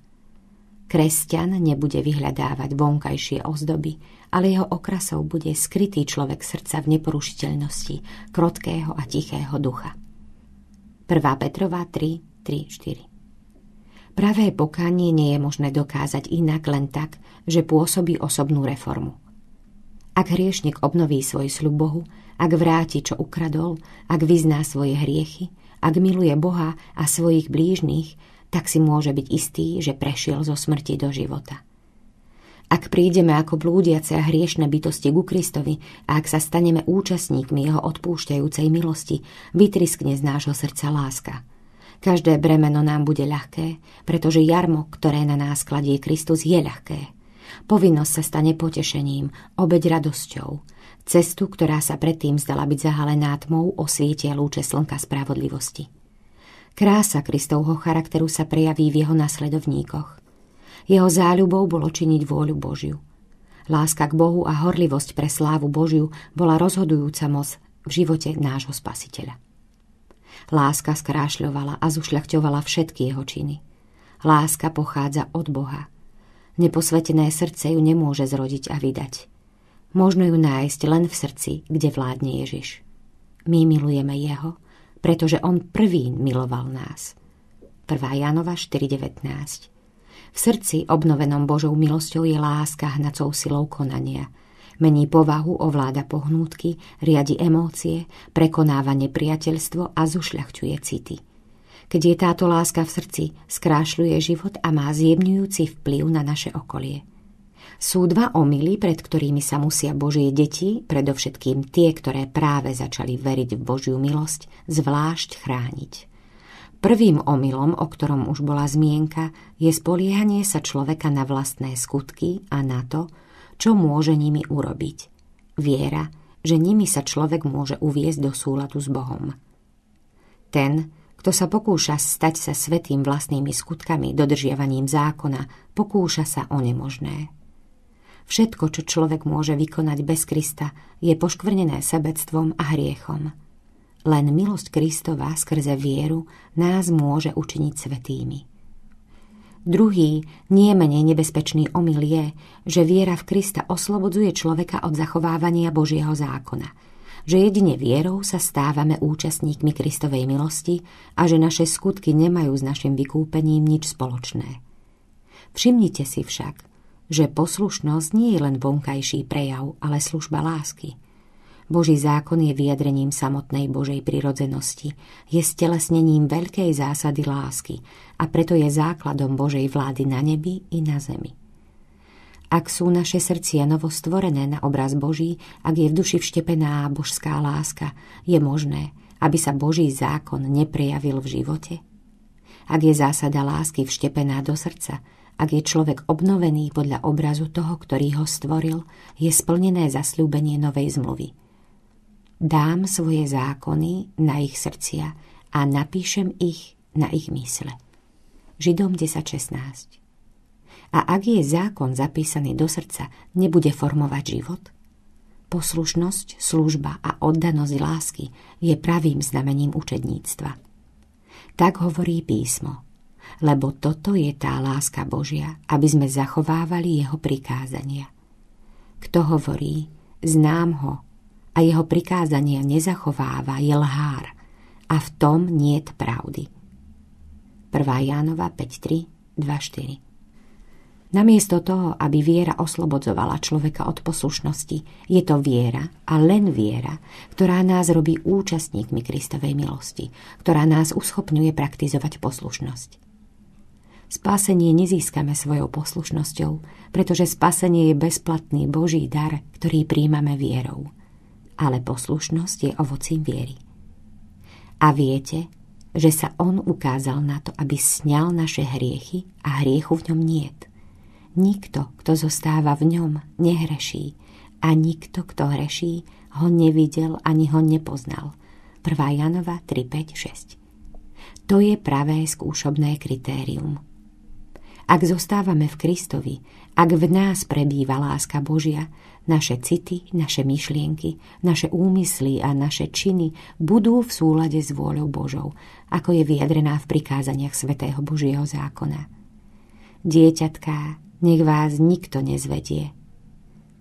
Kresťan nebude vyhľadávať vonkajšie ozdoby, ale jeho okrasou bude skrytý človek srdca v neporušiteľnosti, krotkého a tichého ducha. 1. Petrova 3, 3, 4. Pravé pokánie nie je možné dokázať inak len tak, že pôsobí osobnú reformu. Ak hriešnik obnoví svoj sľub Bohu, ak vráti, čo ukradol, ak vyzná svoje hriechy, ak miluje Boha a svojich blížnych, tak si môže byť istý, že prešiel zo smrti do života. Ak prídeme ako blúdiace a hriešne bytosti ku Kristovi a ak sa staneme účastníkmi jeho odpúšťajúcej milosti, vytriskne z nášho srdca láska. Každé bremeno nám bude ľahké, pretože jarmo, ktoré na nás kladie Kristus, je ľahké. Povinnosť sa stane potešením, obeď radosťou. Cestu, ktorá sa predtým zdala byť zahalená tmou, osvietia lúče slnka spravodlivosti. Krása Kristovho charakteru sa prejaví v jeho nasledovníkoch. Jeho záľubou bolo činiť vôľu Božiu. Láska k Bohu a horlivosť pre slávu Božiu bola rozhodujúca moc v živote nášho spasiteľa. Láska skrášľovala a zušľachťovala všetky jeho činy. Láska pochádza od Boha. Neposvetené srdce ju nemôže zrodiť a vydať. Možno ju nájsť len v srdci, kde vládne Ježiš. My milujeme Jeho, pretože On prvý miloval nás. 1. Janova 4.19 V srdci obnovenom Božou milosťou je láska hnacou silou konania – Mení povahu, ovláda pohnútky, riadi emócie, prekonáva nepriateľstvo a zušľachtuje city. Keď je táto láska v srdci, skrášľuje život a má zjemňujúci vplyv na naše okolie. Sú dva omily, pred ktorými sa musia Božie deti, predovšetkým tie, ktoré práve začali veriť v Božiu milosť, zvlášť chrániť. Prvým omylom, o ktorom už bola zmienka, je spoliehanie sa človeka na vlastné skutky a na to, čo môže nimi urobiť. Viera, že nimi sa človek môže uviezť do súladu s Bohom. Ten, kto sa pokúša stať sa svetým vlastnými skutkami, dodržiavaním zákona, pokúša sa o nemožné. Všetko, čo človek môže vykonať bez Krista, je poškvrnené sebectvom a hriechom. Len milosť Kristova skrze vieru nás môže učiniť svetými. Druhý, nie menej nebezpečný omyl je, že viera v Krista oslobodzuje človeka od zachovávania Božieho zákona – že jedine vierou sa stávame účastníkmi Kristovej milosti a že naše skutky nemajú s našim vykúpením nič spoločné. Všimnite si však, že poslušnosť nie je len vonkajší prejav, ale služba lásky – Boží zákon je vyjadrením samotnej Božej prirodzenosti, je stelesnením veľkej zásady lásky a preto je základom Božej vlády na nebi i na zemi. Ak sú naše srdcia novo stvorené na obraz Boží, ak je v duši vštepená božská láska, je možné, aby sa Boží zákon neprejavil v živote? Ak je zásada lásky vštepená do srdca, ak je človek obnovený podľa obrazu toho, ktorý ho stvoril, je splnené zasľúbenie novej zmluvy – Dám svoje zákony na ich srdcia a napíšem ich na ich mysle. Židom 10.16 A ak je zákon zapísaný do srdca, nebude formovať život? Poslušnosť, služba a oddanosť lásky je pravým znamením učedníctva. Tak hovorí písmo, lebo toto je tá láska Božia, aby sme zachovávali jeho prikázania. Kto hovorí, znám ho a jeho prikázania nezachováva, je lhár a v tom niet pravdy. 1. Jánova 5.3, Namiesto toho, aby viera oslobodzovala človeka od poslušnosti, je to viera a len viera, ktorá nás robí účastníkmi Kristovej milosti, ktorá nás uschopňuje praktizovať poslušnosť. Spásenie nezískame svojou poslušnosťou, pretože spásenie je bezplatný Boží dar, ktorý príjmame vierou ale poslušnosť je ovocím viery. A viete, že sa on ukázal na to, aby sňal naše hriechy a hriechu v ňom niet. Nikto, kto zostáva v ňom, nehreší a nikto, kto hreší, ho nevidel ani ho nepoznal. 1. Janova 3.5.6 To je pravé skúšobné kritérium. Ak zostávame v Kristovi, ak v nás prebýva láska Božia, naše city, naše myšlienky, naše úmysly a naše činy budú v súlade s vôľou Božou, ako je vyjadrená v prikázaniach svätého Božieho zákona. Dieťatká, nech vás nikto nezvedie.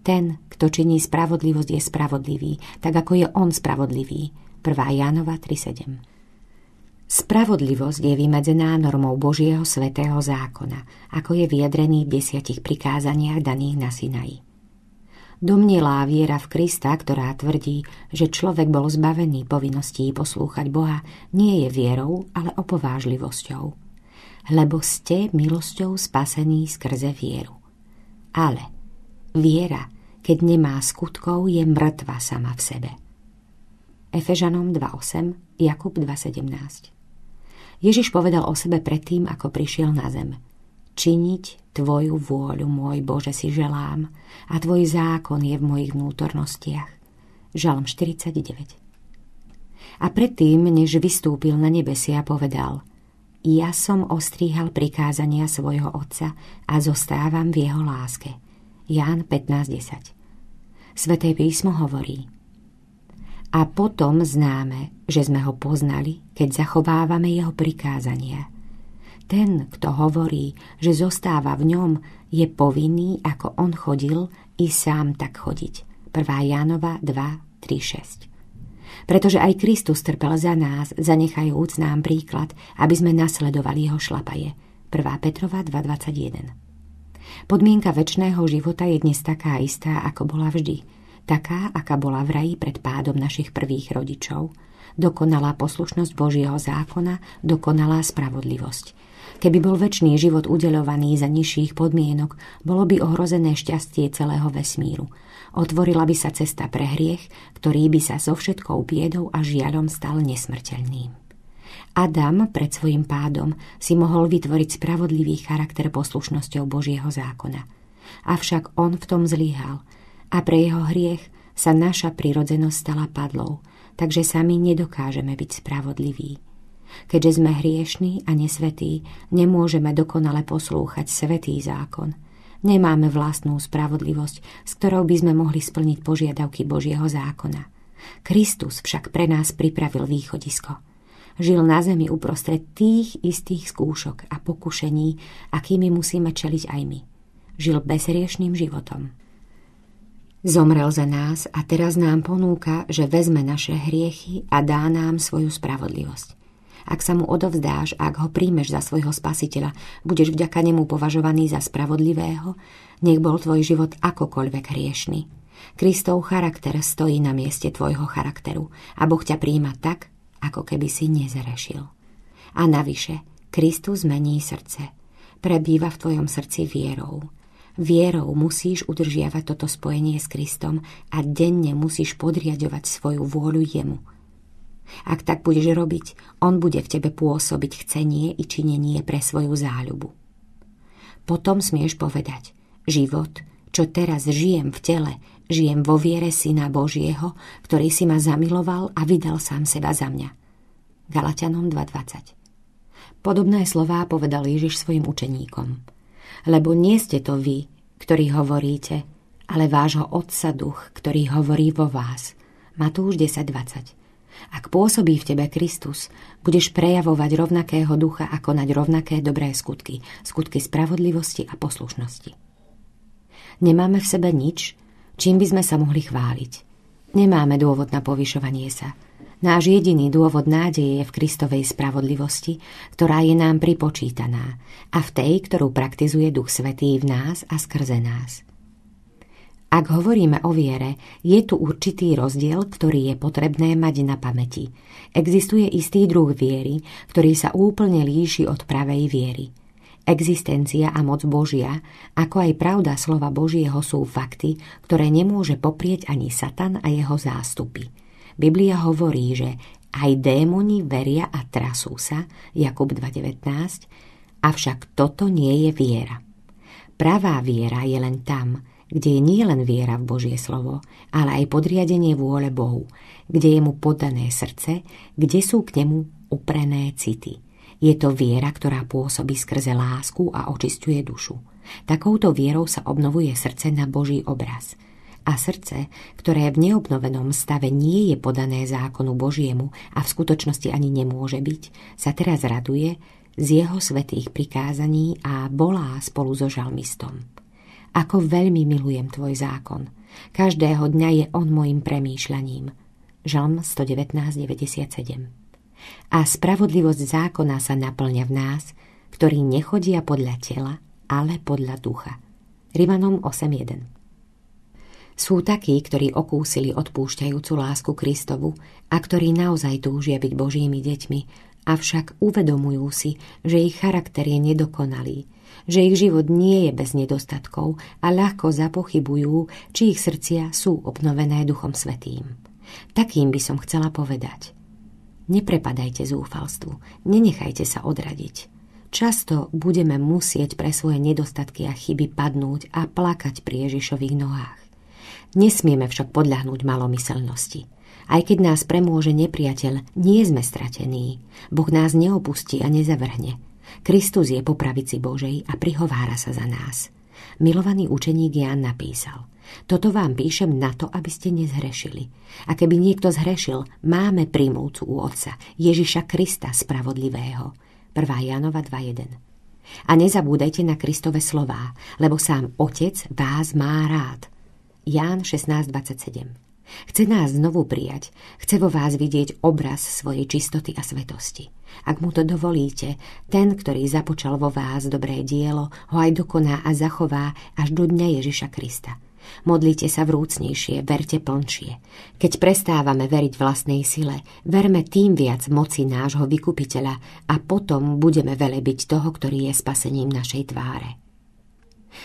Ten, kto činí spravodlivosť, je spravodlivý, tak ako je on spravodlivý. 1. Jánova 3.7 Spravodlivosť je vymedzená normou Božieho svetého zákona, ako je vyjadrený v desiatich prikázaniach daných na Sinaji domnelá viera v Krista, ktorá tvrdí, že človek bol zbavený povinností poslúchať Boha, nie je vierou, ale opovážlivosťou. Lebo ste milosťou spasení skrze vieru. Ale viera, keď nemá skutkov, je mŕtva sama v sebe. Efežanom 2.8, Jakub 2.17 Ježiš povedal o sebe predtým, ako prišiel na zem – Činiť Tvoju vôľu, môj Bože, si želám a Tvoj zákon je v mojich vnútornostiach. Žalm 49 A predtým, než vystúpil na nebesia, povedal Ja som ostríhal prikázania svojho Otca a zostávam v jeho láske. Ján 15.10 Sveté písmo hovorí A potom známe, že sme ho poznali, keď zachovávame jeho prikázania – ten, kto hovorí, že zostáva v ňom, je povinný, ako on chodil, i sám tak chodiť. 1. Jánova 2, 3, 6 pretože aj Kristus trpel za nás, zanechajúc nám príklad, aby sme nasledovali jeho šlapaje. 1. Petrova 2.21 Podmienka väčšného života je dnes taká istá, ako bola vždy. Taká, aká bola v raji pred pádom našich prvých rodičov. Dokonalá poslušnosť Božieho zákona, dokonalá spravodlivosť. Keby bol väčší život udeľovaný za nižších podmienok, bolo by ohrozené šťastie celého vesmíru. Otvorila by sa cesta pre hriech, ktorý by sa so všetkou biedou a žiaľom stal nesmrteľným. Adam pred svojim pádom si mohol vytvoriť spravodlivý charakter poslušnosťou Božieho zákona. Avšak on v tom zlyhal a pre jeho hriech sa naša prirodzenosť stala padlou, takže sami nedokážeme byť spravodliví keďže sme hriešní a nesvetí, nemôžeme dokonale poslúchať svetý zákon. Nemáme vlastnú spravodlivosť, s ktorou by sme mohli splniť požiadavky Božieho zákona. Kristus však pre nás pripravil východisko. Žil na zemi uprostred tých istých skúšok a pokušení, akými musíme čeliť aj my. Žil bezriešným životom. Zomrel za nás a teraz nám ponúka, že vezme naše hriechy a dá nám svoju spravodlivosť. Ak sa mu odovzdáš ak ho príjmeš za svojho spasiteľa, budeš vďaka nemu považovaný za spravodlivého, nech bol tvoj život akokoľvek hriešný. Kristov charakter stojí na mieste tvojho charakteru a Boh ťa príjma tak, ako keby si nezrešil. A navyše, Kristus mení srdce. Prebýva v tvojom srdci vierou. Vierou musíš udržiavať toto spojenie s Kristom a denne musíš podriadovať svoju vôľu jemu – ak tak budeš robiť, on bude v tebe pôsobiť chcenie i činenie pre svoju záľubu. Potom smieš povedať, život, čo teraz žijem v tele, žijem vo viere Syna Božieho, ktorý si ma zamiloval a vydal sám seba za mňa. Galatianom 2.20 Podobné slová povedal Ježiš svojim učeníkom. Lebo nie ste to vy, ktorí hovoríte, ale vášho Otca Duch, ktorý hovorí vo vás. Matúš 10.20 ak pôsobí v tebe Kristus, budeš prejavovať rovnakého ducha a konať rovnaké dobré skutky, skutky spravodlivosti a poslušnosti. Nemáme v sebe nič, čím by sme sa mohli chváliť. Nemáme dôvod na povyšovanie sa. Náš jediný dôvod nádeje je v Kristovej spravodlivosti, ktorá je nám pripočítaná a v tej, ktorú praktizuje Duch Svetý v nás a skrze nás – ak hovoríme o viere, je tu určitý rozdiel, ktorý je potrebné mať na pamäti. Existuje istý druh viery, ktorý sa úplne líši od pravej viery. Existencia a moc Božia, ako aj pravda slova Božieho sú fakty, ktoré nemôže poprieť ani Satan a jeho zástupy. Biblia hovorí, že aj démoni veria a trasú sa, Jakub 2.19, avšak toto nie je viera. Pravá viera je len tam, kde je nielen viera v Božie slovo, ale aj podriadenie vôle Bohu, kde je mu podané srdce, kde sú k nemu uprené city. Je to viera, ktorá pôsobí skrze lásku a očistuje dušu. Takouto vierou sa obnovuje srdce na Boží obraz. A srdce, ktoré v neobnovenom stave nie je podané zákonu Božiemu a v skutočnosti ani nemôže byť, sa teraz raduje z jeho svetých prikázaní a bolá spolu so žalmistom. Ako veľmi milujem tvoj zákon. Každého dňa je on mojim premýšľaním. Žalm 119.97 A spravodlivosť zákona sa naplňa v nás, ktorí nechodia podľa tela, ale podľa ducha. Rimanom 8.1 Sú takí, ktorí okúsili odpúšťajúcu lásku Kristovu a ktorí naozaj túžia byť Božími deťmi, avšak uvedomujú si, že ich charakter je nedokonalý, že ich život nie je bez nedostatkov a ľahko zapochybujú, či ich srdcia sú obnovené Duchom Svetým. Takým by som chcela povedať. Neprepadajte zúfalstvu, nenechajte sa odradiť. Často budeme musieť pre svoje nedostatky a chyby padnúť a plakať pri Ježišových nohách. Nesmieme však podľahnúť malomyselnosti. Aj keď nás premôže nepriateľ, nie sme stratení. Boh nás neopustí a nezavrhne. Kristus je po pravici Božej a prihovára sa za nás. Milovaný učeník Ján napísal – toto vám píšem na to, aby ste nezhrešili. A keby niekto zhrešil, máme príjmovcu u Otca, Ježiša Krista Spravodlivého. 1. Janova 2.1 A nezabúdajte na Kristove slová, lebo sám Otec vás má rád. Ján 16.27 Chce nás znovu prijať, chce vo vás vidieť obraz svojej čistoty a svetosti. Ak mu to dovolíte, ten, ktorý započal vo vás dobré dielo, ho aj dokoná a zachová až do dňa Ježiša Krista. Modlite sa vrúcnejšie, verte plnšie. Keď prestávame veriť vlastnej sile, verme tým viac moci nášho vykupiteľa a potom budeme velebiť toho, ktorý je spasením našej tváre.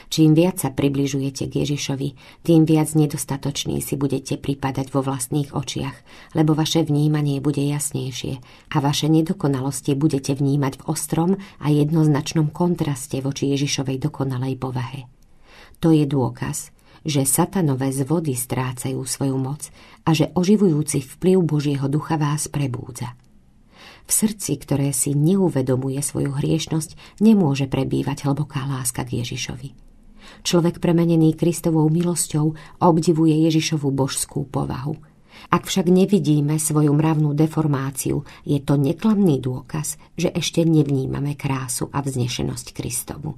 Čím viac sa približujete k Ježišovi, tým viac nedostatočný si budete pripadať vo vlastných očiach, lebo vaše vnímanie bude jasnejšie a vaše nedokonalosti budete vnímať v ostrom a jednoznačnom kontraste voči Ježišovej dokonalej povahe. To je dôkaz, že satanové zvody strácajú svoju moc a že oživujúci vplyv Božieho ducha vás prebúdza. V srdci, ktoré si neuvedomuje svoju hriešnosť, nemôže prebývať hlboká láska k Ježišovi. Človek premenený Kristovou milosťou obdivuje Ježišovu božskú povahu. Ak však nevidíme svoju mravnú deformáciu, je to neklamný dôkaz, že ešte nevnímame krásu a vznešenosť Kristovu.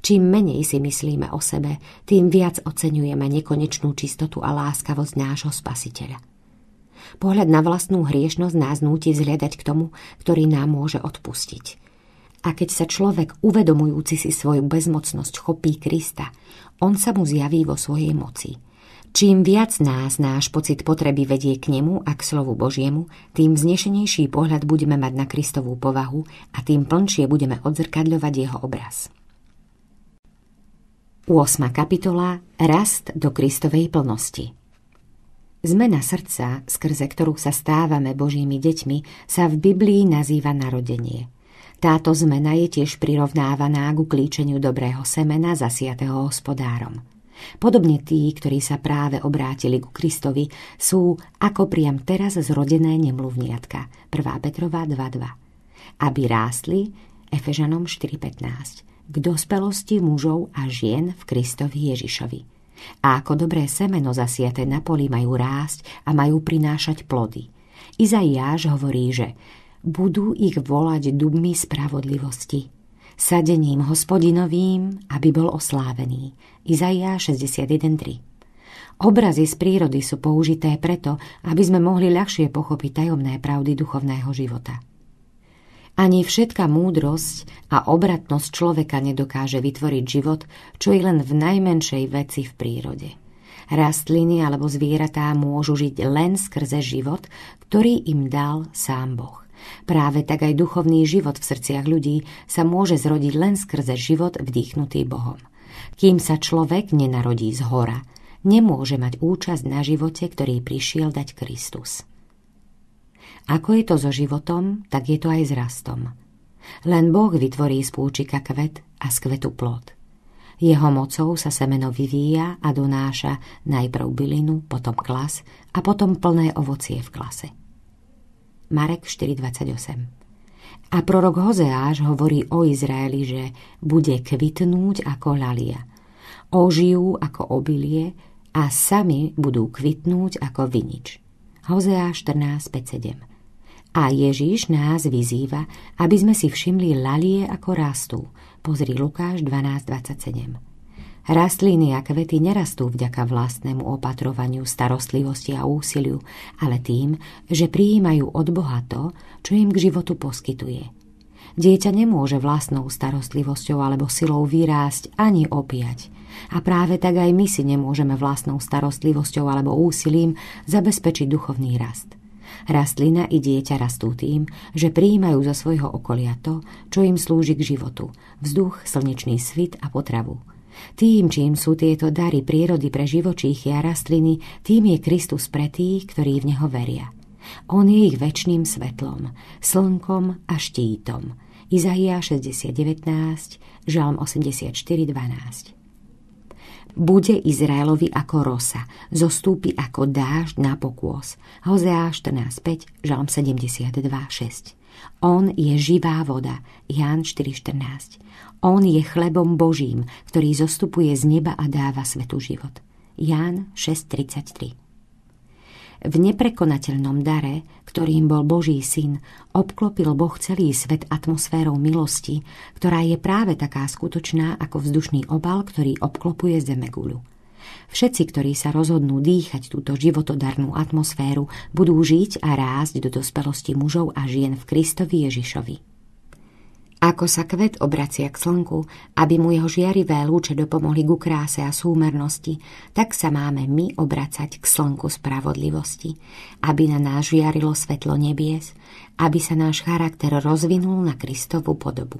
Čím menej si myslíme o sebe, tým viac oceňujeme nekonečnú čistotu a láskavosť nášho spasiteľa. Pohľad na vlastnú hriešnosť nás núti vzhľadať k tomu, ktorý nám môže odpustiť. A keď sa človek, uvedomujúci si svoju bezmocnosť, chopí Krista, on sa mu zjaví vo svojej moci. Čím viac nás náš pocit potreby vedie k nemu a k slovu Božiemu, tým vznešenejší pohľad budeme mať na Kristovú povahu a tým plnšie budeme odzrkadľovať jeho obraz. 8. kapitola Rast do Kristovej plnosti Zmena srdca, skrze ktorú sa stávame Božími deťmi, sa v Biblii nazýva narodenie. Táto zmena je tiež prirovnávaná k klíčeniu dobrého semena zasiatého hospodárom. Podobne tí, ktorí sa práve obrátili ku Kristovi, sú ako priam teraz zrodené nemluvniatka. 1. Petrova 2.2. Aby rástli, Efežanom 4.15. K dospelosti mužov a žien v Kristovi Ježišovi. A ako dobré semeno zasiaté na poli majú rásť a majú prinášať plody. Izaiáš hovorí, že budú ich volať dubmi spravodlivosti. Sadením hospodinovým, aby bol oslávený. Izaiáš 61.3 Obrazy z prírody sú použité preto, aby sme mohli ľahšie pochopiť tajomné pravdy duchovného života. Ani všetka múdrosť a obratnosť človeka nedokáže vytvoriť život, čo je len v najmenšej veci v prírode. Rastliny alebo zvieratá môžu žiť len skrze život, ktorý im dal sám Boh. Práve tak aj duchovný život v srdciach ľudí sa môže zrodiť len skrze život vdýchnutý Bohom. Kým sa človek nenarodí z hora, nemôže mať účasť na živote, ktorý prišiel dať Kristus. Ako je to so životom, tak je to aj s rastom. Len Boh vytvorí z púčika kvet a z kvetu plod. Jeho mocou sa semeno vyvíja a donáša najprv bylinu, potom klas a potom plné ovocie v klase. Marek 4.28 A prorok Hozeáš hovorí o Izraeli, že bude kvitnúť ako lalia. Ožijú ako obilie a sami budú kvitnúť ako vinič. Hozeáš 14.5.7 a Ježíš nás vyzýva, aby sme si všimli lalie ako rastú. Pozri Lukáš 12.27. Rastliny a kvety nerastú vďaka vlastnému opatrovaniu, starostlivosti a úsiliu, ale tým, že prijímajú od Boha to, čo im k životu poskytuje. Dieťa nemôže vlastnou starostlivosťou alebo silou vyrásť ani opiať. A práve tak aj my si nemôžeme vlastnou starostlivosťou alebo úsilím zabezpečiť duchovný rast. Rastlina i dieťa rastú tým, že prijímajú zo svojho okolia to, čo im slúži k životu, vzduch, slnečný svit a potravu. Tým, čím sú tieto dary prírody pre živočíchy a rastliny, tým je Kristus pre tých, ktorí v Neho veria. On je ich väčným svetlom, slnkom a štítom. Izaia 60.19, Žalm 84.12 bude Izraelovi ako rosa, zostúpi ako dážď na pokôs. Hozea 14.5, Žalm 72.6. On je živá voda, Ján 4.14. On je chlebom Božím, ktorý zostupuje z neba a dáva svetu život. Ján 6.33. V neprekonateľnom dare, ktorým bol Boží syn, obklopil Boh celý svet atmosférou milosti, ktorá je práve taká skutočná ako vzdušný obal, ktorý obklopuje zemeguľu. Všetci, ktorí sa rozhodnú dýchať túto životodarnú atmosféru, budú žiť a rásť do dospelosti mužov a žien v Kristovi Ježišovi. Ako sa kvet obracia k slnku, aby mu jeho žiarivé lúče dopomohli ku kráse a súmernosti, tak sa máme my obracať k slnku spravodlivosti, aby na nás žiarilo svetlo nebies, aby sa náš charakter rozvinul na Kristovu podobu.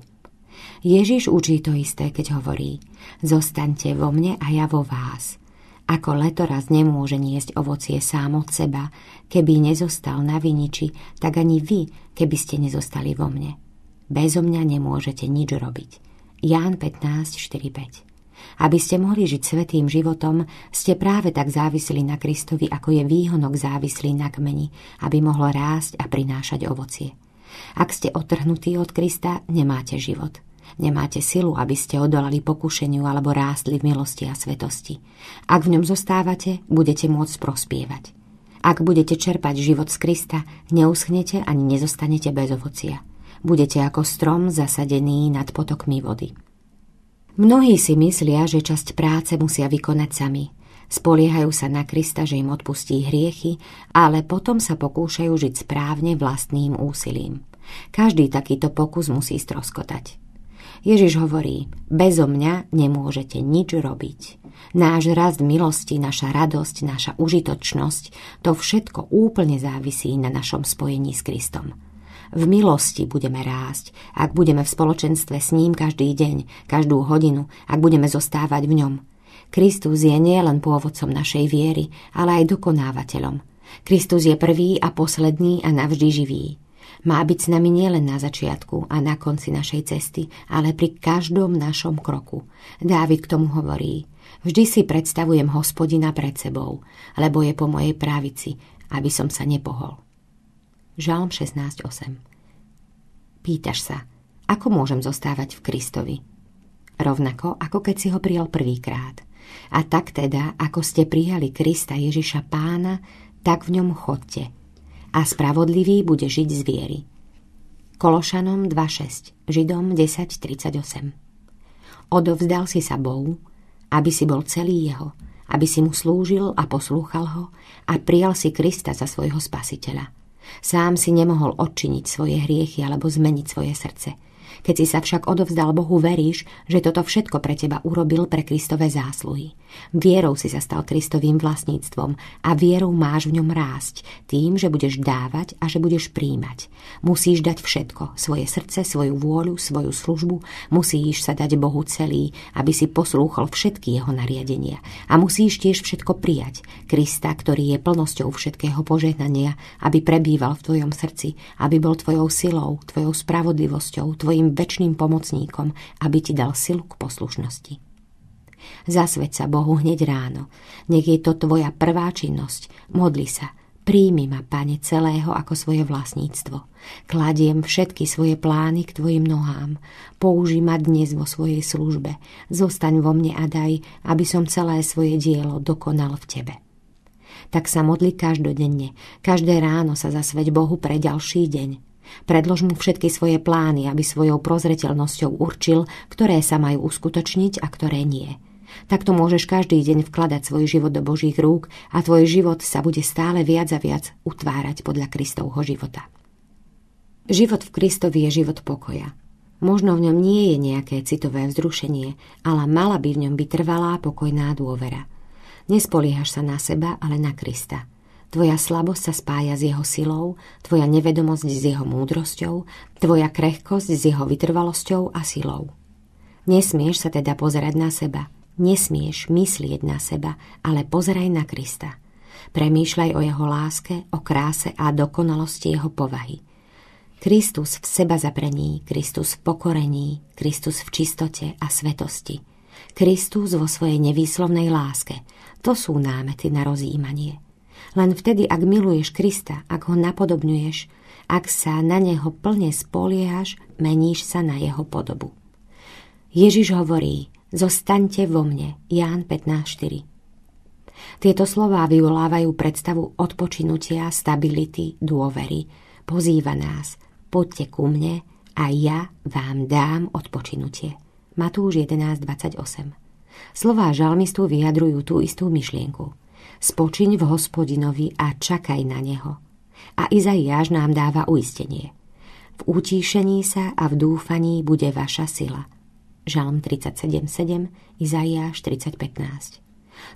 Ježiš učí to isté, keď hovorí Zostaňte vo mne a ja vo vás. Ako letoraz nemôže niesť ovocie sám od seba, keby nezostal na viniči, tak ani vy, keby ste nezostali vo mne. Bezo mňa nemôžete nič robiť. Ján 15.45 Aby ste mohli žiť svetým životom, ste práve tak závisli na Kristovi, ako je výhonok závislý na kmeni, aby mohlo rásť a prinášať ovocie. Ak ste otrhnutí od Krista, nemáte život. Nemáte silu, aby ste odolali pokušeniu alebo rástli v milosti a svetosti. Ak v ňom zostávate, budete môcť prospievať. Ak budete čerpať život z Krista, neuschnete ani nezostanete bez ovocia budete ako strom zasadený nad potokmi vody. Mnohí si myslia, že časť práce musia vykonať sami. Spoliehajú sa na Krista, že im odpustí hriechy, ale potom sa pokúšajú žiť správne vlastným úsilím. Každý takýto pokus musí stroskotať. Ježiš hovorí, bezo mňa nemôžete nič robiť. Náš rast milosti, naša radosť, naša užitočnosť, to všetko úplne závisí na našom spojení s Kristom. V milosti budeme rásť, ak budeme v spoločenstve s ním každý deň, každú hodinu, ak budeme zostávať v ňom. Kristus je nielen pôvodcom našej viery, ale aj dokonávateľom. Kristus je prvý a posledný a navždy živý. Má byť s nami nielen na začiatku a na konci našej cesty, ale pri každom našom kroku. Dávid k tomu hovorí, vždy si predstavujem hospodina pred sebou, lebo je po mojej právici, aby som sa nepohol. Žalm 16.8 Pýtaš sa, ako môžem zostávať v Kristovi? Rovnako, ako keď si ho prijal prvýkrát. A tak teda, ako ste prijali Krista Ježiša pána, tak v ňom chodte. A spravodlivý bude žiť z viery. Kološanom 2.6, Židom 10.38 Odovzdal si sa Bohu, aby si bol celý jeho, aby si mu slúžil a poslúchal ho a prijal si Krista za svojho spasiteľa Sám si nemohol odčiniť svoje hriechy alebo zmeniť svoje srdce. Keď si sa však odovzdal Bohu, veríš, že toto všetko pre teba urobil pre Kristové zásluhy. Vierou si sa stal Kristovým vlastníctvom a vierou máš v ňom rásť tým, že budeš dávať a že budeš príjmať. Musíš dať všetko, svoje srdce, svoju vôľu, svoju službu, musíš sa dať Bohu celý, aby si poslúchol všetky jeho nariadenia a musíš tiež všetko prijať. Krista, ktorý je plnosťou všetkého požehnania, aby prebýval v tvojom srdci, aby bol tvojou silou, tvojou spravodlivosťou, tvojim väčšným pomocníkom, aby ti dal silu k poslušnosti. Zasveď sa Bohu hneď ráno. Nech je to tvoja prvá činnosť. Modli sa. Príjmi ma, Pane, celého ako svoje vlastníctvo. Kladiem všetky svoje plány k Tvojim nohám. Použij ma dnes vo svojej službe. Zostaň vo mne a daj, aby som celé svoje dielo dokonal v Tebe tak sa modli každodenne. Každé ráno sa zasveď Bohu pre ďalší deň. Predlož mu všetky svoje plány, aby svojou prozreteľnosťou určil, ktoré sa majú uskutočniť a ktoré nie. Takto môžeš každý deň vkladať svoj život do Božích rúk a tvoj život sa bude stále viac a viac utvárať podľa Kristovho života. Život v Kristovi je život pokoja. Možno v ňom nie je nejaké citové vzrušenie, ale mala by v ňom byť trvalá pokojná dôvera. Nespoliehaš sa na seba, ale na Krista – Tvoja slabosť sa spája s jeho silou, tvoja nevedomosť s jeho múdrosťou, tvoja krehkosť s jeho vytrvalosťou a silou. Nesmieš sa teda pozerať na seba, nesmieš myslieť na seba, ale pozeraj na Krista. Premýšľaj o jeho láske, o kráse a dokonalosti jeho povahy. Kristus v seba zaprení, Kristus v pokorení, Kristus v čistote a svetosti. Kristus vo svojej nevýslovnej láske. To sú námety na rozjímanie. Len vtedy, ak miluješ Krista, ak ho napodobňuješ, ak sa na neho plne spoliehaš, meníš sa na jeho podobu. Ježiš hovorí, zostaňte vo mne, Ján 15.4. Tieto slová vyvolávajú predstavu odpočinutia, stability, dôvery. Pozýva nás, poďte ku mne a ja vám dám odpočinutie. Matúš 11.28 Slová žalmistu vyjadrujú tú istú myšlienku – spočiň v hospodinovi a čakaj na neho. A Izaiáš nám dáva uistenie. V útíšení sa a v dúfaní bude vaša sila. Žalm 37.7, Izaiáš 30.15.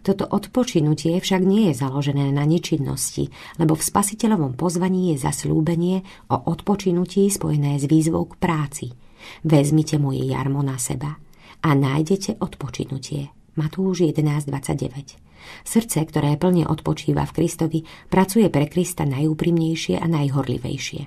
Toto odpočinutie však nie je založené na nečinnosti, lebo v spasiteľovom pozvaní je zaslúbenie o odpočinutí spojené s výzvou k práci. Vezmite moje jarmo na seba a nájdete odpočinutie. Matúš 11.29 Srdce, ktoré plne odpočíva v Kristovi, pracuje pre Krista najúprimnejšie a najhorlivejšie.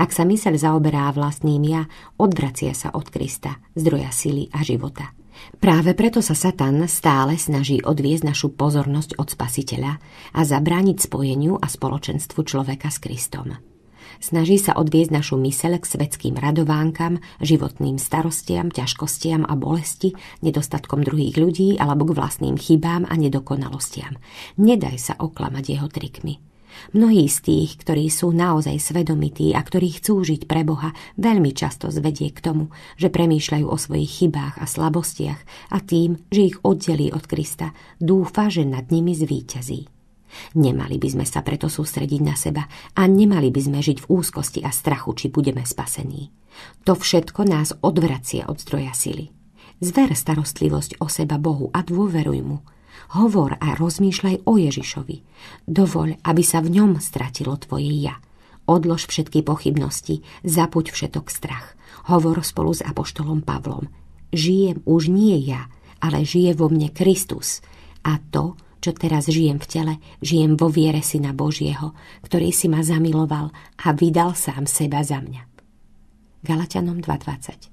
Ak sa myseľ zaoberá vlastným ja, odvracia sa od Krista, zdroja sily a života. Práve preto sa Satan stále snaží odviesť našu pozornosť od Spasiteľa a zabrániť spojeniu a spoločenstvu človeka s Kristom. Snaží sa odviezť našu myseľ k svetským radovánkam, životným starostiam, ťažkostiam a bolesti, nedostatkom druhých ľudí alebo k vlastným chybám a nedokonalostiam. Nedaj sa oklamať jeho trikmi. Mnohí z tých, ktorí sú naozaj svedomití a ktorí chcú žiť pre Boha, veľmi často zvedie k tomu, že premýšľajú o svojich chybách a slabostiach a tým, že ich oddelí od Krista, dúfa, že nad nimi zvíťazí. Nemali by sme sa preto sústrediť na seba a nemali by sme žiť v úzkosti a strachu, či budeme spasení. To všetko nás odvracie od zdroja sily. Zver starostlivosť o seba Bohu a dôveruj mu. Hovor a rozmýšľaj o Ježišovi. Dovoľ, aby sa v ňom stratilo tvoje ja. Odlož všetky pochybnosti, zapuť všetok strach. Hovor spolu s Apoštolom Pavlom. Žijem už nie ja, ale žije vo mne Kristus. A to, čo teraz žijem v tele, žijem vo viere Syna Božieho, ktorý si ma zamiloval a vydal sám seba za mňa. Galatianom 2.20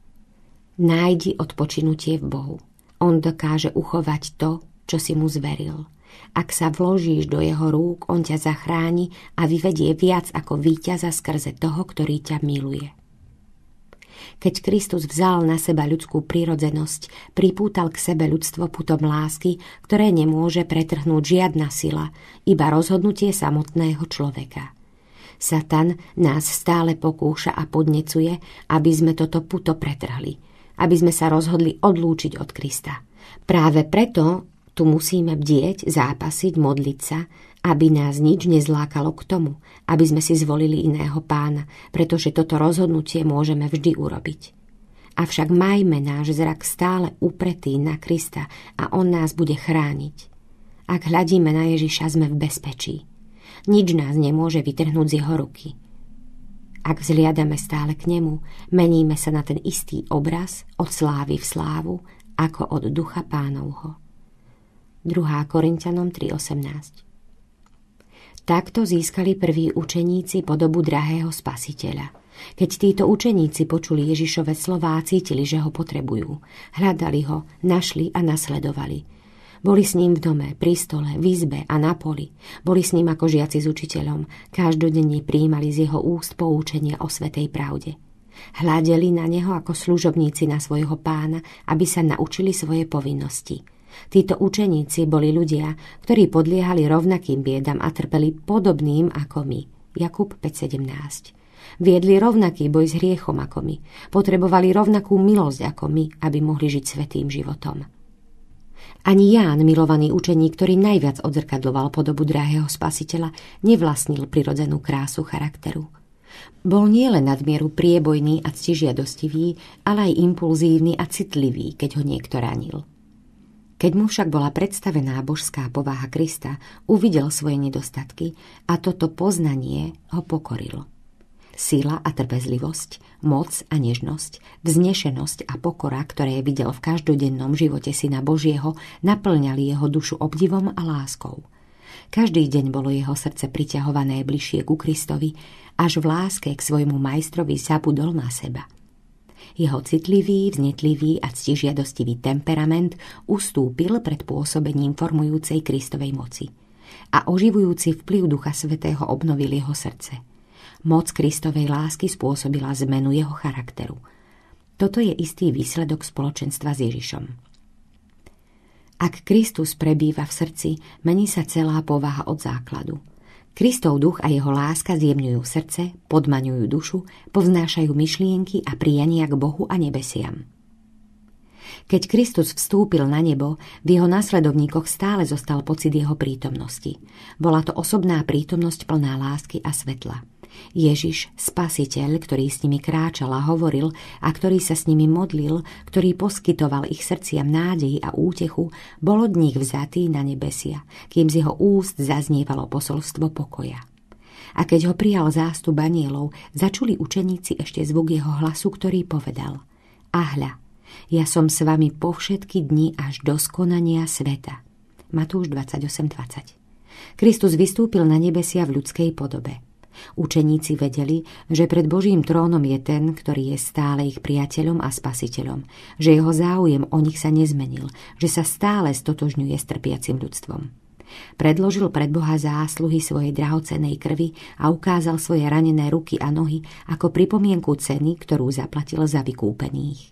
Nájdi odpočinutie v Bohu. On dokáže uchovať to, čo si mu zveril. Ak sa vložíš do jeho rúk, on ťa zachráni a vyvedie viac ako víťaza skrze toho, ktorý ťa miluje. Keď Kristus vzal na seba ľudskú prirodzenosť, pripútal k sebe ľudstvo putom lásky, ktoré nemôže pretrhnúť žiadna sila, iba rozhodnutie samotného človeka. Satan nás stále pokúša a podnecuje, aby sme toto puto pretrhli, aby sme sa rozhodli odlúčiť od Krista. Práve preto tu musíme bdieť, zápasiť, modliť sa aby nás nič nezlákalo k tomu, aby sme si zvolili iného pána, pretože toto rozhodnutie môžeme vždy urobiť. Avšak majme náš zrak stále upretý na Krista a On nás bude chrániť. Ak hľadíme na Ježiša, sme v bezpečí. Nič nás nemôže vytrhnúť z jeho ruky. Ak vzliadame stále k nemu, meníme sa na ten istý obraz od slávy v slávu, ako od ducha pánovho. 2. Korintianom 3.18 Takto získali prví učeníci podobu drahého spasiteľa. Keď títo učeníci počuli Ježišove slová, cítili, že ho potrebujú. Hľadali ho, našli a nasledovali – boli s ním v dome, pri stole, v izbe a na poli. Boli s ním ako žiaci s učiteľom. Každodenne príjmali z jeho úst poučenie o svetej pravde. Hľadeli na neho ako služobníci na svojho pána, aby sa naučili svoje povinnosti – Títo učeníci boli ľudia, ktorí podliehali rovnakým biedam a trpeli podobným ako my. Jakub 5.17 Viedli rovnaký boj s hriechom ako my. Potrebovali rovnakú milosť ako my, aby mohli žiť svetým životom. Ani Ján, milovaný učeník, ktorý najviac odzrkadloval podobu drahého spasiteľa, nevlastnil prirodzenú krásu charakteru. Bol nielen nadmieru priebojný a ctižiadostivý, ale aj impulzívny a citlivý, keď ho niekto ranil. Keď mu však bola predstavená božská povaha Krista, uvidel svoje nedostatky a toto poznanie ho pokorilo. Sila a trpezlivosť, moc a nežnosť, vznešenosť a pokora, ktoré videl v každodennom živote Syna Božieho, naplňali jeho dušu obdivom a láskou. Každý deň bolo jeho srdce priťahované bližšie ku Kristovi, až v láske k svojmu majstrovi zabudol na seba – jeho citlivý, vznetlivý a ctižiadostivý temperament ustúpil pred pôsobením formujúcej Kristovej moci a oživujúci vplyv Ducha Svetého obnovil jeho srdce. Moc Kristovej lásky spôsobila zmenu jeho charakteru. Toto je istý výsledok spoločenstva s Ježišom. Ak Kristus prebýva v srdci, mení sa celá povaha od základu – Kristov duch a jeho láska zjemňujú srdce, podmaňujú dušu, povznášajú myšlienky a prijania k Bohu a nebesiam. Keď Kristus vstúpil na nebo, v jeho následovníkoch stále zostal pocit jeho prítomnosti. Bola to osobná prítomnosť plná lásky a svetla. Ježiš, spasiteľ, ktorý s nimi kráčal a hovoril a ktorý sa s nimi modlil, ktorý poskytoval ich srdciam nádej a útechu, bol od nich vzatý na nebesia, kým z jeho úst zaznievalo posolstvo pokoja. A keď ho prijal zástup anielov, začuli učeníci ešte zvuk jeho hlasu, ktorý povedal Ahľa, ja som s vami po všetky dni až do skonania sveta. Matúš 28.20 Kristus vystúpil na nebesia v ľudskej podobe – Učeníci vedeli, že pred Božím trónom je ten, ktorý je stále ich priateľom a spasiteľom, že jeho záujem o nich sa nezmenil, že sa stále stotožňuje s trpiacim ľudstvom. Predložil pred Boha zásluhy svojej drahocenej krvi a ukázal svoje ranené ruky a nohy ako pripomienku ceny, ktorú zaplatil za vykúpených.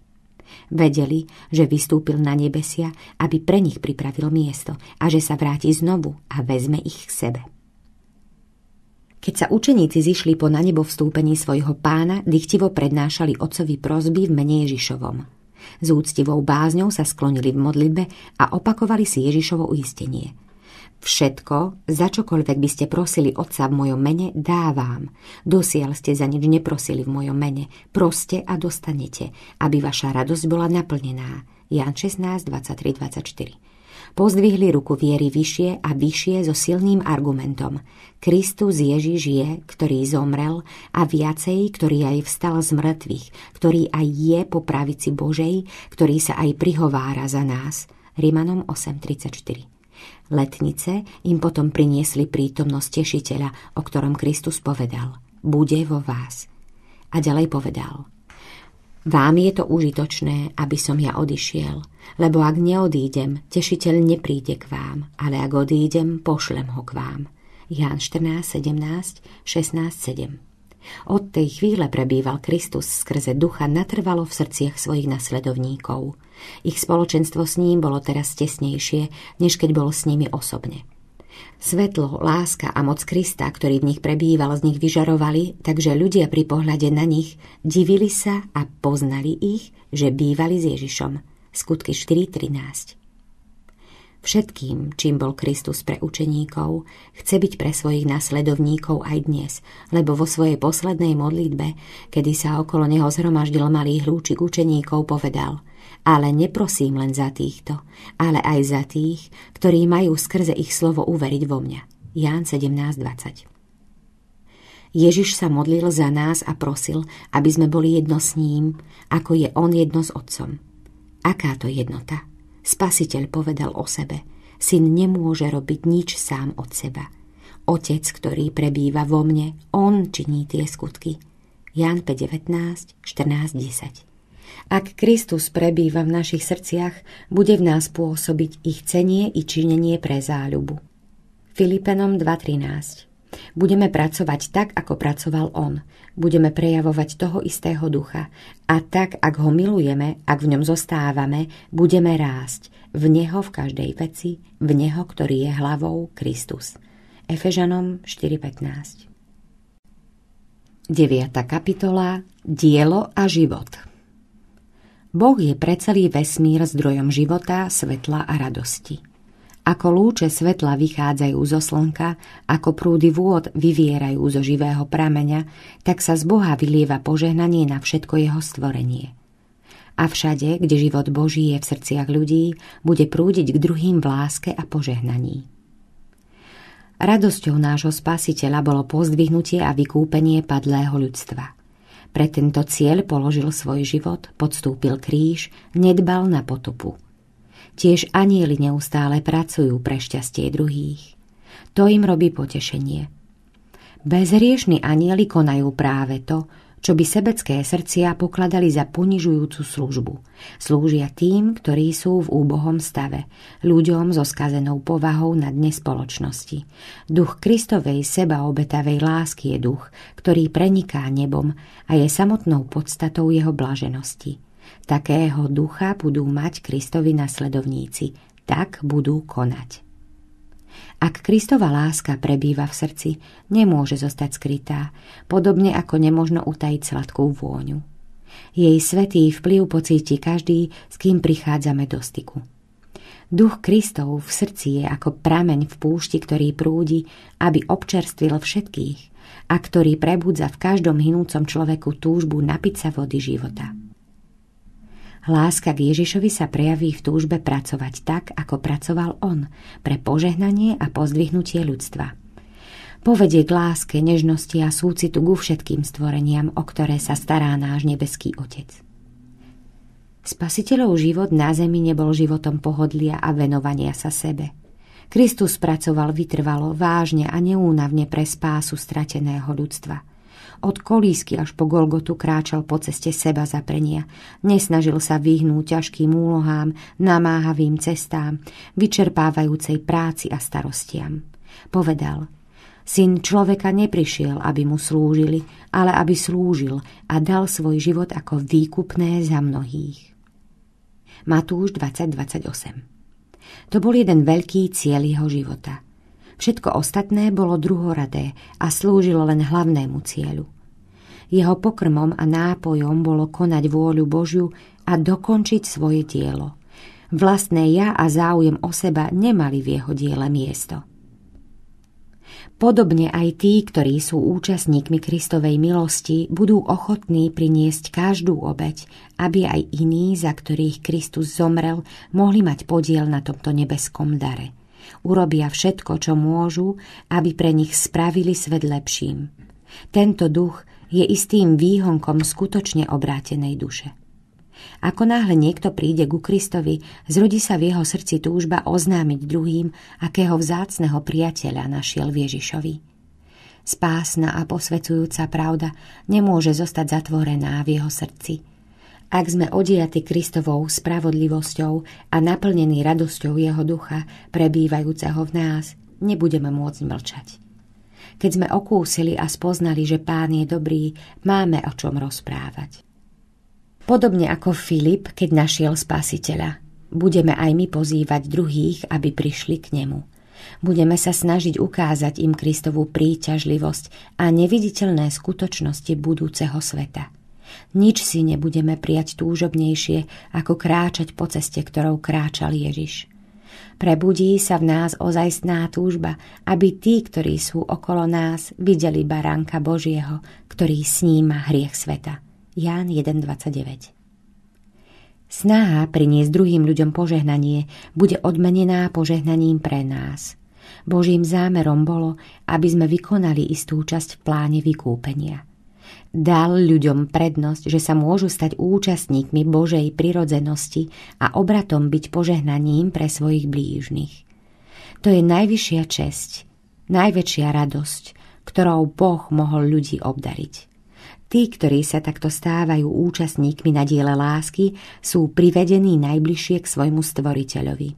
Vedeli, že vystúpil na nebesia, aby pre nich pripravil miesto a že sa vráti znovu a vezme ich k sebe. Keď sa učeníci zišli po na nebo vstúpení svojho pána, dychtivo prednášali otcovi prozby v mene Ježišovom. S úctivou bázňou sa sklonili v modlitbe a opakovali si Ježišovo uistenie – Všetko, za čokoľvek by ste prosili Otca v mojom mene, dávam. Dosiaľ ste za nič neprosili v mojom mene. Proste a dostanete, aby vaša radosť bola naplnená. Jan 16, 23, 24. Pozdvihli ruku viery vyššie a vyššie so silným argumentom. Kristus Ježiš je, ktorý zomrel a viacej, ktorý aj vstal z mŕtvych, ktorý aj je po pravici Božej, ktorý sa aj prihovára za nás. Rimanom 8.34 Letnice im potom priniesli prítomnosť tešiteľa, o ktorom Kristus povedal – bude vo vás. A ďalej povedal – vám je to užitočné, aby som ja odišiel, lebo ak neodídem, tešiteľ nepríde k vám, ale ak odídem, pošlem ho k vám. Ján 14, 17, 16, 7. Od tej chvíle prebýval Kristus skrze ducha natrvalo v srdciach svojich nasledovníkov. Ich spoločenstvo s ním bolo teraz tesnejšie, než keď bolo s nimi osobne. Svetlo, láska a moc Krista, ktorý v nich prebýval, z nich vyžarovali, takže ľudia pri pohľade na nich divili sa a poznali ich, že bývali s Ježišom. Skutky 4.13 Všetkým, čím bol Kristus pre učeníkov, chce byť pre svojich nasledovníkov aj dnes, lebo vo svojej poslednej modlitbe, kedy sa okolo neho zhromaždil malý hľúčik učeníkov, povedal – ale neprosím len za týchto, ale aj za tých, ktorí majú skrze ich slovo uveriť vo mňa. Ján 17.20 Ježiš sa modlil za nás a prosil, aby sme boli jedno s ním, ako je on jedno s otcom. Aká to jednota? Spasiteľ povedal o sebe. Syn nemôže robiť nič sám od seba. Otec, ktorý prebýva vo mne, on činí tie skutky. Ján 5.19, 14.10 ak Kristus prebýva v našich srdciach, bude v nás pôsobiť ich cenie i činenie pre záľubu. Filipenom 2.13 Budeme pracovať tak, ako pracoval on. Budeme prejavovať toho istého ducha. A tak, ak ho milujeme, ak v ňom zostávame, budeme rásť. V neho v každej veci, v neho, ktorý je hlavou, Kristus. Efežanom 4.15 9. kapitola Dielo a život Boh je pre celý vesmír zdrojom života, svetla a radosti. Ako lúče svetla vychádzajú zo slnka, ako prúdy vôd vyvierajú zo živého prameňa, tak sa z Boha vylieva požehnanie na všetko jeho stvorenie. A všade, kde život Boží je v srdciach ľudí, bude prúdiť k druhým v láske a požehnaní. Radosťou nášho spasiteľa bolo pozdvihnutie a vykúpenie padlého ľudstva. Pre tento cieľ položil svoj život, podstúpil kríž, nedbal na potopu. Tiež anieli neustále pracujú pre šťastie druhých. To im robí potešenie. Bezriešní anieli konajú práve to, čo by sebecké srdcia pokladali za ponižujúcu službu. Slúžia tým, ktorí sú v úbohom stave, ľuďom so skazenou povahou na dne spoločnosti. Duch Kristovej sebaobetavej lásky je duch, ktorý preniká nebom a je samotnou podstatou jeho blaženosti. Takého ducha budú mať Kristovi nasledovníci, tak budú konať. Ak Kristova láska prebýva v srdci, nemôže zostať skrytá, podobne ako nemožno utajiť sladkú vôňu. Jej svetý vplyv pocíti každý, s kým prichádzame do styku. Duch Kristov v srdci je ako prameň v púšti, ktorý prúdi, aby občerstvil všetkých a ktorý prebudza v každom hinúcom človeku túžbu napiť sa vody života. Láska k Ježišovi sa prejaví v túžbe pracovať tak, ako pracoval on, pre požehnanie a pozdvihnutie ľudstva. Povedie k láske, nežnosti a súcitu ku všetkým stvoreniam, o ktoré sa stará náš nebeský Otec. Spasiteľov život na zemi nebol životom pohodlia a venovania sa sebe – Kristus pracoval vytrvalo, vážne a neúnavne pre spásu strateného ľudstva. Od kolísky až po Golgotu kráčal po ceste seba zaprenia. Nesnažil sa vyhnúť ťažkým úlohám, namáhavým cestám, vyčerpávajúcej práci a starostiam. Povedal, Syn človeka neprišiel, aby mu slúžili, ale aby slúžil a dal svoj život ako výkupné za mnohých. Matúš 20.28 To bol jeden veľký cieľ jeho života – Všetko ostatné bolo druhoradé a slúžilo len hlavnému cieľu. Jeho pokrmom a nápojom bolo konať vôľu Božiu a dokončiť svoje dielo. Vlastné ja a záujem o seba nemali v jeho diele miesto. Podobne aj tí, ktorí sú účastníkmi Kristovej milosti, budú ochotní priniesť každú obeď, aby aj iní, za ktorých Kristus zomrel, mohli mať podiel na tomto nebeskom dare urobia všetko, čo môžu, aby pre nich spravili svet lepším. Tento duch je istým výhonkom skutočne obrátenej duše. Ako náhle niekto príde ku Kristovi, zrodí sa v jeho srdci túžba oznámiť druhým, akého vzácneho priateľa našiel v Ježišovi. Spásna a posvecujúca pravda nemôže zostať zatvorená v jeho srdci – ak sme odiaty Kristovou spravodlivosťou a naplnení radosťou Jeho ducha, prebývajúceho v nás, nebudeme môcť mlčať. Keď sme okúsili a spoznali, že Pán je dobrý, máme o čom rozprávať. Podobne ako Filip, keď našiel spasiteľa, budeme aj my pozývať druhých, aby prišli k nemu. Budeme sa snažiť ukázať im Kristovú príťažlivosť a neviditeľné skutočnosti budúceho sveta – nič si nebudeme prijať túžobnejšie, ako kráčať po ceste, ktorou kráčal Ježiš. Prebudí sa v nás ozajstná túžba, aby tí, ktorí sú okolo nás, videli baránka Božieho, ktorý sníma hriech sveta. Ján 1.29 Snaha priniesť druhým ľuďom požehnanie bude odmenená požehnaním pre nás. Božím zámerom bolo, aby sme vykonali istú časť v pláne vykúpenia. Dal ľuďom prednosť, že sa môžu stať účastníkmi Božej prirodzenosti a obratom byť požehnaním pre svojich blížnych. To je najvyššia česť, najväčšia radosť, ktorou Boh mohol ľudí obdariť. Tí, ktorí sa takto stávajú účastníkmi na diele lásky, sú privedení najbližšie k svojmu stvoriteľovi.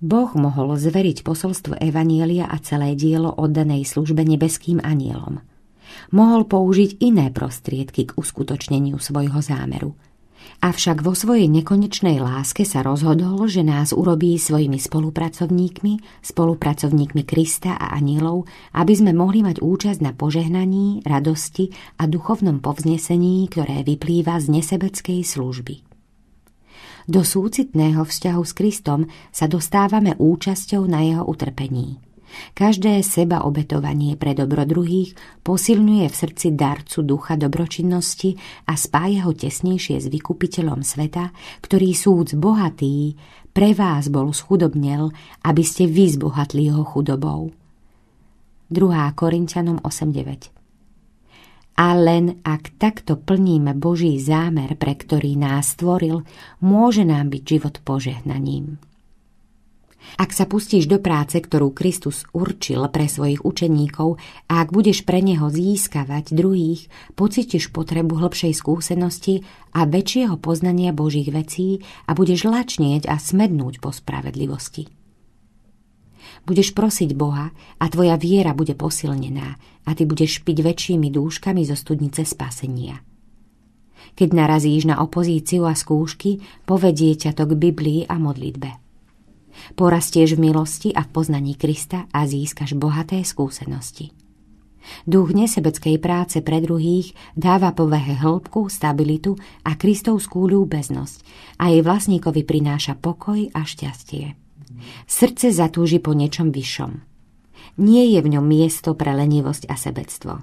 Boh mohol zveriť posolstvo Evanielia a celé dielo oddanej službe nebeským anielom – mohol použiť iné prostriedky k uskutočneniu svojho zámeru. Avšak vo svojej nekonečnej láske sa rozhodol, že nás urobí svojimi spolupracovníkmi, spolupracovníkmi Krista a anielov, aby sme mohli mať účasť na požehnaní, radosti a duchovnom povznesení, ktoré vyplýva z nesebeckej služby. Do súcitného vzťahu s Kristom sa dostávame účasťou na jeho utrpení. Každé seba obetovanie pre dobro druhých posilňuje v srdci darcu ducha dobročinnosti a spája ho tesnejšie s vykupiteľom sveta, ktorý súc bohatý pre vás bol schudobnel, aby ste vy zbohatli jeho chudobou. 2. Korintianom 8.9 a len ak takto plníme Boží zámer, pre ktorý nás stvoril, môže nám byť život požehnaním. Ak sa pustíš do práce, ktorú Kristus určil pre svojich učeníkov a ak budeš pre neho získavať druhých, pocítiš potrebu hlbšej skúsenosti a väčšieho poznania Božích vecí a budeš lačnieť a smednúť po spravedlivosti. Budeš prosiť Boha a tvoja viera bude posilnená a ty budeš špiť väčšími dúškami zo studnice spasenia. Keď narazíš na opozíciu a skúšky, povedie ťa to k Biblii a modlitbe. Porastieš v milosti a v poznaní Krista a získaš bohaté skúsenosti. Duch nesebeckej práce pre druhých dáva povehe hĺbku, stabilitu a kristovskú ľúbeznosť a jej vlastníkovi prináša pokoj a šťastie. Srdce zatúži po niečom vyššom. Nie je v ňom miesto pre lenivosť a sebectvo.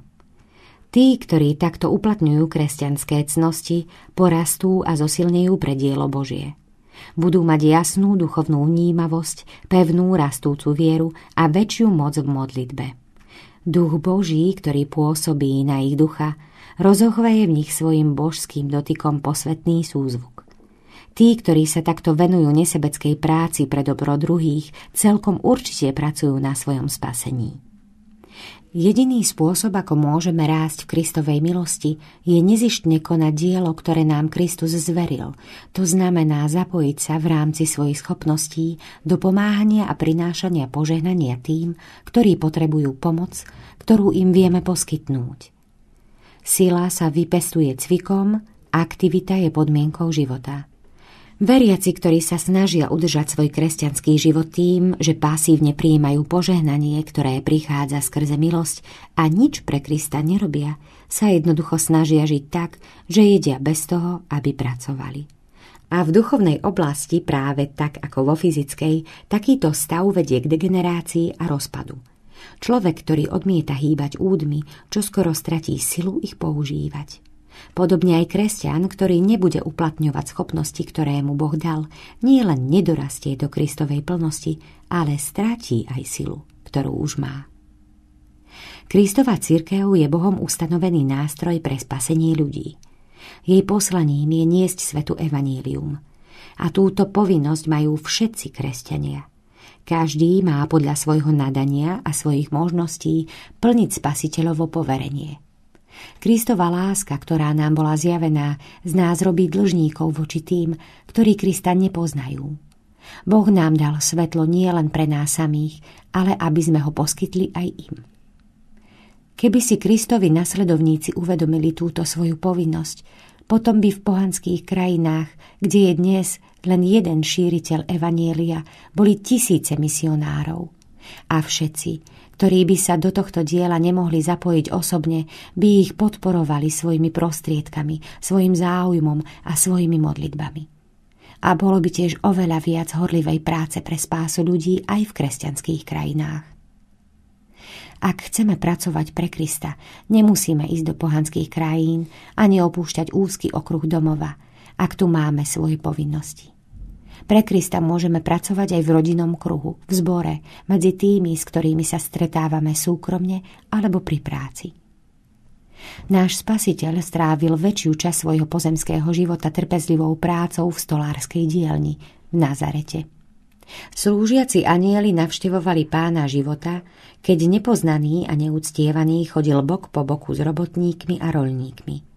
Tí, ktorí takto uplatňujú kresťanské cnosti, porastú a zosilnejú pre dielo Božie. Budú mať jasnú duchovnú vnímavosť, pevnú rastúcu vieru a väčšiu moc v modlitbe. Duch Boží, ktorý pôsobí na ich ducha, rozohveje v nich svojim božským dotykom posvetný súzvuk. Tí, ktorí sa takto venujú nesebeckej práci pre dobro druhých, celkom určite pracujú na svojom spasení. Jediný spôsob, ako môžeme rásť v Kristovej milosti, je nezištne konať dielo, ktoré nám Kristus zveril. To znamená zapojiť sa v rámci svojich schopností do pomáhania a prinášania požehnania tým, ktorí potrebujú pomoc, ktorú im vieme poskytnúť. Sila sa vypestuje cvikom, aktivita je podmienkou života. Veriaci, ktorí sa snažia udržať svoj kresťanský život tým, že pasívne prijímajú požehnanie, ktoré prichádza skrze milosť a nič pre Krista nerobia, sa jednoducho snažia žiť tak, že jedia bez toho, aby pracovali. A v duchovnej oblasti práve tak ako vo fyzickej, takýto stav vedie k degenerácii a rozpadu. Človek, ktorý odmieta hýbať údmi, čo skoro stratí silu ich používať. Podobne aj kresťan, ktorý nebude uplatňovať schopnosti, ktoré mu Boh dal, nie len nedorastie do Kristovej plnosti, ale stratí aj silu, ktorú už má. Kristova církev je Bohom ustanovený nástroj pre spasenie ľudí. Jej poslaním je niesť svetu evanílium. A túto povinnosť majú všetci kresťania – každý má podľa svojho nadania a svojich možností plniť spasiteľovo poverenie. Kristova láska, ktorá nám bola zjavená, z nás robí dlžníkov voči tým, ktorí Krista nepoznajú. Boh nám dal svetlo nie len pre nás samých, ale aby sme ho poskytli aj im. Keby si Kristovi nasledovníci uvedomili túto svoju povinnosť, potom by v pohanských krajinách, kde je dnes len jeden šíriteľ Evanielia, boli tisíce misionárov. A všetci, ktorí by sa do tohto diela nemohli zapojiť osobne, by ich podporovali svojimi prostriedkami, svojim záujmom a svojimi modlitbami. A bolo by tiež oveľa viac horlivej práce pre spásu ľudí aj v kresťanských krajinách. Ak chceme pracovať pre Krista, nemusíme ísť do pohanských krajín ani opúšťať úzky okruh domova, ak tu máme svoje povinnosti. Pre Krista môžeme pracovať aj v rodinnom kruhu, v zbore, medzi tými, s ktorými sa stretávame súkromne alebo pri práci. Náš spasiteľ strávil väčšiu časť svojho pozemského života trpezlivou prácou v stolárskej dielni v Nazarete. Slúžiaci anieli navštevovali pána života, keď nepoznaný a neúctievaný chodil bok po boku s robotníkmi a rolníkmi –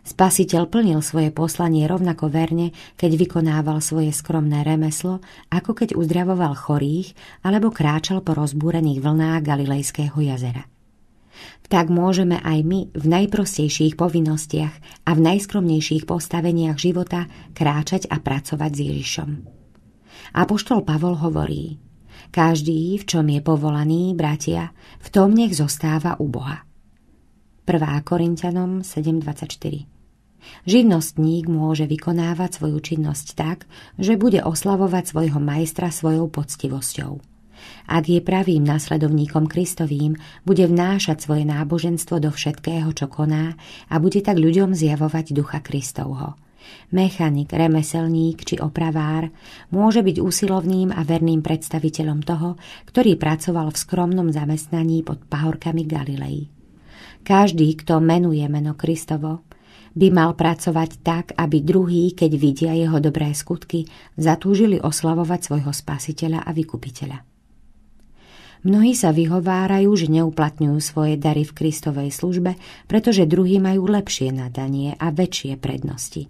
Spasiteľ plnil svoje poslanie rovnako verne, keď vykonával svoje skromné remeslo, ako keď uzdravoval chorých alebo kráčal po rozbúrených vlnách Galilejského jazera. Tak môžeme aj my v najprostejších povinnostiach a v najskromnejších postaveniach života kráčať a pracovať s Ježišom. Apoštol Pavol hovorí, každý, v čom je povolaný, bratia, v tom nech zostáva u Boha. 1. Korintianom 7.24. Živnostník môže vykonávať svoju činnosť tak, že bude oslavovať svojho majstra svojou poctivosťou. Ak je pravým následovníkom Kristovým, bude vnášať svoje náboženstvo do všetkého, čo koná a bude tak ľuďom zjavovať ducha Kristovho. Mechanik, remeselník či opravár môže byť úsilovným a verným predstaviteľom toho, ktorý pracoval v skromnom zamestnaní pod pahorkami Galilei. Každý, kto menuje meno Kristovo, by mal pracovať tak, aby druhý, keď vidia jeho dobré skutky, zatúžili oslavovať svojho spasiteľa a vykupiteľa. Mnohí sa vyhovárajú, že neuplatňujú svoje dary v Kristovej službe, pretože druhí majú lepšie nadanie a väčšie prednosti.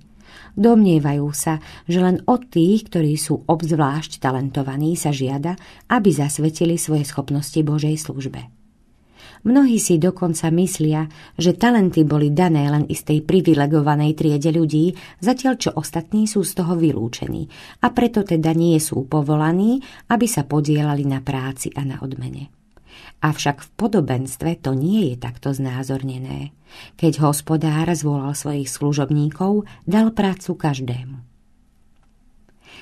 Domnievajú sa, že len od tých, ktorí sú obzvlášť talentovaní, sa žiada, aby zasvetili svoje schopnosti Božej službe. Mnohí si dokonca myslia, že talenty boli dané len istej privilegovanej triede ľudí, zatiaľ čo ostatní sú z toho vylúčení a preto teda nie sú povolaní, aby sa podielali na práci a na odmene. Avšak v podobenstve to nie je takto znázornené. Keď hospodár zvolal svojich služobníkov, dal prácu každému.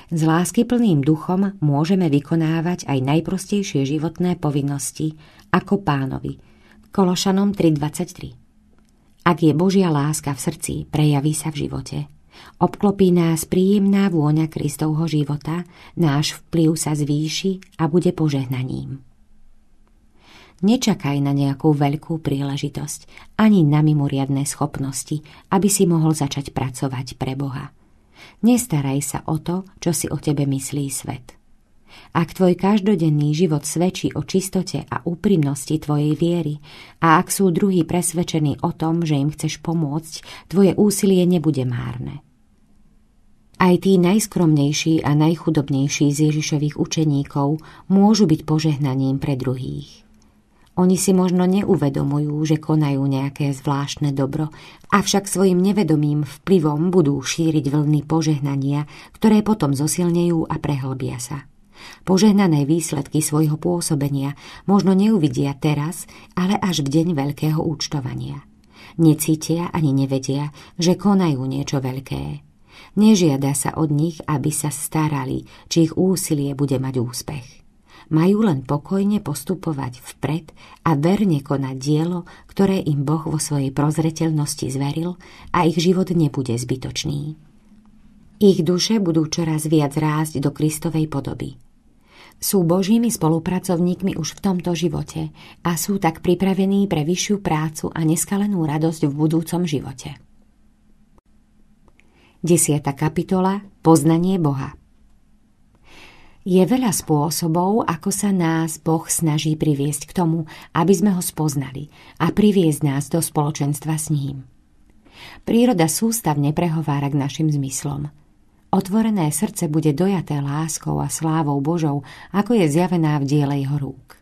S láskyplným duchom môžeme vykonávať aj najprostejšie životné povinnosti, ako pánovi. Kološanom 3.23 Ak je Božia láska v srdci, prejaví sa v živote. Obklopí nás príjemná vôňa Kristovho života, náš vplyv sa zvýši a bude požehnaním. Nečakaj na nejakú veľkú príležitosť, ani na mimoriadné schopnosti, aby si mohol začať pracovať pre Boha. Nestaraj sa o to, čo si o tebe myslí svet. Ak tvoj každodenný život svedčí o čistote a úprimnosti tvojej viery a ak sú druhí presvedčení o tom, že im chceš pomôcť, tvoje úsilie nebude márne. Aj tí najskromnejší a najchudobnejší z Ježišových učeníkov môžu byť požehnaním pre druhých. Oni si možno neuvedomujú, že konajú nejaké zvláštne dobro, avšak svojim nevedomým vplyvom budú šíriť vlny požehnania, ktoré potom zosilnejú a prehlbia sa. Požehnané výsledky svojho pôsobenia možno neuvidia teraz, ale až v deň veľkého účtovania. Necítia ani nevedia, že konajú niečo veľké. Nežiada sa od nich, aby sa starali, či ich úsilie bude mať úspech majú len pokojne postupovať vpred a verne konať dielo, ktoré im Boh vo svojej prozreteľnosti zveril a ich život nebude zbytočný. Ich duše budú čoraz viac rásť do Kristovej podoby. Sú Božími spolupracovníkmi už v tomto živote a sú tak pripravení pre vyššiu prácu a neskalenú radosť v budúcom živote. 10. kapitola Poznanie Boha je veľa spôsobov, ako sa nás Boh snaží priviesť k tomu, aby sme ho spoznali a priviesť nás do spoločenstva s ním. Príroda sústavne prehovára k našim zmyslom. Otvorené srdce bude dojaté láskou a slávou Božou, ako je zjavená v diele jeho rúk.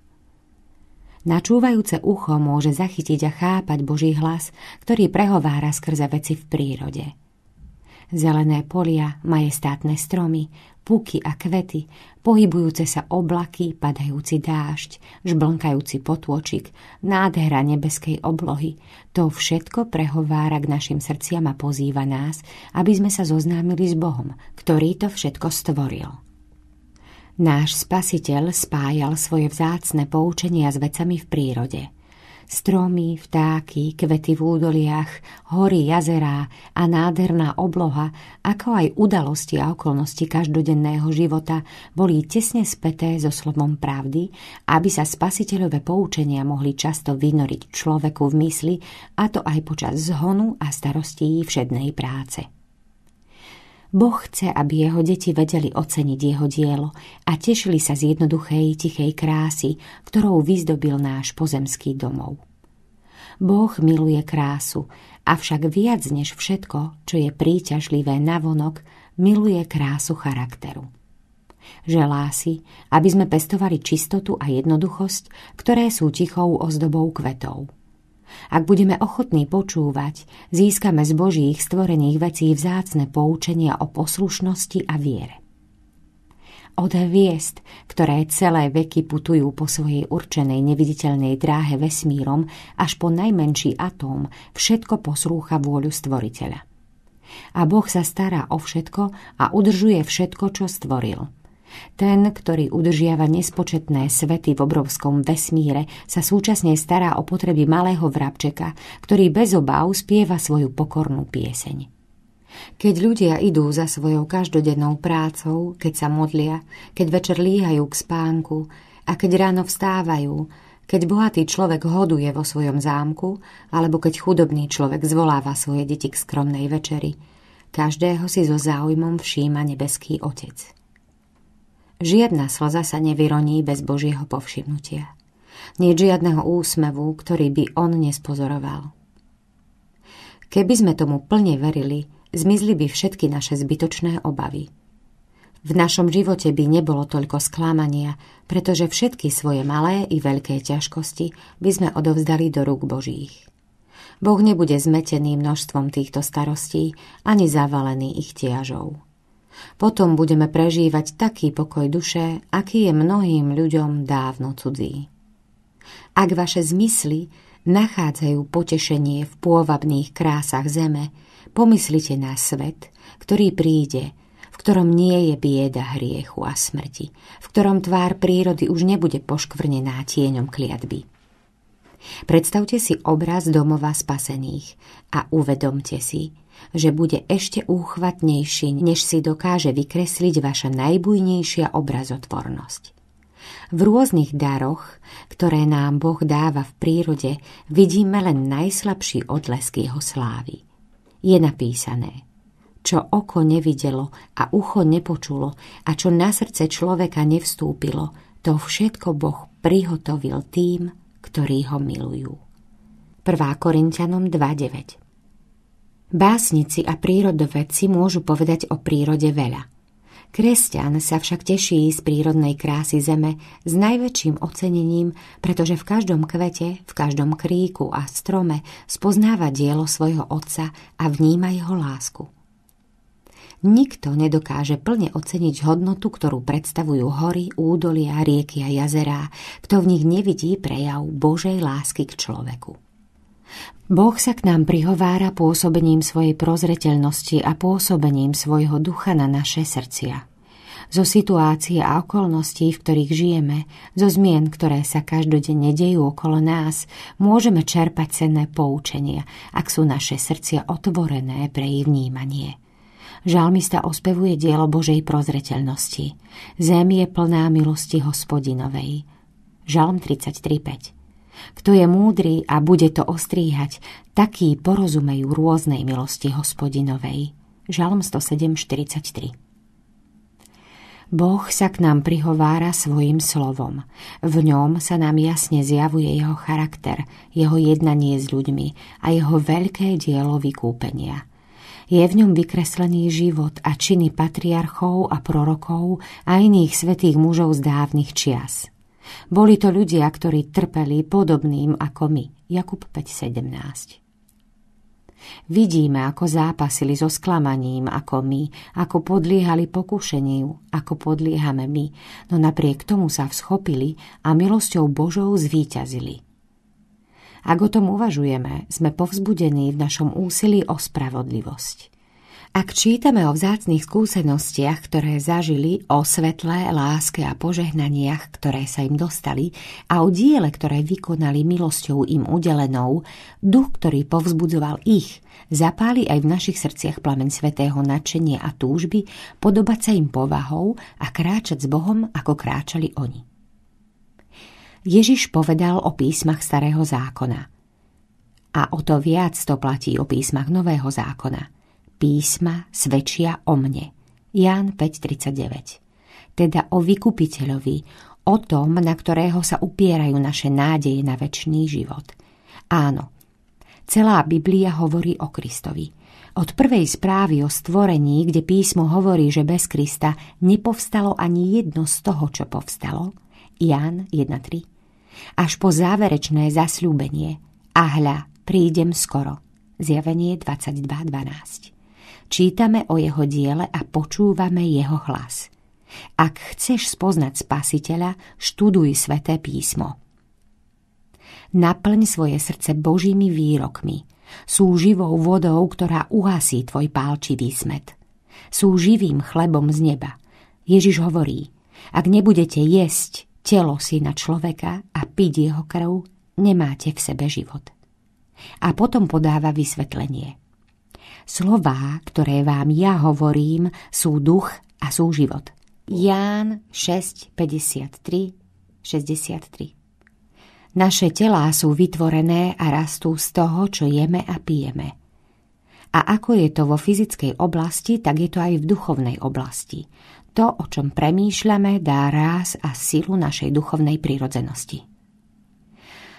Načúvajúce ucho môže zachytiť a chápať Boží hlas, ktorý prehovára skrze veci v prírode. Zelené polia, majestátne stromy, puky a kvety, pohybujúce sa oblaky, padajúci dážď, žblnkajúci potôčik, nádhera nebeskej oblohy. To všetko prehovára k našim srdciam a pozýva nás, aby sme sa zoznámili s Bohom, ktorý to všetko stvoril. Náš spasiteľ spájal svoje vzácne poučenia s vecami v prírode – Stromy, vtáky, kvety v údoliach, hory, jazerá a nádherná obloha, ako aj udalosti a okolnosti každodenného života boli tesne späté so slovom pravdy, aby sa spasiteľové poučenia mohli často vynoriť človeku v mysli, a to aj počas zhonu a starostí všednej práce. Boh chce, aby jeho deti vedeli oceniť jeho dielo a tešili sa z jednoduchej, tichej krásy, ktorou vyzdobil náš pozemský domov. Boh miluje krásu, avšak viac než všetko, čo je príťažlivé na vonok, miluje krásu charakteru. Želá si, aby sme pestovali čistotu a jednoduchosť, ktoré sú tichou ozdobou kvetov – ak budeme ochotní počúvať, získame z Božích stvorených vecí vzácne poučenia o poslušnosti a viere. Od hviezd, ktoré celé veky putujú po svojej určenej neviditeľnej dráhe vesmírom, až po najmenší atóm, všetko poslúcha vôľu stvoriteľa. A Boh sa stará o všetko a udržuje všetko, čo stvoril – ten, ktorý udržiava nespočetné svety v obrovskom vesmíre, sa súčasne stará o potreby malého vrabčeka, ktorý bez obáv spieva svoju pokornú pieseň. Keď ľudia idú za svojou každodennou prácou, keď sa modlia, keď večer líhajú k spánku a keď ráno vstávajú, keď bohatý človek hoduje vo svojom zámku alebo keď chudobný človek zvoláva svoje deti k skromnej večeri, každého si so záujmom všíma nebeský otec. Žiadna slza sa nevyroní bez Božieho povšimnutia. Nie žiadneho úsmevu, ktorý by on nespozoroval. Keby sme tomu plne verili, zmizli by všetky naše zbytočné obavy. V našom živote by nebolo toľko sklamania, pretože všetky svoje malé i veľké ťažkosti by sme odovzdali do rúk Božích. Boh nebude zmetený množstvom týchto starostí ani zavalený ich tiažou. Potom budeme prežívať taký pokoj duše, aký je mnohým ľuďom dávno cudzí. Ak vaše zmysly nachádzajú potešenie v pôvabných krásach zeme, pomyslite na svet, ktorý príde, v ktorom nie je bieda hriechu a smrti, v ktorom tvár prírody už nebude poškvrnená tieňom kliatby. Predstavte si obraz domova spasených a uvedomte si, že bude ešte úchvatnejší, než si dokáže vykresliť vaša najbujnejšia obrazotvornosť. V rôznych daroch, ktoré nám Boh dáva v prírode, vidíme len najslabší odlesk jeho slávy. Je napísané, čo oko nevidelo a ucho nepočulo a čo na srdce človeka nevstúpilo, to všetko Boh prihotovil tým, ktorí ho milujú. 1. Korintianom 2.9 Básnici a prírodovedci môžu povedať o prírode veľa. Kresťan sa však teší z prírodnej krásy zeme s najväčším ocenením, pretože v každom kvete, v každom kríku a strome spoznáva dielo svojho otca a vníma jeho lásku. Nikto nedokáže plne oceniť hodnotu, ktorú predstavujú hory, údolia, rieky a jazerá, kto v nich nevidí prejav Božej lásky k človeku. Boh sa k nám prihovára pôsobením svojej prozreteľnosti a pôsobením svojho ducha na naše srdcia. Zo situácie a okolností, v ktorých žijeme, zo zmien, ktoré sa každodenne dejú okolo nás, môžeme čerpať cenné poučenia, ak sú naše srdcia otvorené pre ich vnímanie. Žalmista ospevuje dielo Božej prozreteľnosti. Zem je plná milosti hospodinovej. Žalm 33.5 kto je múdry a bude to ostríhať, takí porozumejú rôznej milosti hospodinovej. Žalm 107.43 Boh sa k nám prihovára svojim slovom. V ňom sa nám jasne zjavuje jeho charakter, jeho jednanie s ľuďmi a jeho veľké dielo vykúpenia – je v ňom vykreslený život a činy patriarchov a prorokov a iných svetých mužov z dávnych čias. Boli to ľudia, ktorí trpeli podobným ako my. Jakub 5.17 Vidíme, ako zápasili so sklamaním ako my, ako podliehali pokušeniu, ako podliehame my, no napriek tomu sa vschopili a milosťou Božou zvíťazili. Ak o tom uvažujeme, sme povzbudení v našom úsilí o spravodlivosť. Ak čítame o vzácných skúsenostiach, ktoré zažili, o svetlé, láske a požehnaniach, ktoré sa im dostali a o diele, ktoré vykonali milosťou im udelenou, duch, ktorý povzbudzoval ich, zapáli aj v našich srdciach plamen svetého nadšenia a túžby podobať sa im povahou a kráčať s Bohom, ako kráčali oni. Ježiš povedal o písmach starého zákona. A o to viac to platí o písmach nového zákona – písma svedčia o mne. Ján 5.39 Teda o vykupiteľovi, o tom, na ktorého sa upierajú naše nádeje na väčší život. Áno, celá Biblia hovorí o Kristovi. Od prvej správy o stvorení, kde písmo hovorí, že bez Krista nepovstalo ani jedno z toho, čo povstalo, Ján 1.3 až po záverečné zasľúbenie. A hľa, prídem skoro. Zjavenie 22.12 čítame o jeho diele a počúvame jeho hlas. Ak chceš spoznať spasiteľa, študuj sveté písmo. Naplň svoje srdce Božími výrokmi. Sú živou vodou, ktorá uhasí tvoj pálčivý smet. Sú živým chlebom z neba. Ježiš hovorí, ak nebudete jesť telo syna človeka a piť jeho krv, nemáte v sebe život. A potom podáva vysvetlenie – Slová, ktoré vám ja hovorím, sú duch a sú život. Ján 6, 53, 63 Naše telá sú vytvorené a rastú z toho, čo jeme a pijeme – a ako je to vo fyzickej oblasti, tak je to aj v duchovnej oblasti. To, o čom premýšľame, dá ráz a silu našej duchovnej prírodzenosti.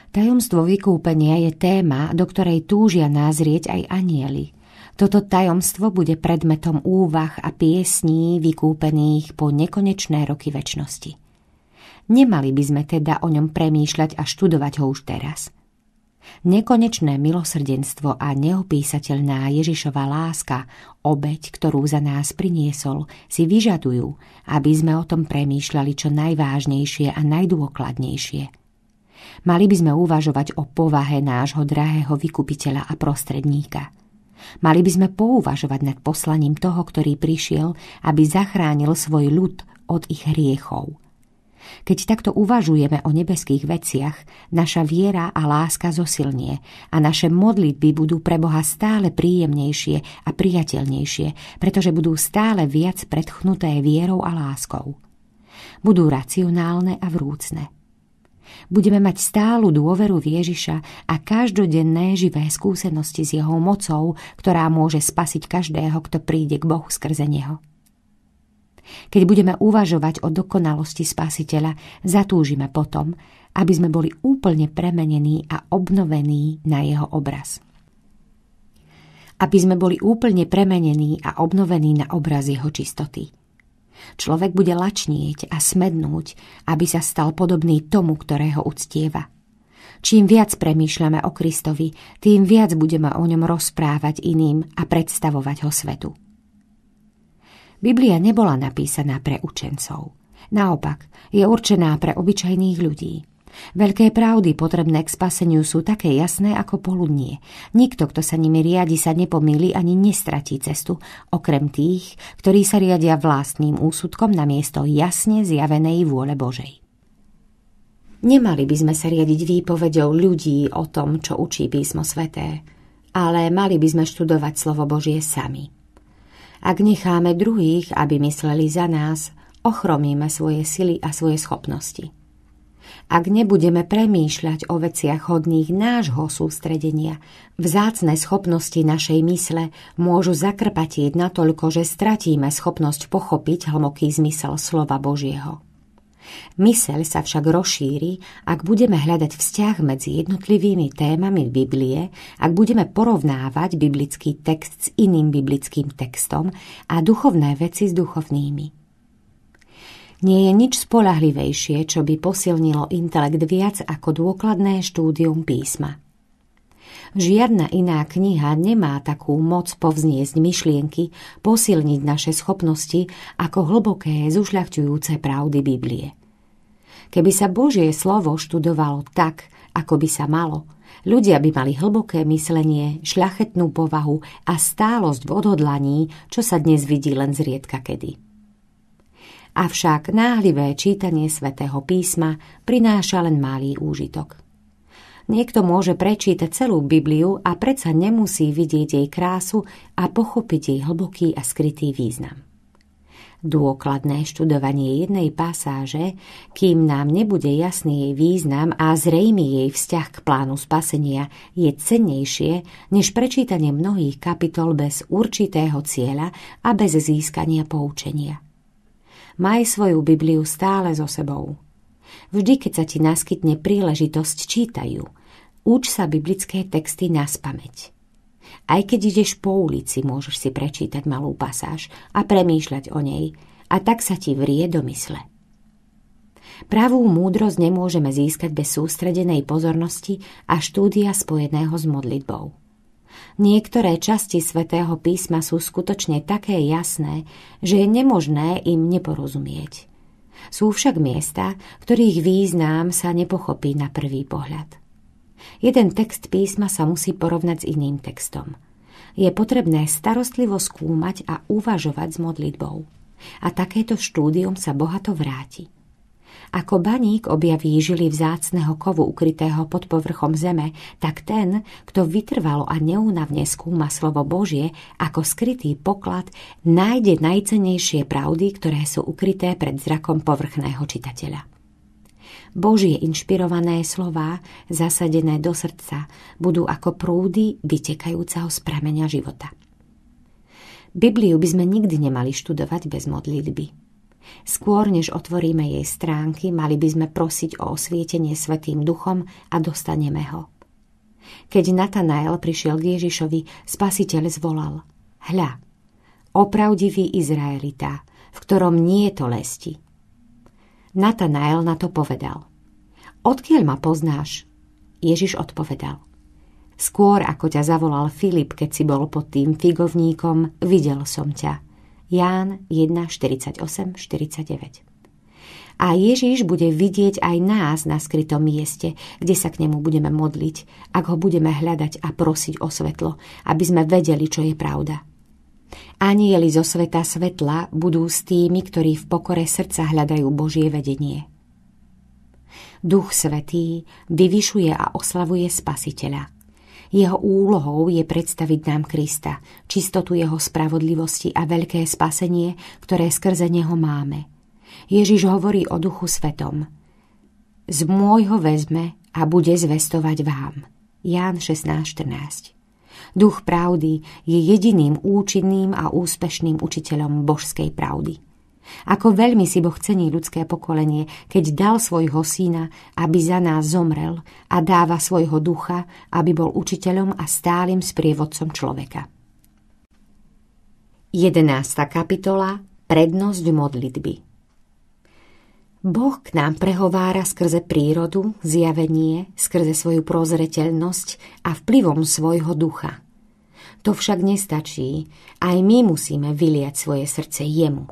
Tajomstvo vykúpenia je téma, do ktorej túžia názrieť aj anieli. Toto tajomstvo bude predmetom úvah a piesní vykúpených po nekonečné roky väčnosti. Nemali by sme teda o ňom premýšľať a študovať ho už teraz. Nekonečné milosrdenstvo a neopísateľná Ježišova láska, obeď, ktorú za nás priniesol, si vyžadujú, aby sme o tom premýšľali čo najvážnejšie a najdôkladnejšie – mali by sme uvažovať o povahe nášho drahého vykupiteľa a prostredníka. Mali by sme pouvažovať nad poslaním toho, ktorý prišiel, aby zachránil svoj ľud od ich hriechov. Keď takto uvažujeme o nebeských veciach, naša viera a láska zosilnie a naše modlitby budú pre Boha stále príjemnejšie a priateľnejšie, pretože budú stále viac predchnuté vierou a láskou. Budú racionálne a vrúcne – Budeme mať stálu dôveru v Ježiša a každodenné živé skúsenosti s jeho mocou, ktorá môže spasiť každého, kto príde k Bohu skrze neho. Keď budeme uvažovať o dokonalosti Spasiteľa, zatúžime potom, aby sme boli úplne premenení a obnovení na jeho obraz. Aby sme boli úplne premenení a obnovení na obraz jeho čistoty – Človek bude lačnieť a smednúť, aby sa stal podobný tomu, ktorého uctieva. Čím viac premýšľame o Kristovi, tým viac budeme o ňom rozprávať iným a predstavovať ho svetu. Biblia nebola napísaná pre učencov. Naopak, je určená pre obyčajných ľudí. Veľké pravdy potrebné k spaseniu sú také jasné ako poludnie. Nikto, kto sa nimi riadi, sa nepomýli ani nestratí cestu, okrem tých, ktorí sa riadia vlastným úsudkom na miesto jasne zjavenej vôle Božej. Nemali by sme sa riadiť výpovedou ľudí o tom, čo učí písmo sveté, ale mali by sme študovať slovo Božie sami. Ak necháme druhých, aby mysleli za nás, ochromíme svoje sily a svoje schopnosti ak nebudeme premýšľať o veciach hodných nášho sústredenia. Vzácne schopnosti našej mysle môžu zakrpatieť natoľko, že stratíme schopnosť pochopiť hlmoký zmysel slova Božieho. Mysel sa však rozšíri, ak budeme hľadať vzťah medzi jednotlivými témami Biblie, ak budeme porovnávať biblický text s iným biblickým textom a duchovné veci s duchovnými. Nie je nič spolahlivejšie, čo by posilnilo intelekt viac ako dôkladné štúdium písma. Žiadna iná kniha nemá takú moc povzniesť myšlienky, posilniť naše schopnosti ako hlboké, zušľachtujúce pravdy Biblie. Keby sa Božie slovo študovalo tak, ako by sa malo, ľudia by mali hlboké myslenie, šľachetnú povahu a stálosť v odhodlaní, čo sa dnes vidí len zriedka kedy avšak náhlivé čítanie svätého písma prináša len malý úžitok. Niekto môže prečítať celú Bibliu a predsa nemusí vidieť jej krásu a pochopiť jej hlboký a skrytý význam. Dôkladné študovanie jednej pasáže, kým nám nebude jasný jej význam a zrejmý jej vzťah k plánu spasenia, je cennejšie než prečítanie mnohých kapitol bez určitého cieľa a bez získania poučenia – Maj svoju Bibliu stále so sebou. Vždy, keď sa ti naskytne príležitosť, čítajú. Uč sa biblické texty na spameť. Aj keď ideš po ulici, môžeš si prečítať malú pasáž a premýšľať o nej a tak sa ti vrie do mysle. Pravú múdrosť nemôžeme získať bez sústredenej pozornosti a štúdia spojeného s modlitbou. Niektoré časti svätého písma sú skutočne také jasné, že je nemožné im neporozumieť. Sú však miesta, ktorých význam sa nepochopí na prvý pohľad. Jeden text písma sa musí porovnať s iným textom. Je potrebné starostlivo skúmať a uvažovať s modlitbou. A takéto štúdium sa bohato vráti. Ako baník objaví žily vzácného kovu ukrytého pod povrchom zeme, tak ten, kto vytrvalo a neúnavne skúma slovo Božie ako skrytý poklad, nájde najcenejšie pravdy, ktoré sú ukryté pred zrakom povrchného čitateľa. Božie inšpirované slová, zasadené do srdca, budú ako prúdy vytekajúceho z prameňa života. Bibliu by sme nikdy nemali študovať bez modlitby. Skôr než otvoríme jej stránky, mali by sme prosiť o osvietenie Svetým duchom a dostaneme ho. Keď Natanael prišiel k Ježišovi, spasiteľ zvolal Hľa, opravdivý Izraelita, v ktorom nie je to lesti. Natanael na to povedal Odkiaľ ma poznáš? Ježiš odpovedal Skôr ako ťa zavolal Filip, keď si bol pod tým figovníkom, videl som ťa. Ján 1, 48-49. A Ježiš bude vidieť aj nás na skrytom mieste, kde sa k nemu budeme modliť, ak ho budeme hľadať a prosiť o svetlo, aby sme vedeli, čo je pravda. Anieli zo sveta svetla budú s tými, ktorí v pokore srdca hľadajú Božie vedenie. Duch Svetý vyvyšuje a oslavuje Spasiteľa – jeho úlohou je predstaviť nám Krista, čistotu jeho spravodlivosti a veľké spasenie, ktoré skrze neho máme. Ježiš hovorí o duchu svetom. Z môjho vezme a bude zvestovať vám. Ján 16.14 Duch pravdy je jediným účinným a úspešným učiteľom božskej pravdy. Ako veľmi si Boh cení ľudské pokolenie, keď dal svojho syna, aby za nás zomrel a dáva svojho ducha, aby bol učiteľom a stálym sprievodcom človeka. 11. kapitola Prednosť modlitby Boh k nám prehovára skrze prírodu, zjavenie, skrze svoju prozreteľnosť a vplyvom svojho ducha – to však nestačí, aj my musíme vyliať svoje srdce jemu.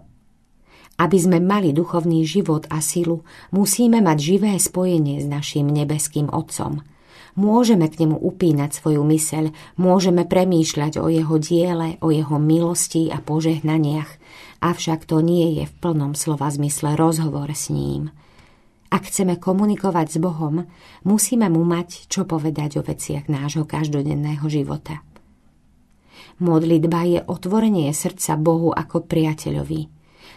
Aby sme mali duchovný život a silu, musíme mať živé spojenie s našim nebeským Otcom. Môžeme k nemu upínať svoju myseľ, môžeme premýšľať o jeho diele, o jeho milosti a požehnaniach, avšak to nie je v plnom slova zmysle rozhovor s ním. Ak chceme komunikovať s Bohom, musíme mu mať čo povedať o veciach nášho každodenného života. Modlitba je otvorenie srdca Bohu ako priateľovi –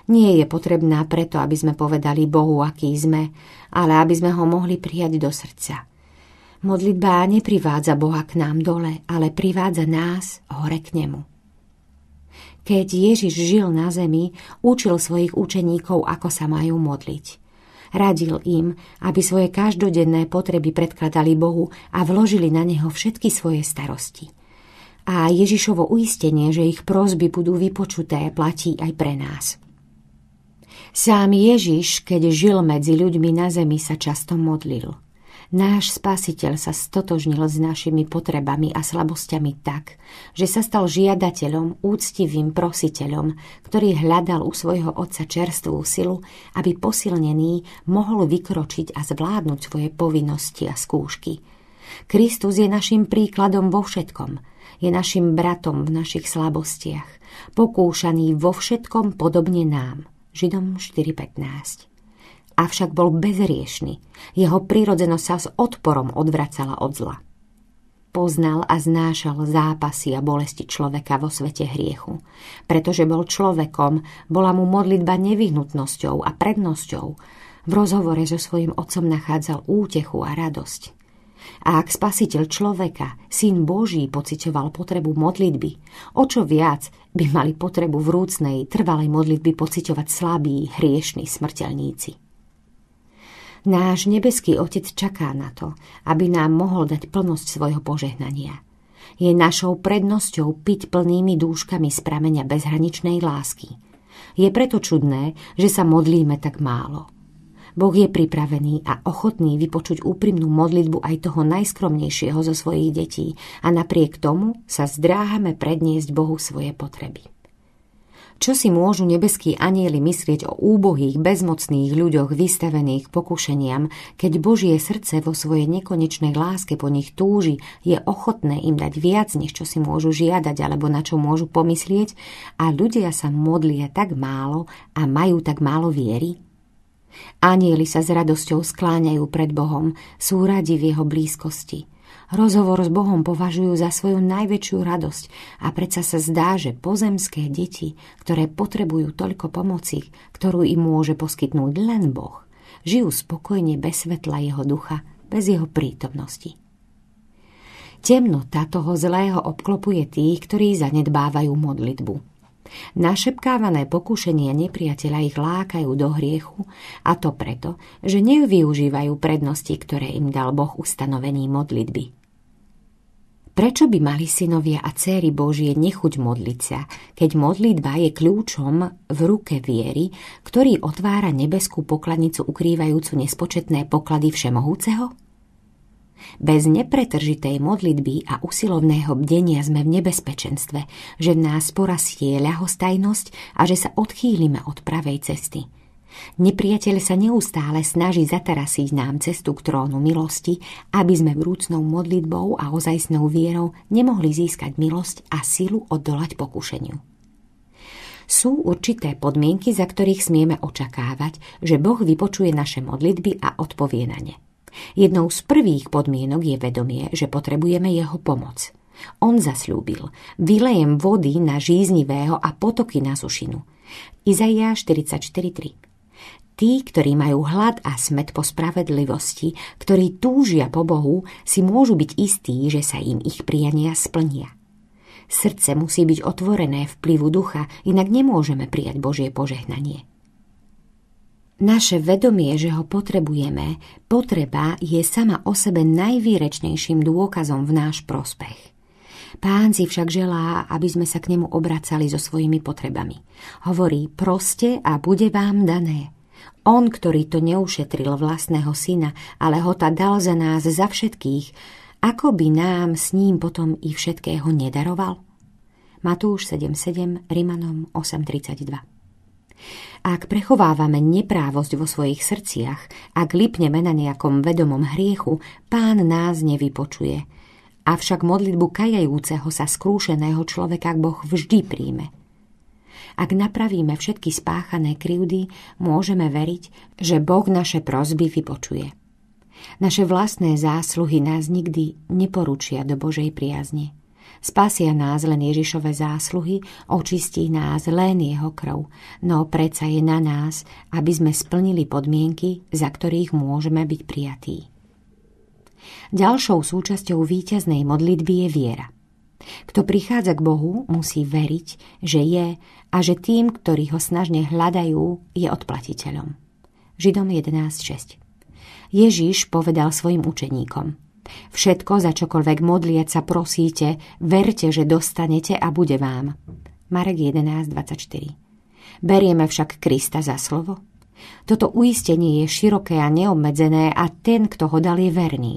nie je potrebná preto, aby sme povedali Bohu, aký sme, ale aby sme ho mohli prijať do srdca. Modlitba neprivádza Boha k nám dole, ale privádza nás hore k nemu. Keď Ježiš žil na zemi, učil svojich učeníkov, ako sa majú modliť. Radil im, aby svoje každodenné potreby predkladali Bohu a vložili na Neho všetky svoje starosti. A Ježišovo uistenie, že ich prozby budú vypočuté, platí aj pre nás. Sám Ježiš, keď žil medzi ľuďmi na zemi, sa často modlil. Náš spasiteľ sa stotožnil s našimi potrebami a slabosťami tak, že sa stal žiadateľom, úctivým prositeľom, ktorý hľadal u svojho otca čerstvú silu, aby posilnený mohol vykročiť a zvládnuť svoje povinnosti a skúšky. Kristus je našim príkladom vo všetkom, je našim bratom v našich slabostiach, pokúšaný vo všetkom podobne nám – Židom 4.15. Avšak bol bezriešný, jeho prírodzenosť sa s odporom odvracala od zla. Poznal a znášal zápasy a bolesti človeka vo svete hriechu. Pretože bol človekom, bola mu modlitba nevyhnutnosťou a prednosťou. V rozhovore so svojím otcom nachádzal útechu a radosť. A ak spasiteľ človeka, syn Boží, pocitoval potrebu modlitby, o čo viac by mali potrebu vrúcnej, trvalej modlitby pocitovať slabí, hriešní smrteľníci. Náš nebeský Otec čaká na to, aby nám mohol dať plnosť svojho požehnania. Je našou prednosťou piť plnými dúškami z prameňa bezhraničnej lásky. Je preto čudné, že sa modlíme tak málo – Boh je pripravený a ochotný vypočuť úprimnú modlitbu aj toho najskromnejšieho zo svojich detí a napriek tomu sa zdráhame predniesť Bohu svoje potreby. Čo si môžu nebeskí anieli myslieť o úbohých, bezmocných ľuďoch vystavených pokušeniam, keď Božie srdce vo svojej nekonečnej láske po nich túži, je ochotné im dať viac, než čo si môžu žiadať alebo na čo môžu pomyslieť a ľudia sa modlia tak málo a majú tak málo viery? Anieli sa s radosťou skláňajú pred Bohom, sú radi v jeho blízkosti. Rozhovor s Bohom považujú za svoju najväčšiu radosť a predsa sa zdá, že pozemské deti, ktoré potrebujú toľko pomoci, ktorú im môže poskytnúť len Boh, žijú spokojne bez svetla jeho ducha, bez jeho prítomnosti. Temnota toho zlého obklopuje tých, ktorí zanedbávajú modlitbu. Našepkávané pokušenia nepriateľa ich lákajú do hriechu a to preto, že nevyužívajú prednosti, ktoré im dal Boh ustanovení modlitby. Prečo by mali synovia a céry Božie nechuť modliť sa, keď modlitba je kľúčom v ruke viery, ktorý otvára nebeskú pokladnicu ukrývajúcu nespočetné poklady Všemohúceho? Bez nepretržitej modlitby a usilovného bdenia sme v nebezpečenstve, že v nás porastie ľahostajnosť a že sa odchýlime od pravej cesty. Nepriateľ sa neustále snaží zatarasiť nám cestu k trónu milosti, aby sme vrúcnou modlitbou a ozajstnou vierou nemohli získať milosť a silu oddolať pokušeniu. Sú určité podmienky, za ktorých smieme očakávať, že Boh vypočuje naše modlitby a odpovie na ne – Jednou z prvých podmienok je vedomie, že potrebujeme jeho pomoc. On zasľúbil, vylejem vody na žíznivého a potoky na sušinu. Izaia 44.3 Tí, ktorí majú hlad a smet po spravedlivosti, ktorí túžia po Bohu, si môžu byť istí, že sa im ich prijania splnia. Srdce musí byť otvorené vplyvu ducha, inak nemôžeme prijať Božie požehnanie. Naše vedomie, že ho potrebujeme, potreba je sama o sebe najvýrečnejším dôkazom v náš prospech. Pán si však želá, aby sme sa k nemu obracali so svojimi potrebami. Hovorí, proste a bude vám dané. On, ktorý to neušetril vlastného syna, ale ho ta dal za nás za všetkých, ako by nám s ním potom i všetkého nedaroval? Matúš 7.7, Rimanom 8.32 ak prechovávame neprávosť vo svojich srdciach, ak lipneme na nejakom vedomom hriechu, pán nás nevypočuje. Avšak modlitbu kajajúceho sa skrúšeného človeka Boh vždy príjme. Ak napravíme všetky spáchané krivdy, môžeme veriť, že Boh naše prozby vypočuje. Naše vlastné zásluhy nás nikdy neporučia do Božej priazne. Spasia nás len Ježišove zásluhy, očistí nás len jeho krv, no predsa je na nás, aby sme splnili podmienky, za ktorých môžeme byť prijatí. Ďalšou súčasťou víťaznej modlitby je viera. Kto prichádza k Bohu, musí veriť, že je a že tým, ktorí ho snažne hľadajú, je odplatiteľom. Židom 11.6 Ježiš povedal svojim učeníkom – Všetko, za čokoľvek modliať sa prosíte, verte, že dostanete a bude vám. Marek 11.24 Berieme však Krista za slovo? Toto uistenie je široké a neobmedzené a ten, kto ho dal, je verný.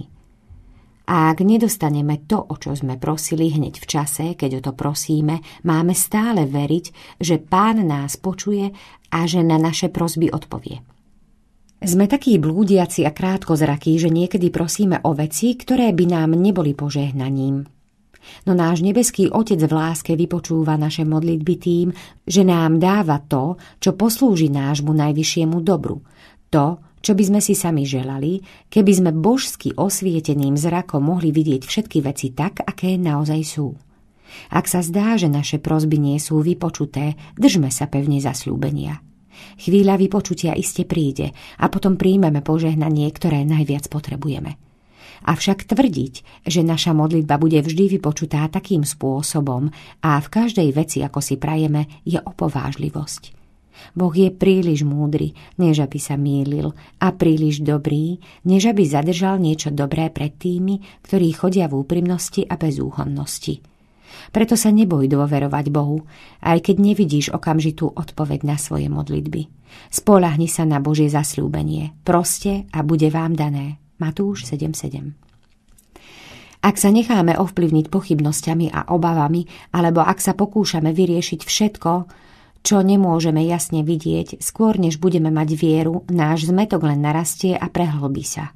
A ak nedostaneme to, o čo sme prosili hneď v čase, keď o to prosíme, máme stále veriť, že Pán nás počuje a že na naše prosby odpovie. Sme takí blúdiaci a krátkozrakí, že niekedy prosíme o veci, ktoré by nám neboli požehnaním. No náš nebeský Otec v láske vypočúva naše modlitby tým, že nám dáva to, čo poslúži nášmu najvyššiemu dobru. To, čo by sme si sami želali, keby sme božsky osvieteným zrakom mohli vidieť všetky veci tak, aké naozaj sú. Ak sa zdá, že naše prozby nie sú vypočuté, držme sa pevne zasľúbenia. Chvíľa vypočutia iste príde a potom príjmeme požehnanie, ktoré najviac potrebujeme. Avšak tvrdiť, že naša modlitba bude vždy vypočutá takým spôsobom a v každej veci, ako si prajeme, je opovážlivosť. Boh je príliš múdry, než aby sa mýlil a príliš dobrý, než aby zadržal niečo dobré pred tými, ktorí chodia v úprimnosti a úhonnosti. Preto sa neboj dôverovať Bohu, aj keď nevidíš okamžitú odpoveď na svoje modlitby. Spolahni sa na Božie zasľúbenie. Proste a bude vám dané. Matúš 7.7 ak sa necháme ovplyvniť pochybnosťami a obavami, alebo ak sa pokúšame vyriešiť všetko, čo nemôžeme jasne vidieť, skôr než budeme mať vieru, náš zmetok len narastie a prehlbí sa.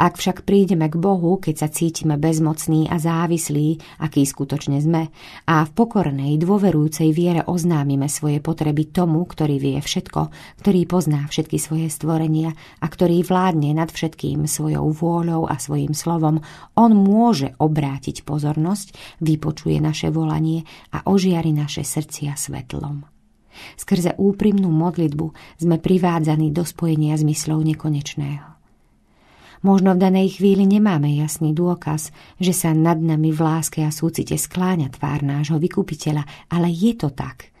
Ak však prídeme k Bohu, keď sa cítime bezmocní a závislí, aký skutočne sme, a v pokornej, dôverujúcej viere oznámime svoje potreby tomu, ktorý vie všetko, ktorý pozná všetky svoje stvorenia a ktorý vládne nad všetkým svojou vôľou a svojim slovom, on môže obrátiť pozornosť, vypočuje naše volanie a ožiari naše srdcia svetlom. Skrze úprimnú modlitbu sme privádzani do spojenia s myslou nekonečného. Možno v danej chvíli nemáme jasný dôkaz, že sa nad nami v láske a súcite skláňa tvár nášho vykupiteľa, ale je to tak.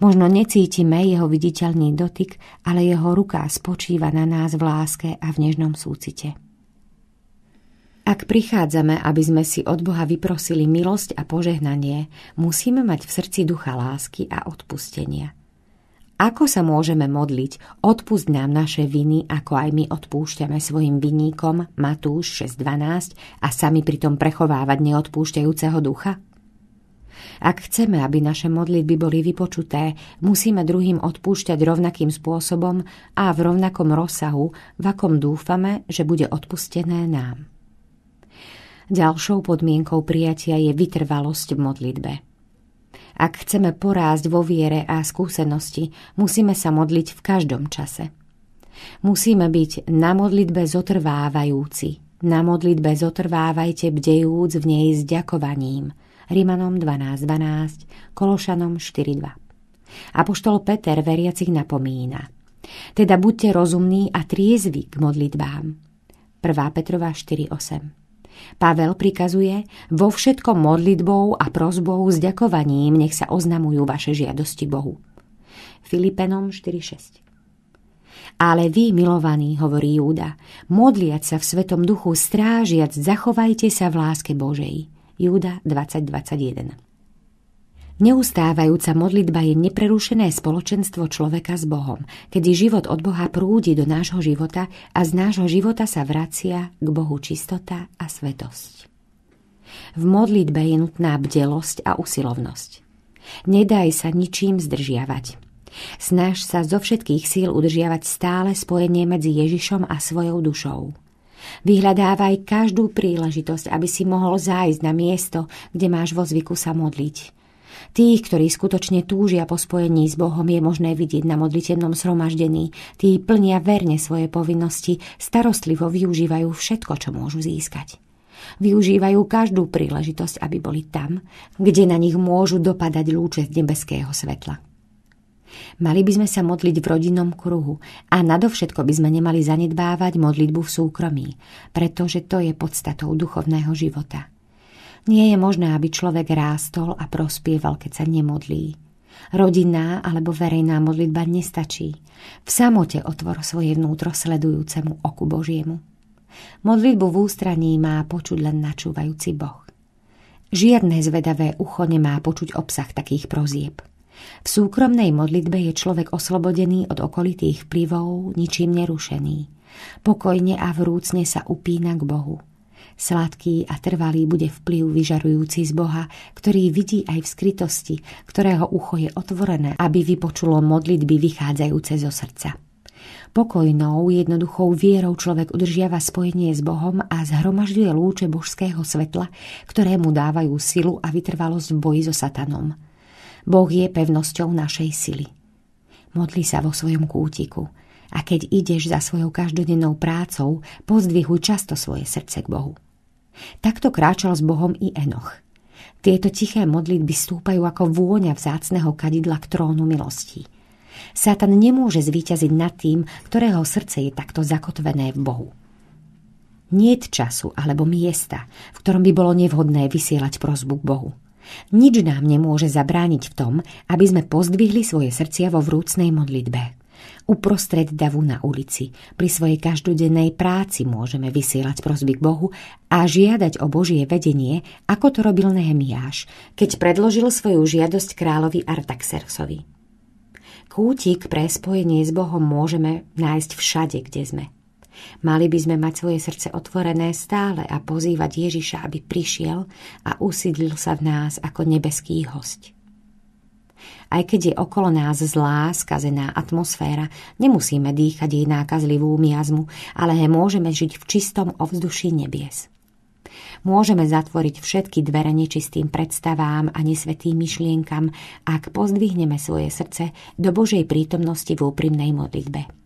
Možno necítime jeho viditeľný dotyk, ale jeho ruka spočíva na nás v láske a v nežnom súcite. Ak prichádzame, aby sme si od Boha vyprosili milosť a požehnanie, musíme mať v srdci ducha lásky a odpustenia – ako sa môžeme modliť? Odpust nám naše viny, ako aj my odpúšťame svojim vinníkom, Matúš 6.12, a sami pritom prechovávať neodpúšťajúceho ducha? Ak chceme, aby naše modlitby boli vypočuté, musíme druhým odpúšťať rovnakým spôsobom a v rovnakom rozsahu, v akom dúfame, že bude odpustené nám. Ďalšou podmienkou prijatia je vytrvalosť v modlitbe. Ak chceme porásť vo viere a skúsenosti, musíme sa modliť v každom čase. Musíme byť na modlitbe zotrvávajúci. Na modlitbe zotrvávajte bdejúc v nej s ďakovaním. Rimanom 12.12, 12, Kološanom 4.2. Apoštol Peter veriacich napomína. Teda buďte rozumní a triezvi k modlitbám. 1. Petrova 4.8 Pavel prikazuje, vo všetkom modlitbou a prozbou s ďakovaním nech sa oznamujú vaše žiadosti Bohu. Filipenom 4.6 ale vy, milovaní, hovorí Júda, modliať sa v Svetom duchu, strážiac, zachovajte sa v láske Božej. Júda 2021 Neustávajúca modlitba je neprerušené spoločenstvo človeka s Bohom, kedy život od Boha prúdi do nášho života a z nášho života sa vracia k Bohu čistota a svetosť. V modlitbe je nutná bdelosť a usilovnosť. Nedaj sa ničím zdržiavať. Snaž sa zo všetkých síl udržiavať stále spojenie medzi Ježišom a svojou dušou. Vyhľadávaj každú príležitosť, aby si mohol zájsť na miesto, kde máš vo zvyku sa modliť – Tých, ktorí skutočne túžia po spojení s Bohom, je možné vidieť na modlitebnom zhromaždení. Tí plnia verne svoje povinnosti, starostlivo využívajú všetko, čo môžu získať. Využívajú každú príležitosť, aby boli tam, kde na nich môžu dopadať lúče z nebeského svetla. Mali by sme sa modliť v rodinnom kruhu a nadovšetko by sme nemali zanedbávať modlitbu v súkromí, pretože to je podstatou duchovného života – nie je možné, aby človek rástol a prospieval, keď sa nemodlí. Rodinná alebo verejná modlitba nestačí. V samote otvor svoje vnútro sledujúcemu oku Božiemu. Modlitbu v ústraní má počuť len načúvajúci Boh. Žiadne zvedavé ucho nemá počuť obsah takých prozieb. V súkromnej modlitbe je človek oslobodený od okolitých vplyvov, ničím nerušený. Pokojne a vrúcne sa upína k Bohu. Sladký a trvalý bude vplyv vyžarujúci z Boha, ktorý vidí aj v skrytosti, ktorého ucho je otvorené, aby vypočulo modlitby vychádzajúce zo srdca. Pokojnou, jednoduchou vierou človek udržiava spojenie s Bohom a zhromažďuje lúče božského svetla, ktoré mu dávajú silu a vytrvalosť v boji so satanom. Boh je pevnosťou našej sily. Modli sa vo svojom kútiku a keď ideš za svojou každodennou prácou, pozdvihuj často svoje srdce k Bohu. Takto kráčal s Bohom i Enoch. Tieto tiché modlitby stúpajú ako vôňa vzácného kadidla k trónu milostí. Satan nemôže zvíťaziť nad tým, ktorého srdce je takto zakotvené v Bohu. Nie času alebo miesta, v ktorom by bolo nevhodné vysielať prozbu k Bohu. Nič nám nemôže zabrániť v tom, aby sme pozdvihli svoje srdcia vo vrúcnej modlitbe uprostred davu na ulici. Pri svojej každodennej práci môžeme vysielať prosby k Bohu a žiadať o Božie vedenie, ako to robil Nehemiáš, keď predložil svoju žiadosť kráľovi Artaxerxovi. Kútik pre spojenie s Bohom môžeme nájsť všade, kde sme. Mali by sme mať svoje srdce otvorené stále a pozývať Ježiša, aby prišiel a usídlil sa v nás ako nebeský host. Aj keď je okolo nás zlá, skazená atmosféra, nemusíme dýchať jej nákazlivú miazmu, ale môžeme žiť v čistom ovzduší nebies. Môžeme zatvoriť všetky dvere nečistým predstavám a nesvetým myšlienkam, ak pozdvihneme svoje srdce do Božej prítomnosti v úprimnej modlitbe.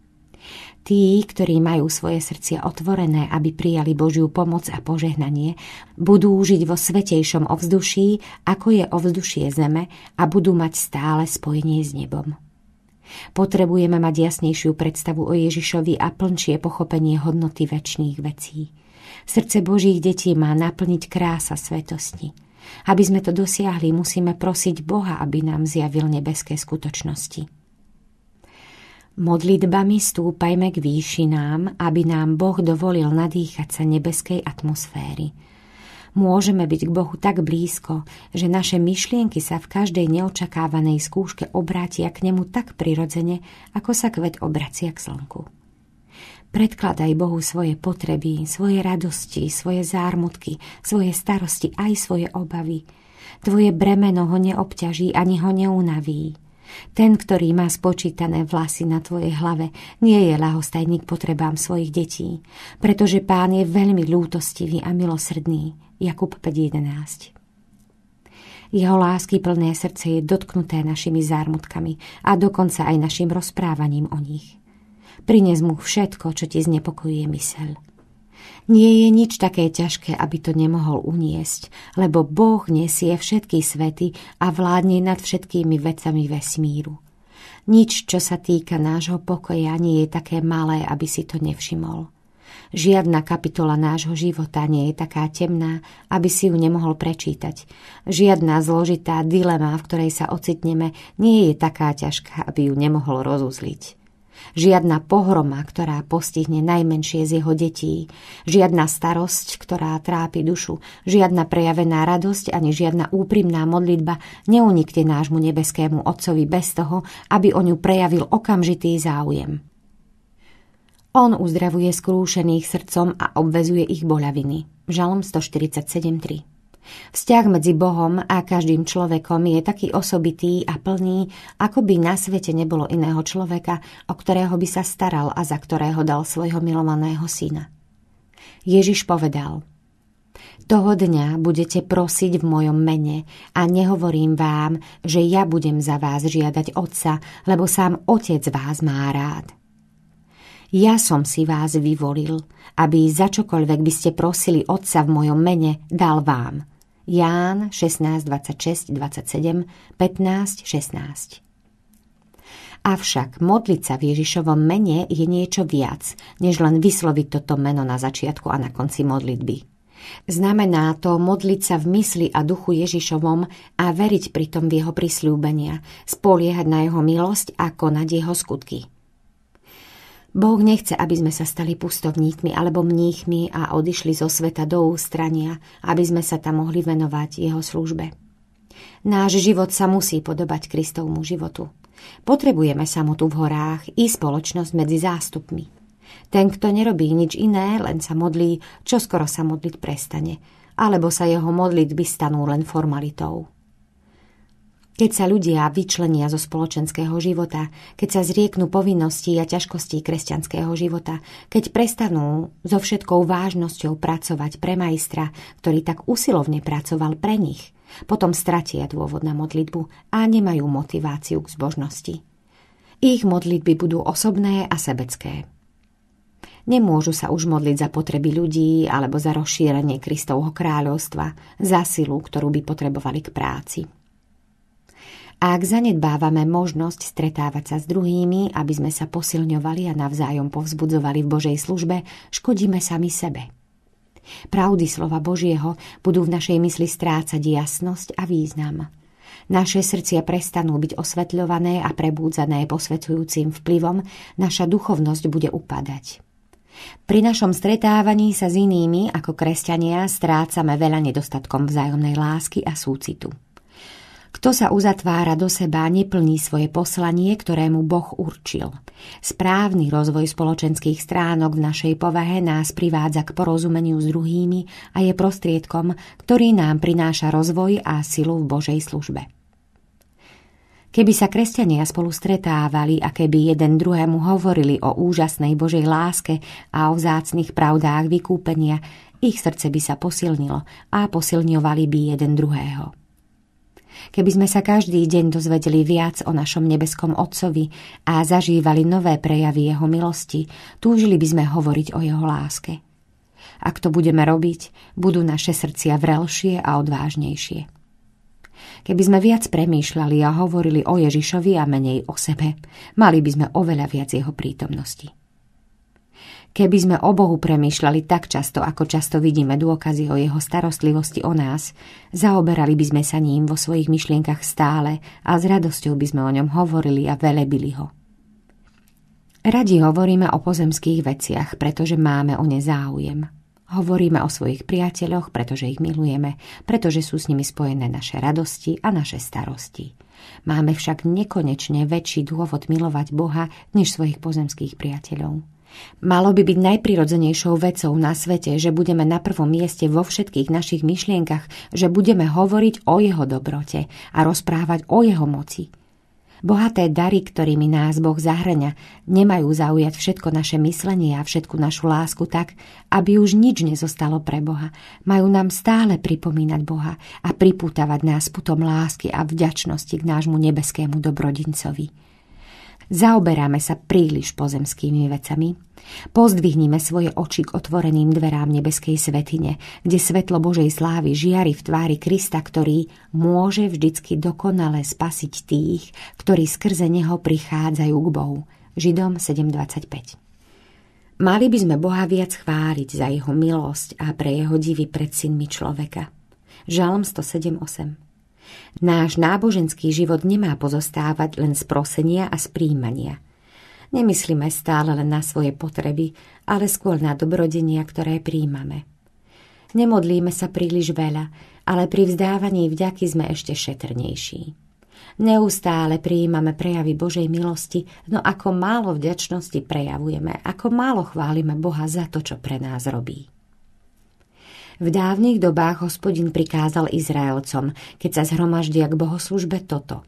Tí, ktorí majú svoje srdcia otvorené, aby prijali Božiu pomoc a požehnanie, budú žiť vo svetejšom ovzduší, ako je ovzdušie zeme a budú mať stále spojenie s nebom. Potrebujeme mať jasnejšiu predstavu o Ježišovi a plnšie pochopenie hodnoty väčšných vecí. Srdce Božích detí má naplniť krása svetosti. Aby sme to dosiahli, musíme prosiť Boha, aby nám zjavil nebeské skutočnosti. Modlitbami stúpajme k výšinám, aby nám Boh dovolil nadýchať sa nebeskej atmosféry. Môžeme byť k Bohu tak blízko, že naše myšlienky sa v každej neočakávanej skúške obrátia k nemu tak prirodzene, ako sa kvet obracia k slnku. Predkladaj Bohu svoje potreby, svoje radosti, svoje zármutky, svoje starosti aj svoje obavy. Tvoje bremeno ho neobťaží ani ho neunaví. Ten, ktorý má spočítané vlasy na tvojej hlave, nie je lahostajný k potrebám svojich detí, pretože pán je veľmi ľútostivý a milosrdný. Jakub 5.11 jeho lásky plné srdce je dotknuté našimi zármutkami a dokonca aj našim rozprávaním o nich. Prines mu všetko, čo ti znepokojuje myseľ. Nie je nič také ťažké, aby to nemohol uniesť, lebo Boh nesie všetky svety a vládne nad všetkými vecami vesmíru. Nič, čo sa týka nášho pokoja, nie je také malé, aby si to nevšimol. Žiadna kapitola nášho života nie je taká temná, aby si ju nemohol prečítať. Žiadna zložitá dilema, v ktorej sa ocitneme, nie je taká ťažká, aby ju nemohol rozuzliť žiadna pohroma, ktorá postihne najmenšie z jeho detí, žiadna starosť, ktorá trápi dušu, žiadna prejavená radosť ani žiadna úprimná modlitba neunikne nášmu nebeskému Otcovi bez toho, aby o ňu prejavil okamžitý záujem. On uzdravuje skrúšených srdcom a obvezuje ich boľaviny. Žalom 147.3 Vzťah medzi Bohom a každým človekom je taký osobitý a plný, ako by na svete nebolo iného človeka, o ktorého by sa staral a za ktorého dal svojho milovaného syna. Ježiš povedal, toho dňa budete prosiť v mojom mene a nehovorím vám, že ja budem za vás žiadať Otca, lebo sám Otec vás má rád. Ja som si vás vyvolil, aby za čokoľvek by ste prosili Otca v mojom mene, dal vám. Ján 16, 26, 27, 15, 16. Avšak modliť sa v Ježišovom mene je niečo viac, než len vysloviť toto meno na začiatku a na konci modlitby. Znamená to modliť sa v mysli a duchu Ježišovom a veriť pritom v jeho prisľúbenia, spoliehať na jeho milosť a konať jeho skutky. Boh nechce, aby sme sa stali pustovníkmi alebo mníchmi a odišli zo sveta do ústrania, aby sme sa tam mohli venovať jeho službe. Náš život sa musí podobať Kristovmu životu. Potrebujeme samotu v horách i spoločnosť medzi zástupmi. Ten, kto nerobí nič iné, len sa modlí, čo skoro sa modliť prestane, alebo sa jeho modlitby stanú len formalitou. Keď sa ľudia vyčlenia zo spoločenského života, keď sa zrieknú povinností a ťažkostí kresťanského života, keď prestanú so všetkou vážnosťou pracovať pre majstra, ktorý tak usilovne pracoval pre nich, potom stratia dôvod na modlitbu a nemajú motiváciu k zbožnosti. Ich modlitby budú osobné a sebecké. Nemôžu sa už modliť za potreby ľudí alebo za rozšírenie Kristovho kráľovstva, za silu, ktorú by potrebovali k práci a ak zanedbávame možnosť stretávať sa s druhými, aby sme sa posilňovali a navzájom povzbudzovali v Božej službe, škodíme sami sebe. Pravdy slova Božieho budú v našej mysli strácať jasnosť a význam. Naše srdcia prestanú byť osvetľované a prebúdzané posvetujúcim vplyvom, naša duchovnosť bude upadať. Pri našom stretávaní sa s inými ako kresťania strácame veľa nedostatkom vzájomnej lásky a súcitu. Kto sa uzatvára do seba, neplní svoje poslanie, ktorému Boh určil. Správny rozvoj spoločenských stránok v našej povahe nás privádza k porozumeniu s druhými a je prostriedkom, ktorý nám prináša rozvoj a silu v Božej službe. Keby sa kresťania spolu stretávali a keby jeden druhému hovorili o úžasnej Božej láske a o vzácnych pravdách vykúpenia, ich srdce by sa posilnilo a posilňovali by jeden druhého. Keby sme sa každý deň dozvedeli viac o našom nebeskom Otcovi a zažívali nové prejavy Jeho milosti, túžili by sme hovoriť o Jeho láske. Ak to budeme robiť, budú naše srdcia vrelšie a odvážnejšie. Keby sme viac premýšľali a hovorili o Ježišovi a menej o sebe, mali by sme oveľa viac jeho prítomnosti. Keby sme o Bohu premýšľali tak často, ako často vidíme dôkazy o jeho starostlivosti o nás, zaoberali by sme sa ním vo svojich myšlienkach stále a s radosťou by sme o ňom hovorili a velebili ho. Radi hovoríme o pozemských veciach, pretože máme o ne záujem. Hovoríme o svojich priateľoch, pretože ich milujeme, pretože sú s nimi spojené naše radosti a naše starosti. Máme však nekonečne väčší dôvod milovať Boha než svojich pozemských priateľov. Malo by byť najprirodzenejšou vecou na svete, že budeme na prvom mieste vo všetkých našich myšlienkach, že budeme hovoriť o jeho dobrote a rozprávať o jeho moci. Bohaté dary, ktorými nás Boh zahrňa, nemajú zaujať všetko naše myslenie a všetku našu lásku tak, aby už nič nezostalo pre Boha. Majú nám stále pripomínať Boha a pripútavať nás putom lásky a vďačnosti k nášmu nebeskému dobrodincovi. Zaoberáme sa príliš pozemskými vecami. Pozdvihnime svoje oči k otvoreným dverám nebeskej svetine, kde svetlo Božej slávy žiari v tvári Krista, ktorý môže vždycky dokonale spasiť tých, ktorí skrze Neho prichádzajú k Bohu. Židom 7.25 Mali by sme Boha viac chváliť za jeho milosť a pre jeho divy pred synmi človeka. Žalm 107.8 Náš náboženský život nemá pozostávať len z prosenia a spríjmania. Nemyslíme stále len na svoje potreby, ale skôr na dobrodenia, ktoré príjmame. Nemodlíme sa príliš veľa, ale pri vzdávaní vďaky sme ešte šetrnejší. Neustále prijímame prejavy Božej milosti, no ako málo vďačnosti prejavujeme, ako málo chválime Boha za to, čo pre nás robí. V dávnych dobách hospodin prikázal Izraelcom, keď sa zhromaždia k bohoslužbe toto.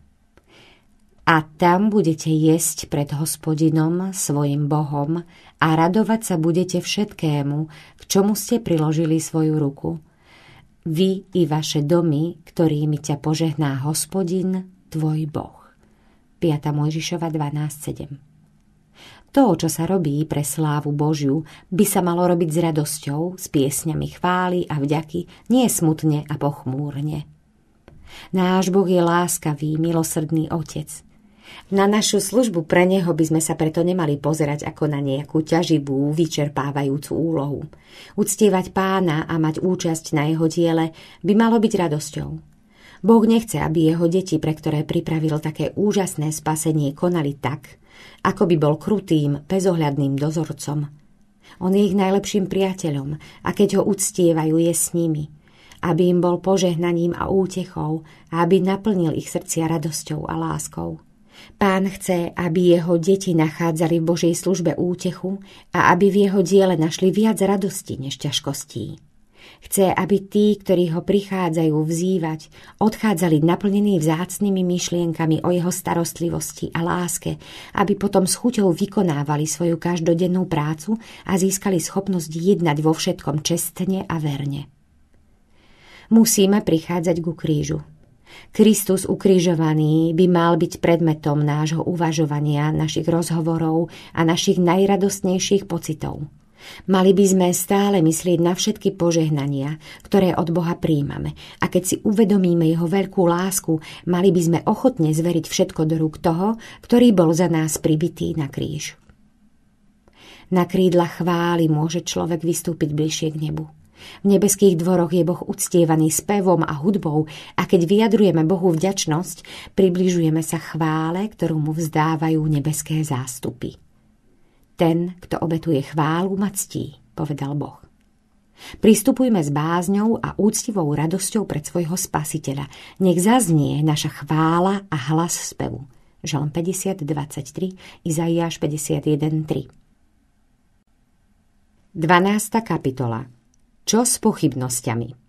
A tam budete jesť pred hospodinom, svojim bohom, a radovať sa budete všetkému, k čomu ste priložili svoju ruku. Vy i vaše domy, ktorými ťa požehná hospodin, tvoj boh. 5. Mojžišova 12.7 to, čo sa robí pre slávu Božiu, by sa malo robiť s radosťou, s piesňami chvály a vďaky, nie smutne a pochmúrne. Náš Boh je láskavý, milosrdný Otec. Na našu službu pre Neho by sme sa preto nemali pozerať ako na nejakú ťaživú, vyčerpávajúcu úlohu. Uctievať pána a mať účasť na jeho diele by malo byť radosťou. Boh nechce, aby jeho deti, pre ktoré pripravil také úžasné spasenie, konali tak, ako by bol krutým, bezohľadným dozorcom. On je ich najlepším priateľom a keď ho uctievajú, je s nimi – aby im bol požehnaním a útechou a aby naplnil ich srdcia radosťou a láskou. Pán chce, aby jeho deti nachádzali v Božej službe útechu a aby v jeho diele našli viac radosti než ťažkostí. Chce, aby tí, ktorí ho prichádzajú vzývať, odchádzali naplnení vzácnými myšlienkami o jeho starostlivosti a láske, aby potom s chuťou vykonávali svoju každodennú prácu a získali schopnosť jednať vo všetkom čestne a verne. Musíme prichádzať ku krížu. Kristus ukrižovaný by mal byť predmetom nášho uvažovania, našich rozhovorov a našich najradostnejších pocitov – Mali by sme stále myslieť na všetky požehnania, ktoré od Boha príjmame a keď si uvedomíme jeho veľkú lásku, mali by sme ochotne zveriť všetko do rúk toho, ktorý bol za nás pribitý na kríž. Na krídla chvály môže človek vystúpiť bližšie k nebu. V nebeských dvoroch je Boh uctievaný spevom a hudbou a keď vyjadrujeme Bohu vďačnosť, približujeme sa chvále, ktorú mu vzdávajú nebeské zástupy. Ten, kto obetuje chválu, ma ctí, povedal Boh. Pristupujme s bázňou a úctivou radosťou pred svojho spasiteľa. Nech zaznie naša chvála a hlas spevu. Žalm 50, 23, Izaiáš 51, 3. 12. kapitola Čo s pochybnosťami?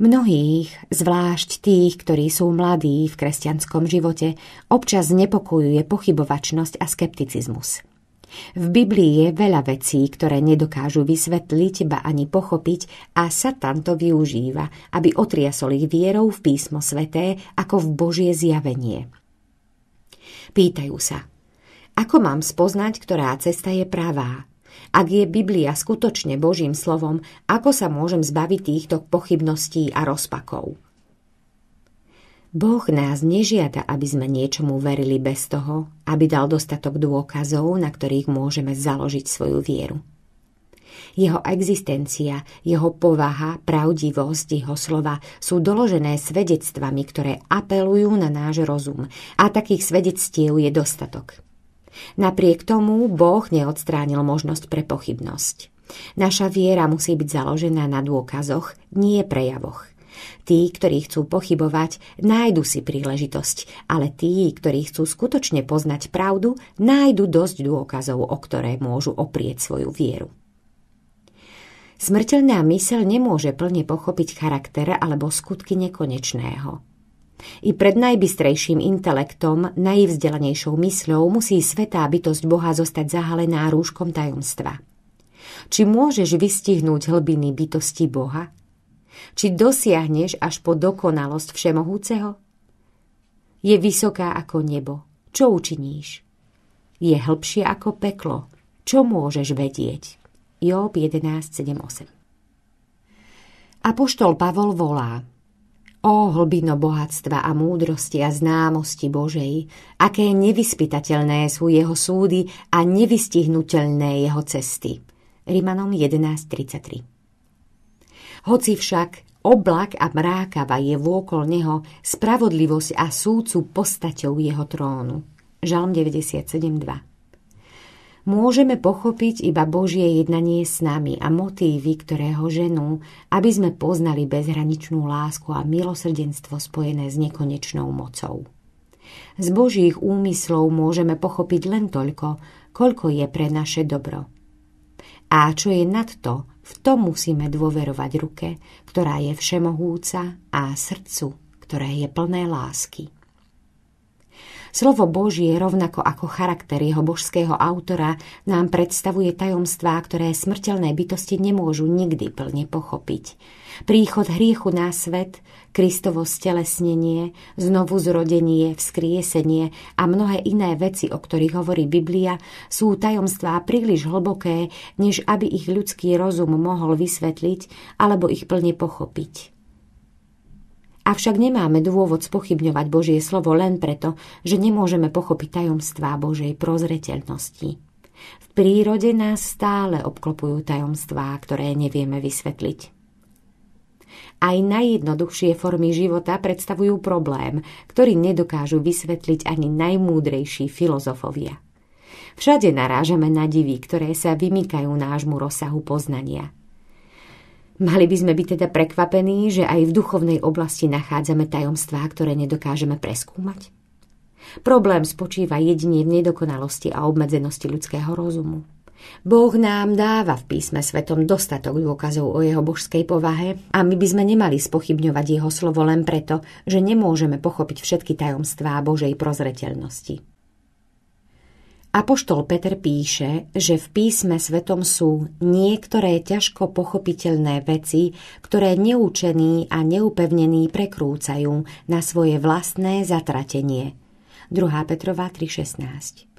Mnohých, zvlášť tých, ktorí sú mladí v kresťanskom živote, občas znepokojuje pochybovačnosť a skepticizmus. V Biblii je veľa vecí, ktoré nedokážu vysvetliť, ba ani pochopiť a Satan to využíva, aby otriasol ich vierou v písmo sveté ako v Božie zjavenie. Pýtajú sa, ako mám spoznať, ktorá cesta je pravá? Ak je Biblia skutočne Božím slovom, ako sa môžem zbaviť týchto pochybností a rozpakov? Boh nás nežiada, aby sme niečomu verili bez toho, aby dal dostatok dôkazov, na ktorých môžeme založiť svoju vieru. Jeho existencia, jeho povaha, pravdivosť jeho slova sú doložené svedectvami, ktoré apelujú na náš rozum a takých svedectiev je dostatok. Napriek tomu Boh neodstránil možnosť pre pochybnosť. Naša viera musí byť založená na dôkazoch, nie prejavoch. Tí, ktorí chcú pochybovať, nájdu si príležitosť, ale tí, ktorí chcú skutočne poznať pravdu, nájdu dosť dôkazov, o ktoré môžu oprieť svoju vieru. Smrteľná myseľ nemôže plne pochopiť charakter alebo skutky nekonečného – i pred najbystrejším intelektom, najvzdelanejšou mysľou musí svetá bytosť Boha zostať zahalená rúškom tajomstva. Či môžeš vystihnúť hlbiny bytosti Boha? Či dosiahneš až po dokonalosť Všemohúceho? Je vysoká ako nebo. Čo učiníš? Je hlbšie ako peklo. Čo môžeš vedieť? Job 11.7.8 Apoštol Pavol volá – Ó hlbino bohatstva a múdrosti a známosti Božej, aké nevyspytateľné sú jeho súdy a nevystihnutelné jeho cesty. Rimanom 11.33 Hoci však oblak a mrákava je vôkol neho, spravodlivosť a súcu postaťou jeho trónu. Žalm 97.2 môžeme pochopiť iba Božie jednanie s nami a motívy, ktoré ho ženú, aby sme poznali bezhraničnú lásku a milosrdenstvo spojené s nekonečnou mocou. Z Božích úmyslov môžeme pochopiť len toľko, koľko je pre naše dobro. A čo je nad to, v tom musíme dôverovať ruke, ktorá je všemohúca a srdcu, ktoré je plné lásky. Slovo Božie, rovnako ako charakter jeho božského autora, nám predstavuje tajomstvá, ktoré smrteľné bytosti nemôžu nikdy plne pochopiť. Príchod hriechu na svet, Kristovo stelesnenie, znovu zrodenie, vzkriesenie a mnohé iné veci, o ktorých hovorí Biblia, sú tajomstvá príliš hlboké, než aby ich ľudský rozum mohol vysvetliť alebo ich plne pochopiť. Avšak nemáme dôvod spochybňovať Božie slovo len preto, že nemôžeme pochopiť tajomstvá Božej prozreteľnosti. V prírode nás stále obklopujú tajomstvá, ktoré nevieme vysvetliť. Aj najjednoduchšie formy života predstavujú problém, ktorý nedokážu vysvetliť ani najmúdrejší filozofovia. Všade narážame na divy, ktoré sa vymykajú nášmu rozsahu poznania – Mali by sme byť teda prekvapení, že aj v duchovnej oblasti nachádzame tajomstvá, ktoré nedokážeme preskúmať? Problém spočíva jedine v nedokonalosti a obmedzenosti ľudského rozumu. Boh nám dáva v písme svetom dostatok dôkazov o jeho božskej povahe a my by sme nemali spochybňovať jeho slovo len preto, že nemôžeme pochopiť všetky tajomstvá Božej prozreteľnosti. Apoštol Peter píše, že v písme svetom sú niektoré ťažko pochopiteľné veci, ktoré neučení a neupevnení prekrúcajú na svoje vlastné zatratenie. 2. Petrova 3.16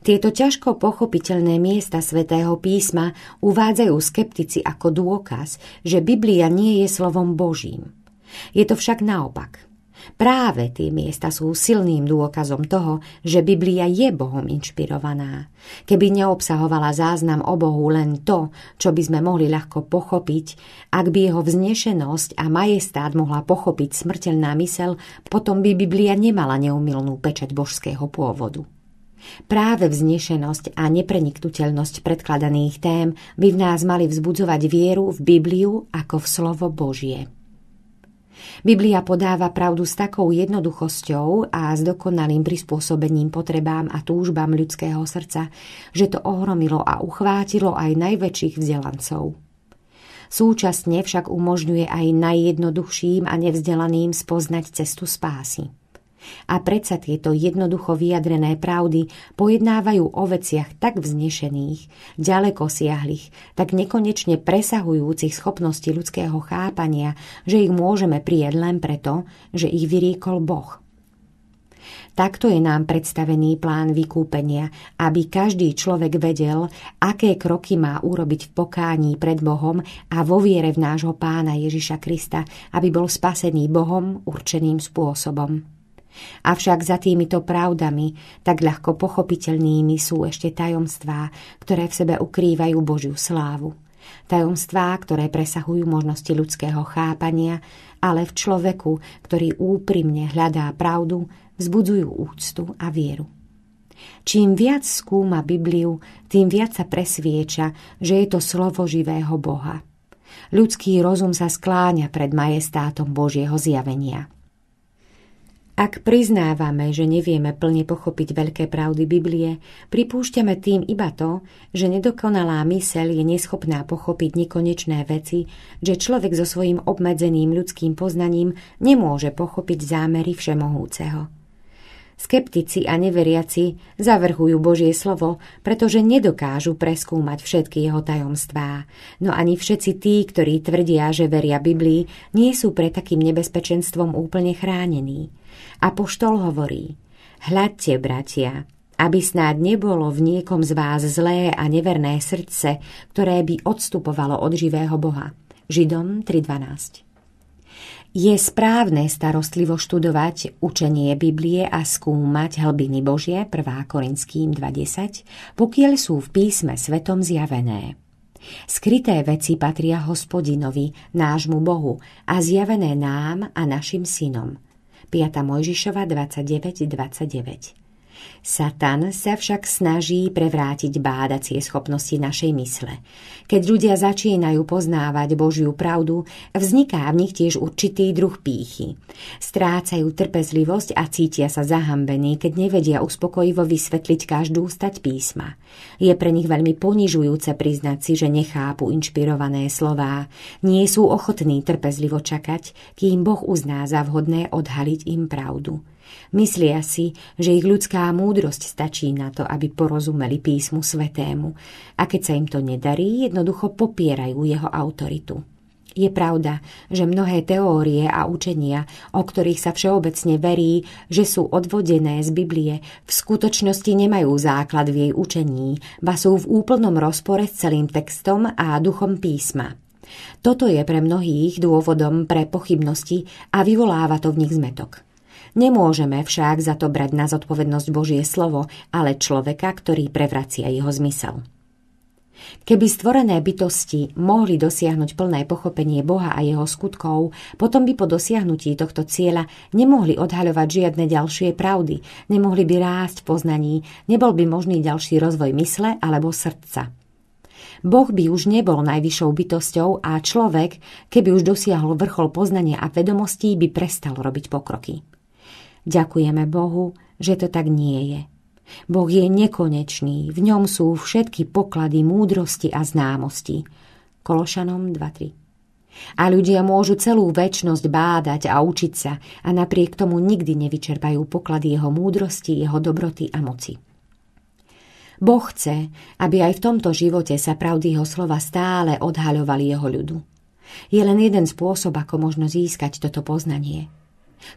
Tieto ťažko pochopiteľné miesta svätého písma uvádzajú skeptici ako dôkaz, že Biblia nie je slovom Božím. Je to však naopak – Práve tie miesta sú silným dôkazom toho, že Biblia je Bohom inšpirovaná. Keby neobsahovala záznam o Bohu len to, čo by sme mohli ľahko pochopiť, ak by jeho vznešenosť a majestát mohla pochopiť smrteľná mysel, potom by Biblia nemala neumilnú pečať božského pôvodu. Práve vznešenosť a nepreniknutelnosť predkladaných tém by v nás mali vzbudzovať vieru v Bibliu ako v slovo Božie. Biblia podáva pravdu s takou jednoduchosťou a s dokonalým prispôsobením potrebám a túžbám ľudského srdca, že to ohromilo a uchvátilo aj najväčších vzdelancov. Súčasne však umožňuje aj najjednoduchším a nevzdelaným spoznať cestu spásy. A predsa tieto jednoducho vyjadrené pravdy pojednávajú o veciach tak vznešených, ďaleko siahlých, tak nekonečne presahujúcich schopnosti ľudského chápania, že ich môžeme prijať len preto, že ich vyriekol Boh. Takto je nám predstavený plán vykúpenia, aby každý človek vedel, aké kroky má urobiť v pokání pred Bohom a vo viere v nášho pána Ježiša Krista, aby bol spasený Bohom určeným spôsobom. Avšak za týmito pravdami, tak ľahko pochopiteľnými, sú ešte tajomstvá, ktoré v sebe ukrývajú Božiu slávu. Tajomstvá, ktoré presahujú možnosti ľudského chápania, ale v človeku, ktorý úprimne hľadá pravdu, vzbudzujú úctu a vieru. Čím viac skúma Bibliu, tým viac sa presvieča, že je to slovo živého Boha. Ľudský rozum sa skláňa pred majestátom Božieho zjavenia – ak priznávame, že nevieme plne pochopiť veľké pravdy Biblie, pripúšťame tým iba to, že nedokonalá myseľ je neschopná pochopiť nekonečné veci, že človek so svojím obmedzeným ľudským poznaním nemôže pochopiť zámery Všemohúceho. Skeptici a neveriaci zavrhujú Božie slovo, pretože nedokážu preskúmať všetky jeho tajomstvá. No ani všetci tí, ktorí tvrdia, že veria Biblii, nie sú pred takým nebezpečenstvom úplne chránení. Apoštol hovorí, hľadte, bratia, aby snáď nebolo v niekom z vás zlé a neverné srdce, ktoré by odstupovalo od živého Boha. Židom 3.12 Je správne starostlivo študovať učenie Biblie a skúmať hlbiny Božie 1. Korinským 20, pokiaľ sú v písme svetom zjavené. Skryté veci patria hospodinovi, nášmu Bohu a zjavené nám a našim synom. 5. Mojžišova 29.29. 29. Satan sa však snaží prevrátiť bádacie schopnosti našej mysle. Keď ľudia začínajú poznávať Božiu pravdu, vzniká v nich tiež určitý druh pýchy. Strácajú trpezlivosť a cítia sa zahambení, keď nevedia uspokojivo vysvetliť každú stať písma. Je pre nich veľmi ponižujúce priznať si, že nechápu inšpirované slová, nie sú ochotní trpezlivo čakať, kým Boh uzná za vhodné odhaliť im pravdu. Myslia si, že ich ľudská múdrosť stačí na to, aby porozumeli písmu svetému a keď sa im to nedarí, jednoducho popierajú jeho autoritu. Je pravda, že mnohé teórie a učenia, o ktorých sa všeobecne verí, že sú odvodené z Biblie, v skutočnosti nemajú základ v jej učení, ba sú v úplnom rozpore s celým textom a duchom písma. Toto je pre mnohých dôvodom pre pochybnosti a vyvoláva to v nich zmetok. Nemôžeme však za to brať na zodpovednosť Božie slovo, ale človeka, ktorý prevracia jeho zmysel. Keby stvorené bytosti mohli dosiahnuť plné pochopenie Boha a jeho skutkov, potom by po dosiahnutí tohto cieľa nemohli odhaľovať žiadne ďalšie pravdy, nemohli by rásť poznaní, nebol by možný ďalší rozvoj mysle alebo srdca. Boh by už nebol najvyššou bytosťou a človek, keby už dosiahol vrchol poznania a vedomostí, by prestal robiť pokroky. Ďakujeme Bohu, že to tak nie je. Boh je nekonečný, v ňom sú všetky poklady múdrosti a známosti. Kološanom 2.3 A ľudia môžu celú väčnosť bádať a učiť sa a napriek tomu nikdy nevyčerpajú poklady jeho múdrosti, jeho dobroty a moci. Boh chce, aby aj v tomto živote sa pravdy jeho slova stále odhaľovali jeho ľudu. Je len jeden spôsob, ako možno získať toto poznanie –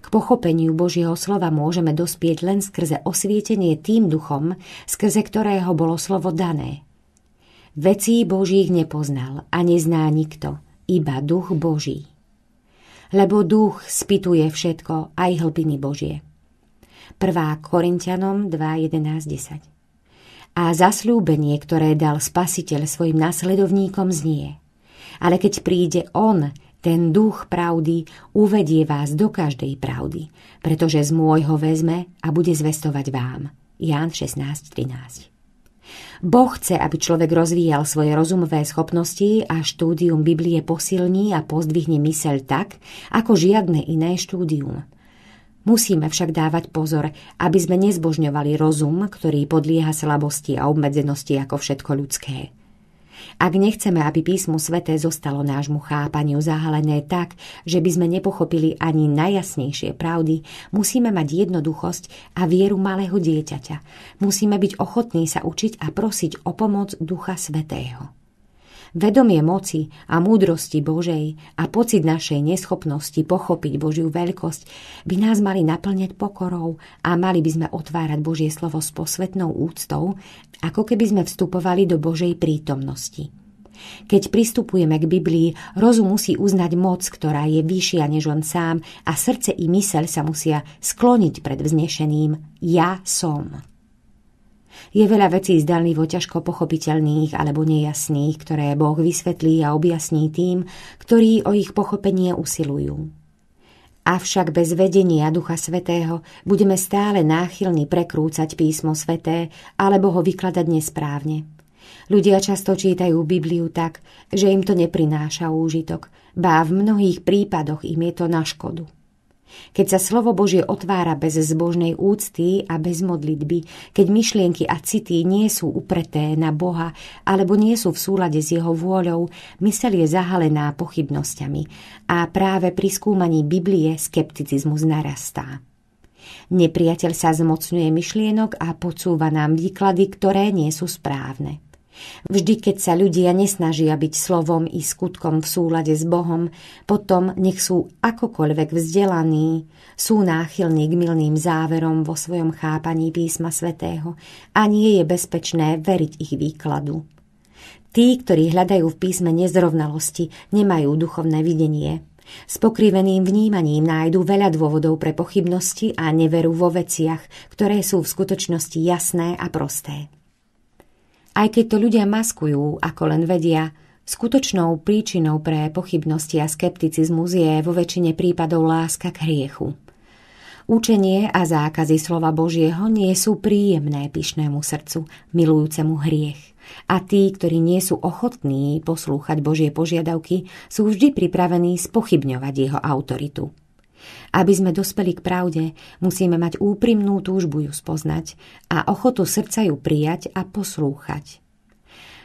k pochopeniu Božieho slova môžeme dospieť len skrze osvietenie tým duchom, skrze ktorého bolo slovo dané. Vecí Božích nepoznal a nezná nikto, iba duch Boží. Lebo duch spituje všetko, aj hlbiny Božie. 1. Korintianom 2.11.10 A zasľúbenie, ktoré dal spasiteľ svojim následovníkom znie. Ale keď príde on, ten duch pravdy uvedie vás do každej pravdy, pretože z môjho vezme a bude zvestovať vám. Ján 16.13 Boh chce, aby človek rozvíjal svoje rozumové schopnosti a štúdium Biblie posilní a pozdvihne myseľ tak, ako žiadne iné štúdium. Musíme však dávať pozor, aby sme nezbožňovali rozum, ktorý podlieha slabosti a obmedzenosti ako všetko ľudské. Ak nechceme, aby písmo sveté zostalo nášmu chápaniu zahalené tak, že by sme nepochopili ani najjasnejšie pravdy, musíme mať jednoduchosť a vieru malého dieťaťa. Musíme byť ochotní sa učiť a prosiť o pomoc Ducha Svetého. Vedomie moci a múdrosti Božej a pocit našej neschopnosti pochopiť Božiu veľkosť by nás mali naplňať pokorou a mali by sme otvárať Božie slovo s posvetnou úctou, ako keby sme vstupovali do Božej prítomnosti. Keď pristupujeme k Biblii, rozum musí uznať moc, ktorá je vyššia než on sám a srdce i myseľ sa musia skloniť pred vznešeným ja som. Je veľa vecí zdanlivo ťažko pochopiteľných alebo nejasných, ktoré Boh vysvetlí a objasní tým, ktorí o ich pochopenie usilujú. Avšak bez vedenia Ducha Svetého budeme stále náchylní prekrúcať písmo Sveté alebo ho vykladať nesprávne. Ľudia často čítajú Bibliu tak, že im to neprináša úžitok, ba v mnohých prípadoch im je to na škodu. Keď sa slovo Božie otvára bez zbožnej úcty a bez modlitby, keď myšlienky a city nie sú upreté na Boha alebo nie sú v súlade s jeho vôľou, mysel je zahalená pochybnosťami a práve pri skúmaní Biblie skepticizmus narastá. Nepriateľ sa zmocňuje myšlienok a podsúva nám výklady, ktoré nie sú správne. Vždy, keď sa ľudia nesnažia byť slovom i skutkom v súlade s Bohom, potom nech sú akokoľvek vzdelaní, sú náchylní k milným záverom vo svojom chápaní písma svätého a nie je bezpečné veriť ich výkladu. Tí, ktorí hľadajú v písme nezrovnalosti, nemajú duchovné videnie. S pokriveným vnímaním nájdu veľa dôvodov pre pochybnosti a neveru vo veciach, ktoré sú v skutočnosti jasné a prosté. Aj keď to ľudia maskujú, ako len vedia, skutočnou príčinou pre pochybnosti a skepticizmus je vo väčšine prípadov láska k hriechu. Učenie a zákazy slova Božieho nie sú príjemné pyšnému srdcu, milujúcemu hriech. A tí, ktorí nie sú ochotní poslúchať Božie požiadavky, sú vždy pripravení spochybňovať jeho autoritu. Aby sme dospeli k pravde, musíme mať úprimnú túžbu ju spoznať a ochotu srdca ju prijať a poslúchať.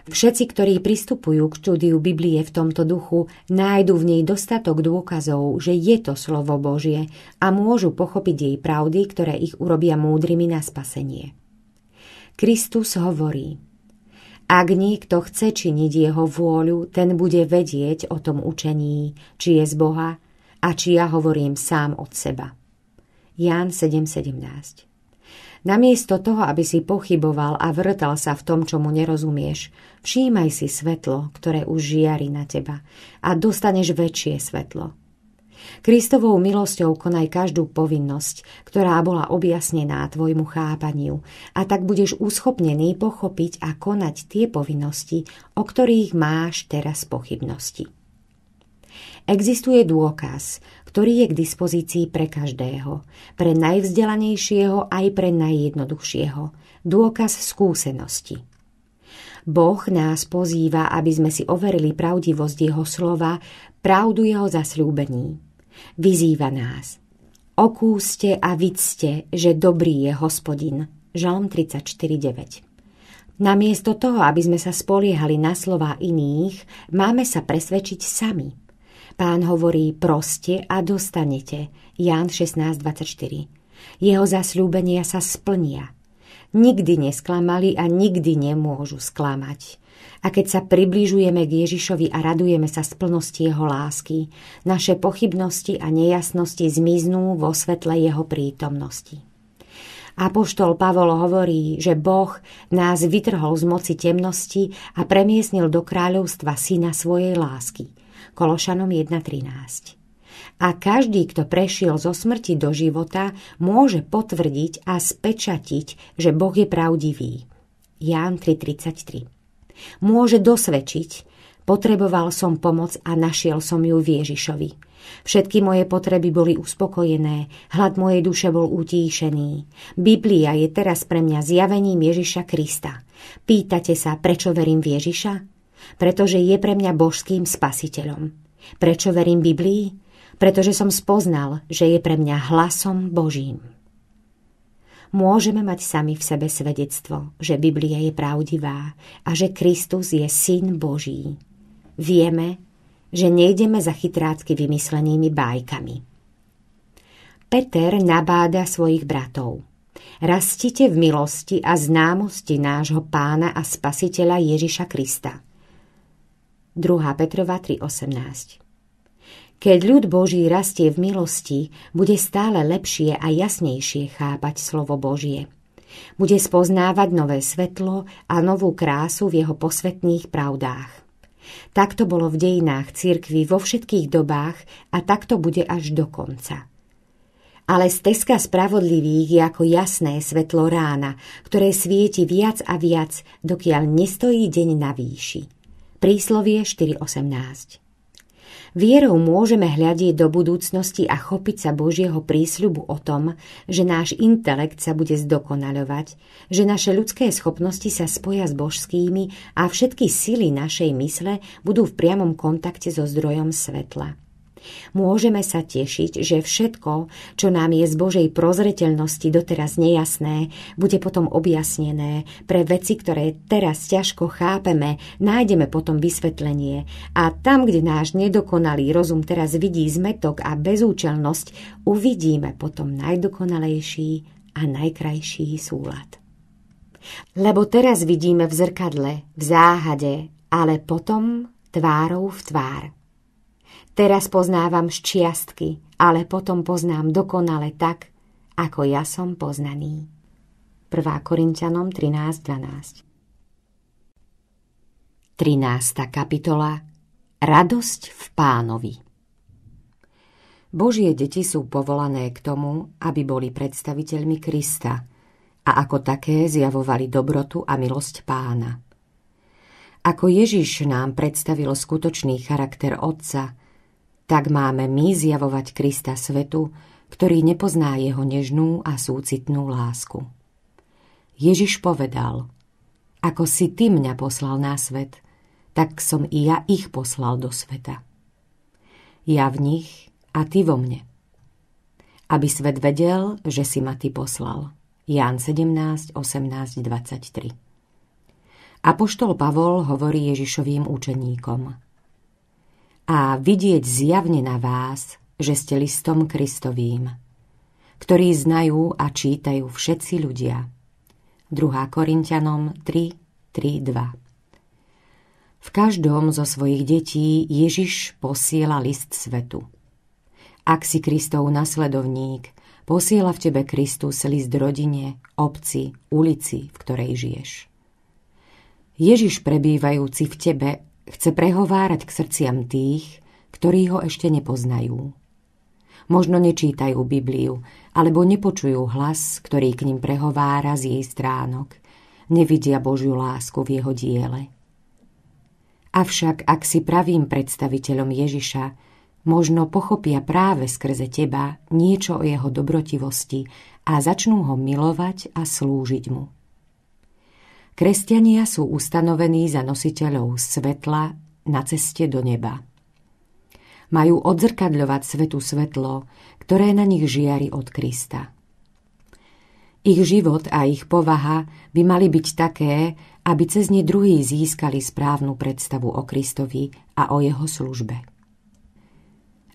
Všetci, ktorí pristupujú k štúdiu Biblie v tomto duchu, nájdu v nej dostatok dôkazov, že je to slovo Božie a môžu pochopiť jej pravdy, ktoré ich urobia múdrymi na spasenie. Kristus hovorí, ak niekto chce činiť jeho vôľu, ten bude vedieť o tom učení, či je z Boha a či ja hovorím sám od seba. Ján 7.17 Namiesto toho, aby si pochyboval a vrtal sa v tom, čo mu nerozumieš, všímaj si svetlo, ktoré už žiari na teba a dostaneš väčšie svetlo. Kristovou milosťou konaj každú povinnosť, ktorá bola objasnená tvojmu chápaniu a tak budeš uschopnený pochopiť a konať tie povinnosti, o ktorých máš teraz pochybnosti. Existuje dôkaz, ktorý je k dispozícii pre každého, pre najvzdelanejšieho aj pre najjednoduchšieho. Dôkaz skúsenosti. Boh nás pozýva, aby sme si overili pravdivosť Jeho slova, pravdu Jeho zasľúbení. Vyzýva nás. Okúste a vidzte, že dobrý je hospodin. Žalm 34.9 Namiesto toho, aby sme sa spoliehali na slova iných, máme sa presvedčiť sami – Pán hovorí proste a dostanete. Ján 16.24 Jeho zasľúbenia sa splnia. Nikdy nesklamali a nikdy nemôžu sklamať. A keď sa približujeme k Ježišovi a radujeme sa z plnosti jeho lásky, naše pochybnosti a nejasnosti zmiznú vo svetle jeho prítomnosti. Apoštol Pavol hovorí, že Boh nás vytrhol z moci temnosti a premiesnil do kráľovstva syna svojej lásky – Kološanom 1.13. A každý, kto prešiel zo smrti do života, môže potvrdiť a spečatiť, že Boh je pravdivý. Ján 3.33. Môže dosvedčiť, potreboval som pomoc a našiel som ju v Ježišovi. Všetky moje potreby boli uspokojené, hlad mojej duše bol utíšený. Biblia je teraz pre mňa zjavením Ježiša Krista. Pýtate sa, prečo verím v Ježiša? pretože je pre mňa božským spasiteľom. Prečo verím Biblii? Pretože som spoznal, že je pre mňa hlasom Božím. Môžeme mať sami v sebe svedectvo, že Biblia je pravdivá a že Kristus je Syn Boží. Vieme, že nejdeme za chytrácky vymyslenými bájkami. Peter nabáda svojich bratov – Rastite v milosti a známosti nášho pána a spasiteľa Ježiša Krista. 2. Petrova 3.18 Keď ľud Boží rastie v milosti, bude stále lepšie a jasnejšie chápať slovo Božie. Bude spoznávať nové svetlo a novú krásu v jeho posvetných pravdách. Takto bolo v dejinách cirkvy vo všetkých dobách a takto bude až do konca. Ale stezka spravodlivých je ako jasné svetlo rána, ktoré svieti viac a viac, dokiaľ nestojí deň na výši. Príslovie 4.18 Vierou môžeme hľadiť do budúcnosti a chopiť sa Božieho prísľubu o tom, že náš intelekt sa bude zdokonaľovať, že naše ľudské schopnosti sa spoja s božskými a všetky sily našej mysle budú v priamom kontakte so zdrojom svetla môžeme sa tešiť, že všetko, čo nám je z Božej prozreteľnosti doteraz nejasné, bude potom objasnené. Pre veci, ktoré teraz ťažko chápeme, nájdeme potom vysvetlenie. A tam, kde náš nedokonalý rozum teraz vidí zmetok a bezúčelnosť, uvidíme potom najdokonalejší a najkrajší súlad. Lebo teraz vidíme v zrkadle, v záhade, ale potom tvárou v tvár. Teraz poznávam ščiastky, ale potom poznám dokonale tak, ako ja som poznaný. 1. Korintianom 13.12 13. kapitola Radosť v pánovi Božie deti sú povolané k tomu, aby boli predstaviteľmi Krista a ako také zjavovali dobrotu a milosť pána. Ako Ježiš nám predstavil skutočný charakter Otca – tak máme my zjavovať Krista svetu, ktorý nepozná jeho nežnú a súcitnú lásku. Ježiš povedal, ako si ty mňa poslal na svet, tak som i ja ich poslal do sveta. Ja v nich a ty vo mne. Aby svet vedel, že si ma ty poslal. Ján 17, 18, 23 Apoštol Pavol hovorí Ježišovým učeníkom – a vidieť zjavne na vás, že ste listom Kristovým, ktorý znajú a čítajú všetci ľudia. 2. Korintianom 3, 3, 2 v každom zo svojich detí Ježiš posiela list svetu. Ak si Kristov nasledovník, posiela v tebe Kristus list rodine, obci, ulici, v ktorej žiješ. Ježiš prebývajúci v tebe Chce prehovárať k srdciam tých, ktorí ho ešte nepoznajú. Možno nečítajú Bibliu, alebo nepočujú hlas, ktorý k ním prehovára z jej stránok. Nevidia Božiu lásku v jeho diele. Avšak ak si pravým predstaviteľom Ježiša, možno pochopia práve skrze teba niečo o jeho dobrotivosti a začnú ho milovať a slúžiť mu. Kresťania sú ustanovení za nositeľov svetla na ceste do neba. Majú odzrkadľovať svetu svetlo, ktoré na nich žiari od Krista. Ich život a ich povaha by mali byť také, aby cez ne druhí získali správnu predstavu o Kristovi a o jeho službe.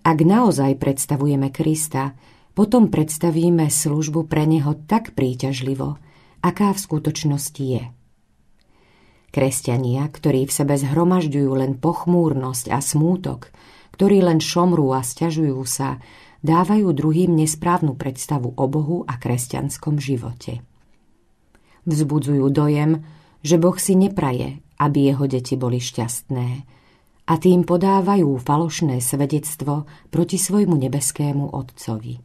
Ak naozaj predstavujeme Krista, potom predstavíme službu pre neho tak príťažlivo, aká v skutočnosti je – Kresťania, ktorí v sebe zhromažďujú len pochmúrnosť a smútok, ktorí len šomrú a stiažujú sa, dávajú druhým nesprávnu predstavu o Bohu a kresťanskom živote. Vzbudzujú dojem, že Boh si nepraje, aby jeho deti boli šťastné a tým podávajú falošné svedectvo proti svojmu nebeskému Otcovi.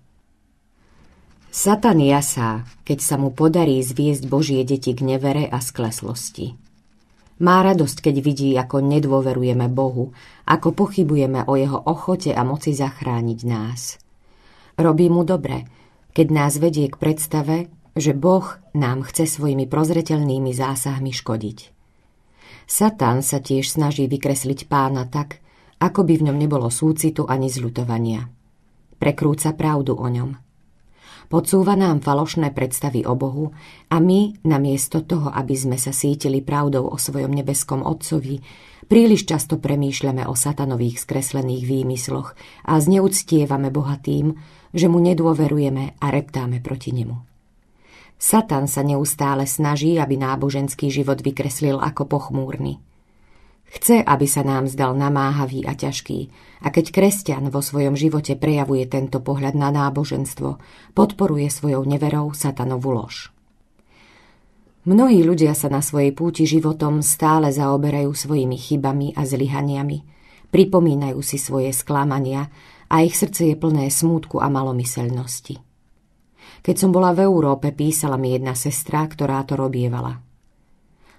Satan jasá, keď sa mu podarí zviesť Božie deti k nevere a skleslosti. Má radosť, keď vidí, ako nedôverujeme Bohu, ako pochybujeme o jeho ochote a moci zachrániť nás. Robí mu dobre, keď nás vedie k predstave, že Boh nám chce svojimi prozreteľnými zásahmi škodiť. Satan sa tiež snaží vykresliť pána tak, ako by v ňom nebolo súcitu ani zľutovania. Prekrúca pravdu o ňom – podsúva nám falošné predstavy o Bohu a my, namiesto toho, aby sme sa sítili pravdou o svojom nebeskom Otcovi, príliš často premýšľame o satanových skreslených výmysloch a zneuctievame Boha tým, že mu nedôverujeme a reptáme proti nemu. Satan sa neustále snaží, aby náboženský život vykreslil ako pochmúrny – Chce, aby sa nám zdal namáhavý a ťažký. A keď kresťan vo svojom živote prejavuje tento pohľad na náboženstvo, podporuje svojou neverou satanovú lož. Mnohí ľudia sa na svojej púti životom stále zaoberajú svojimi chybami a zlyhaniami, pripomínajú si svoje sklamania a ich srdce je plné smútku a malomyselnosti. Keď som bola v Európe, písala mi jedna sestra, ktorá to robievala –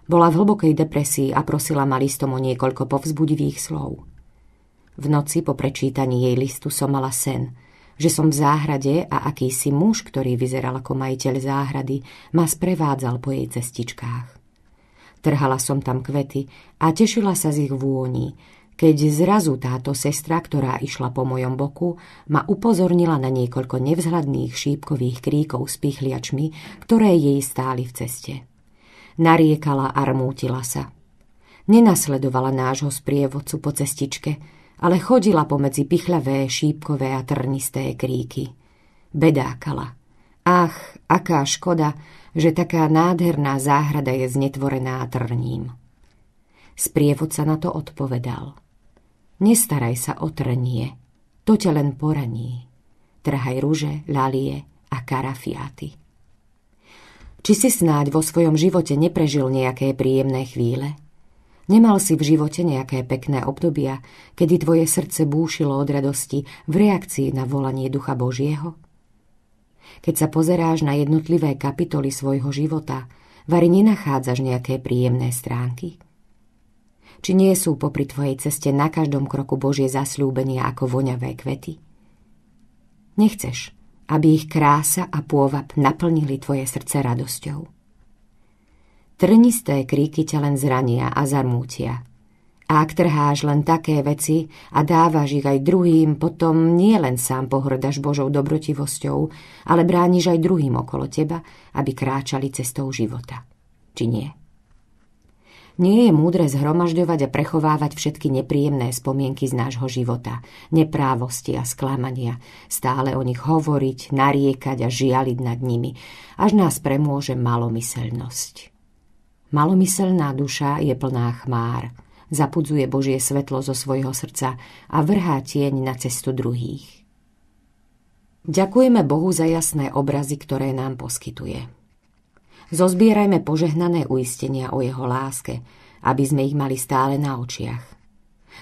bola v hlbokej depresii a prosila ma listom o niekoľko povzbudivých slov. V noci po prečítaní jej listu som mala sen, že som v záhrade a akýsi muž, ktorý vyzeral ako majiteľ záhrady, ma sprevádzal po jej cestičkách. Trhala som tam kvety a tešila sa z ich vôni, keď zrazu táto sestra, ktorá išla po mojom boku, ma upozornila na niekoľko nevzhľadných šípkových kríkov s pichliačmi, ktoré jej stáli v ceste. Nariekala a rmútila sa. Nenasledovala nášho sprievodcu po cestičke, ale chodila pomedzi pichľavé, šípkové a trnisté kríky. Bedákala. Ach, aká škoda, že taká nádherná záhrada je znetvorená trním. Sprievodca na to odpovedal. Nestaraj sa o trnie, to ťa len poraní. Trhaj rúže, lalie a karafiaty. Či si snáď vo svojom živote neprežil nejaké príjemné chvíle? Nemal si v živote nejaké pekné obdobia, kedy tvoje srdce búšilo od radosti v reakcii na volanie Ducha Božieho? Keď sa pozeráš na jednotlivé kapitoly svojho života, vari nenachádzaš nejaké príjemné stránky? Či nie sú popri tvojej ceste na každom kroku Božie zasľúbenia ako voňavé kvety? Nechceš, aby ich krása a pôvab naplnili tvoje srdce radosťou. Trnisté kríky ťa len zrania a zarmútia. A ak trháš len také veci a dávaš ich aj druhým, potom nie len sám pohrdaš Božou dobrotivosťou, ale brániš aj druhým okolo teba, aby kráčali cestou života. Či nie? Nie je múdre zhromažďovať a prechovávať všetky nepríjemné spomienky z nášho života, neprávosti a sklamania, stále o nich hovoriť, nariekať a žialiť nad nimi, až nás premôže malomyselnosť. Malomyselná duša je plná chmár, zapudzuje Božie svetlo zo svojho srdca a vrhá tieň na cestu druhých. Ďakujeme Bohu za jasné obrazy, ktoré nám poskytuje zozbierajme požehnané uistenia o jeho láske, aby sme ich mali stále na očiach.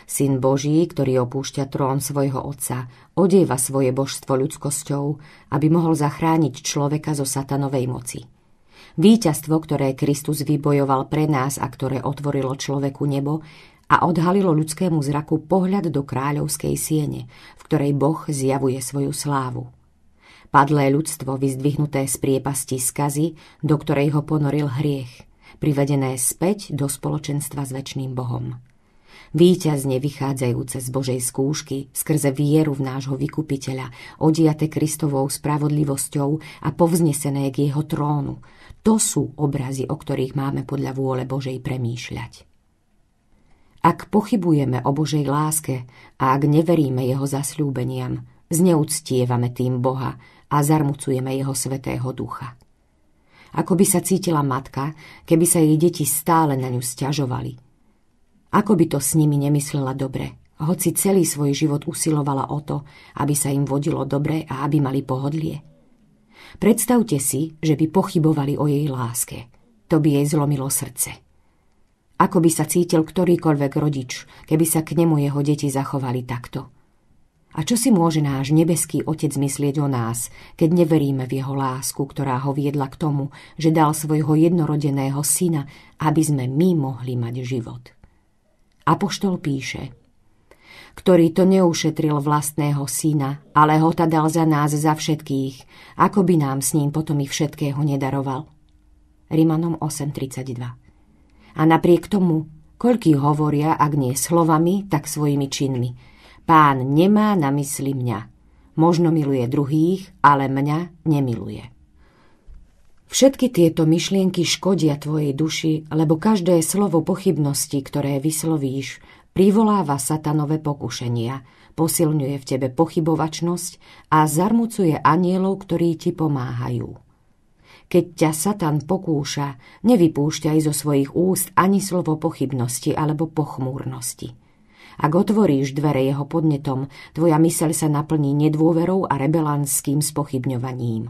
Syn Boží, ktorý opúšťa trón svojho otca, odieva svoje božstvo ľudskosťou, aby mohol zachrániť človeka zo satanovej moci. Výťazstvo, ktoré Kristus vybojoval pre nás a ktoré otvorilo človeku nebo a odhalilo ľudskému zraku pohľad do kráľovskej siene, v ktorej Boh zjavuje svoju slávu. Padlé ľudstvo, vyzdvihnuté z priepasti skazy, do ktorej ho ponoril hriech, privedené späť do spoločenstva s väčným Bohom. Výťazne vychádzajúce z Božej skúšky, skrze vieru v nášho vykupiteľa, odiate Kristovou spravodlivosťou a povznesené k jeho trónu. To sú obrazy, o ktorých máme podľa vôle Božej premýšľať. Ak pochybujeme o Božej láske a ak neveríme jeho zasľúbeniam, zneúctievame tým Boha a zarmucujeme jeho svetého ducha. Ako by sa cítila matka, keby sa jej deti stále na ňu stiažovali. Ako by to s nimi nemyslela dobre, hoci celý svoj život usilovala o to, aby sa im vodilo dobre a aby mali pohodlie. Predstavte si, že by pochybovali o jej láske. To by jej zlomilo srdce. Ako by sa cítil ktorýkoľvek rodič, keby sa k nemu jeho deti zachovali takto – a čo si môže náš nebeský Otec myslieť o nás, keď neveríme v jeho lásku, ktorá ho viedla k tomu, že dal svojho jednorodeného syna, aby sme my mohli mať život? Apoštol píše, ktorý to neušetril vlastného syna, ale ho ta dal za nás za všetkých, ako by nám s ním potom i všetkého nedaroval. Rimanom 8.32 A napriek tomu, koľký hovoria, ak nie slovami, tak svojimi činmi – Pán nemá na mysli mňa. Možno miluje druhých, ale mňa nemiluje. Všetky tieto myšlienky škodia tvojej duši, lebo každé slovo pochybnosti, ktoré vyslovíš, privoláva satanové pokušenia, posilňuje v tebe pochybovačnosť a zarmucuje anielov, ktorí ti pomáhajú. Keď ťa Satan pokúša, nevypúšťaj zo svojich úst ani slovo pochybnosti alebo pochmúrnosti. Ak otvoríš dvere jeho podnetom, tvoja myseľ sa naplní nedôverou a rebelánským spochybňovaním.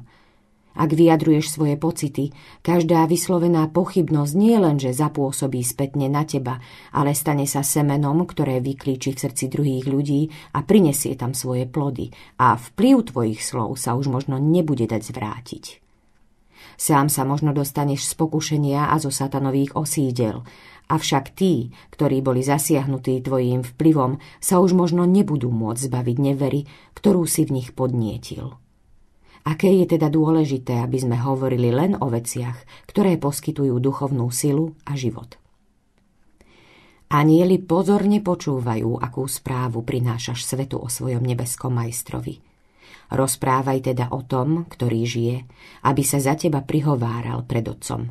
Ak vyjadruješ svoje pocity, každá vyslovená pochybnosť nie len, že zapôsobí spätne na teba, ale stane sa semenom, ktoré vyklíči v srdci druhých ľudí a prinesie tam svoje plody a vplyv tvojich slov sa už možno nebude dať zvrátiť. Sám sa možno dostaneš z pokušenia a zo satanových osídel, Avšak tí, ktorí boli zasiahnutí tvojím vplyvom, sa už možno nebudú môcť zbaviť nevery, ktorú si v nich podnietil. Aké je teda dôležité, aby sme hovorili len o veciach, ktoré poskytujú duchovnú silu a život. Anieli pozorne počúvajú, akú správu prinášaš svetu o svojom nebeskom majstrovi. Rozprávaj teda o tom, ktorý žije, aby sa za teba prihováral pred otcom.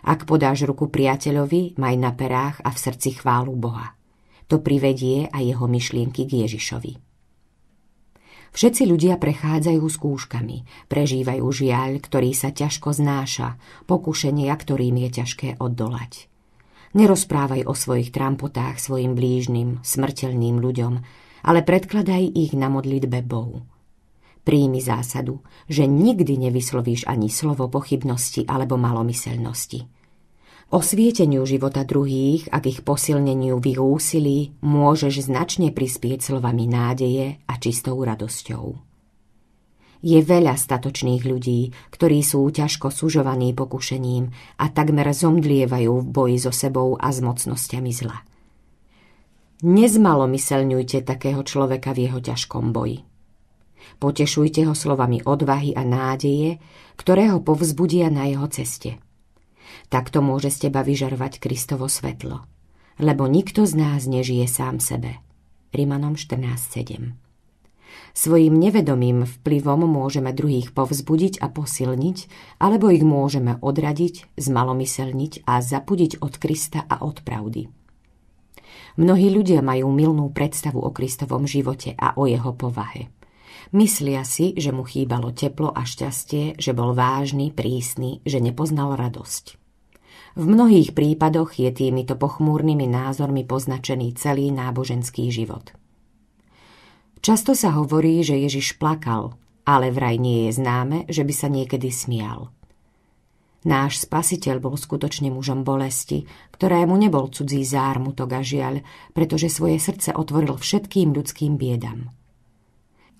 Ak podáš ruku priateľovi, maj na perách a v srdci chválu Boha. To privedie aj jeho myšlienky k Ježišovi. Všetci ľudia prechádzajú s kúškami, prežívajú žiaľ, ktorý sa ťažko znáša, pokušenia, ktorým je ťažké oddolať. Nerozprávaj o svojich trampotách svojim blížnym, smrteľným ľuďom, ale predkladaj ich na modlitbe Bohu. Príjmi zásadu, že nikdy nevyslovíš ani slovo pochybnosti alebo malomyselnosti. Osvieteniu života druhých a k ich posilneniu v ich úsilí môžeš značne prispieť slovami nádeje a čistou radosťou. Je veľa statočných ľudí, ktorí sú ťažko sužovaní pokušením a takmer zomdlievajú v boji so sebou a s mocnosťami zla. Nezmalomyselňujte takého človeka v jeho ťažkom boji. Potešujte ho slovami odvahy a nádeje, ktoré ho povzbudia na jeho ceste. Takto môže z teba vyžarovať Kristovo svetlo, lebo nikto z nás nežije sám sebe. Rimanom 14.7 Svojím nevedomým vplyvom môžeme druhých povzbudiť a posilniť, alebo ich môžeme odradiť, zmalomyselniť a zapudiť od Krista a od pravdy. Mnohí ľudia majú milnú predstavu o Kristovom živote a o jeho povahe. Myslia si, že mu chýbalo teplo a šťastie, že bol vážny, prísny, že nepoznal radosť. V mnohých prípadoch je týmito pochmúrnymi názormi poznačený celý náboženský život. Často sa hovorí, že Ježiš plakal, ale vraj nie je známe, že by sa niekedy smial. Náš spasiteľ bol skutočne mužom bolesti, ktorému nebol cudzí zármutok a žiaľ, pretože svoje srdce otvoril všetkým ľudským biedam.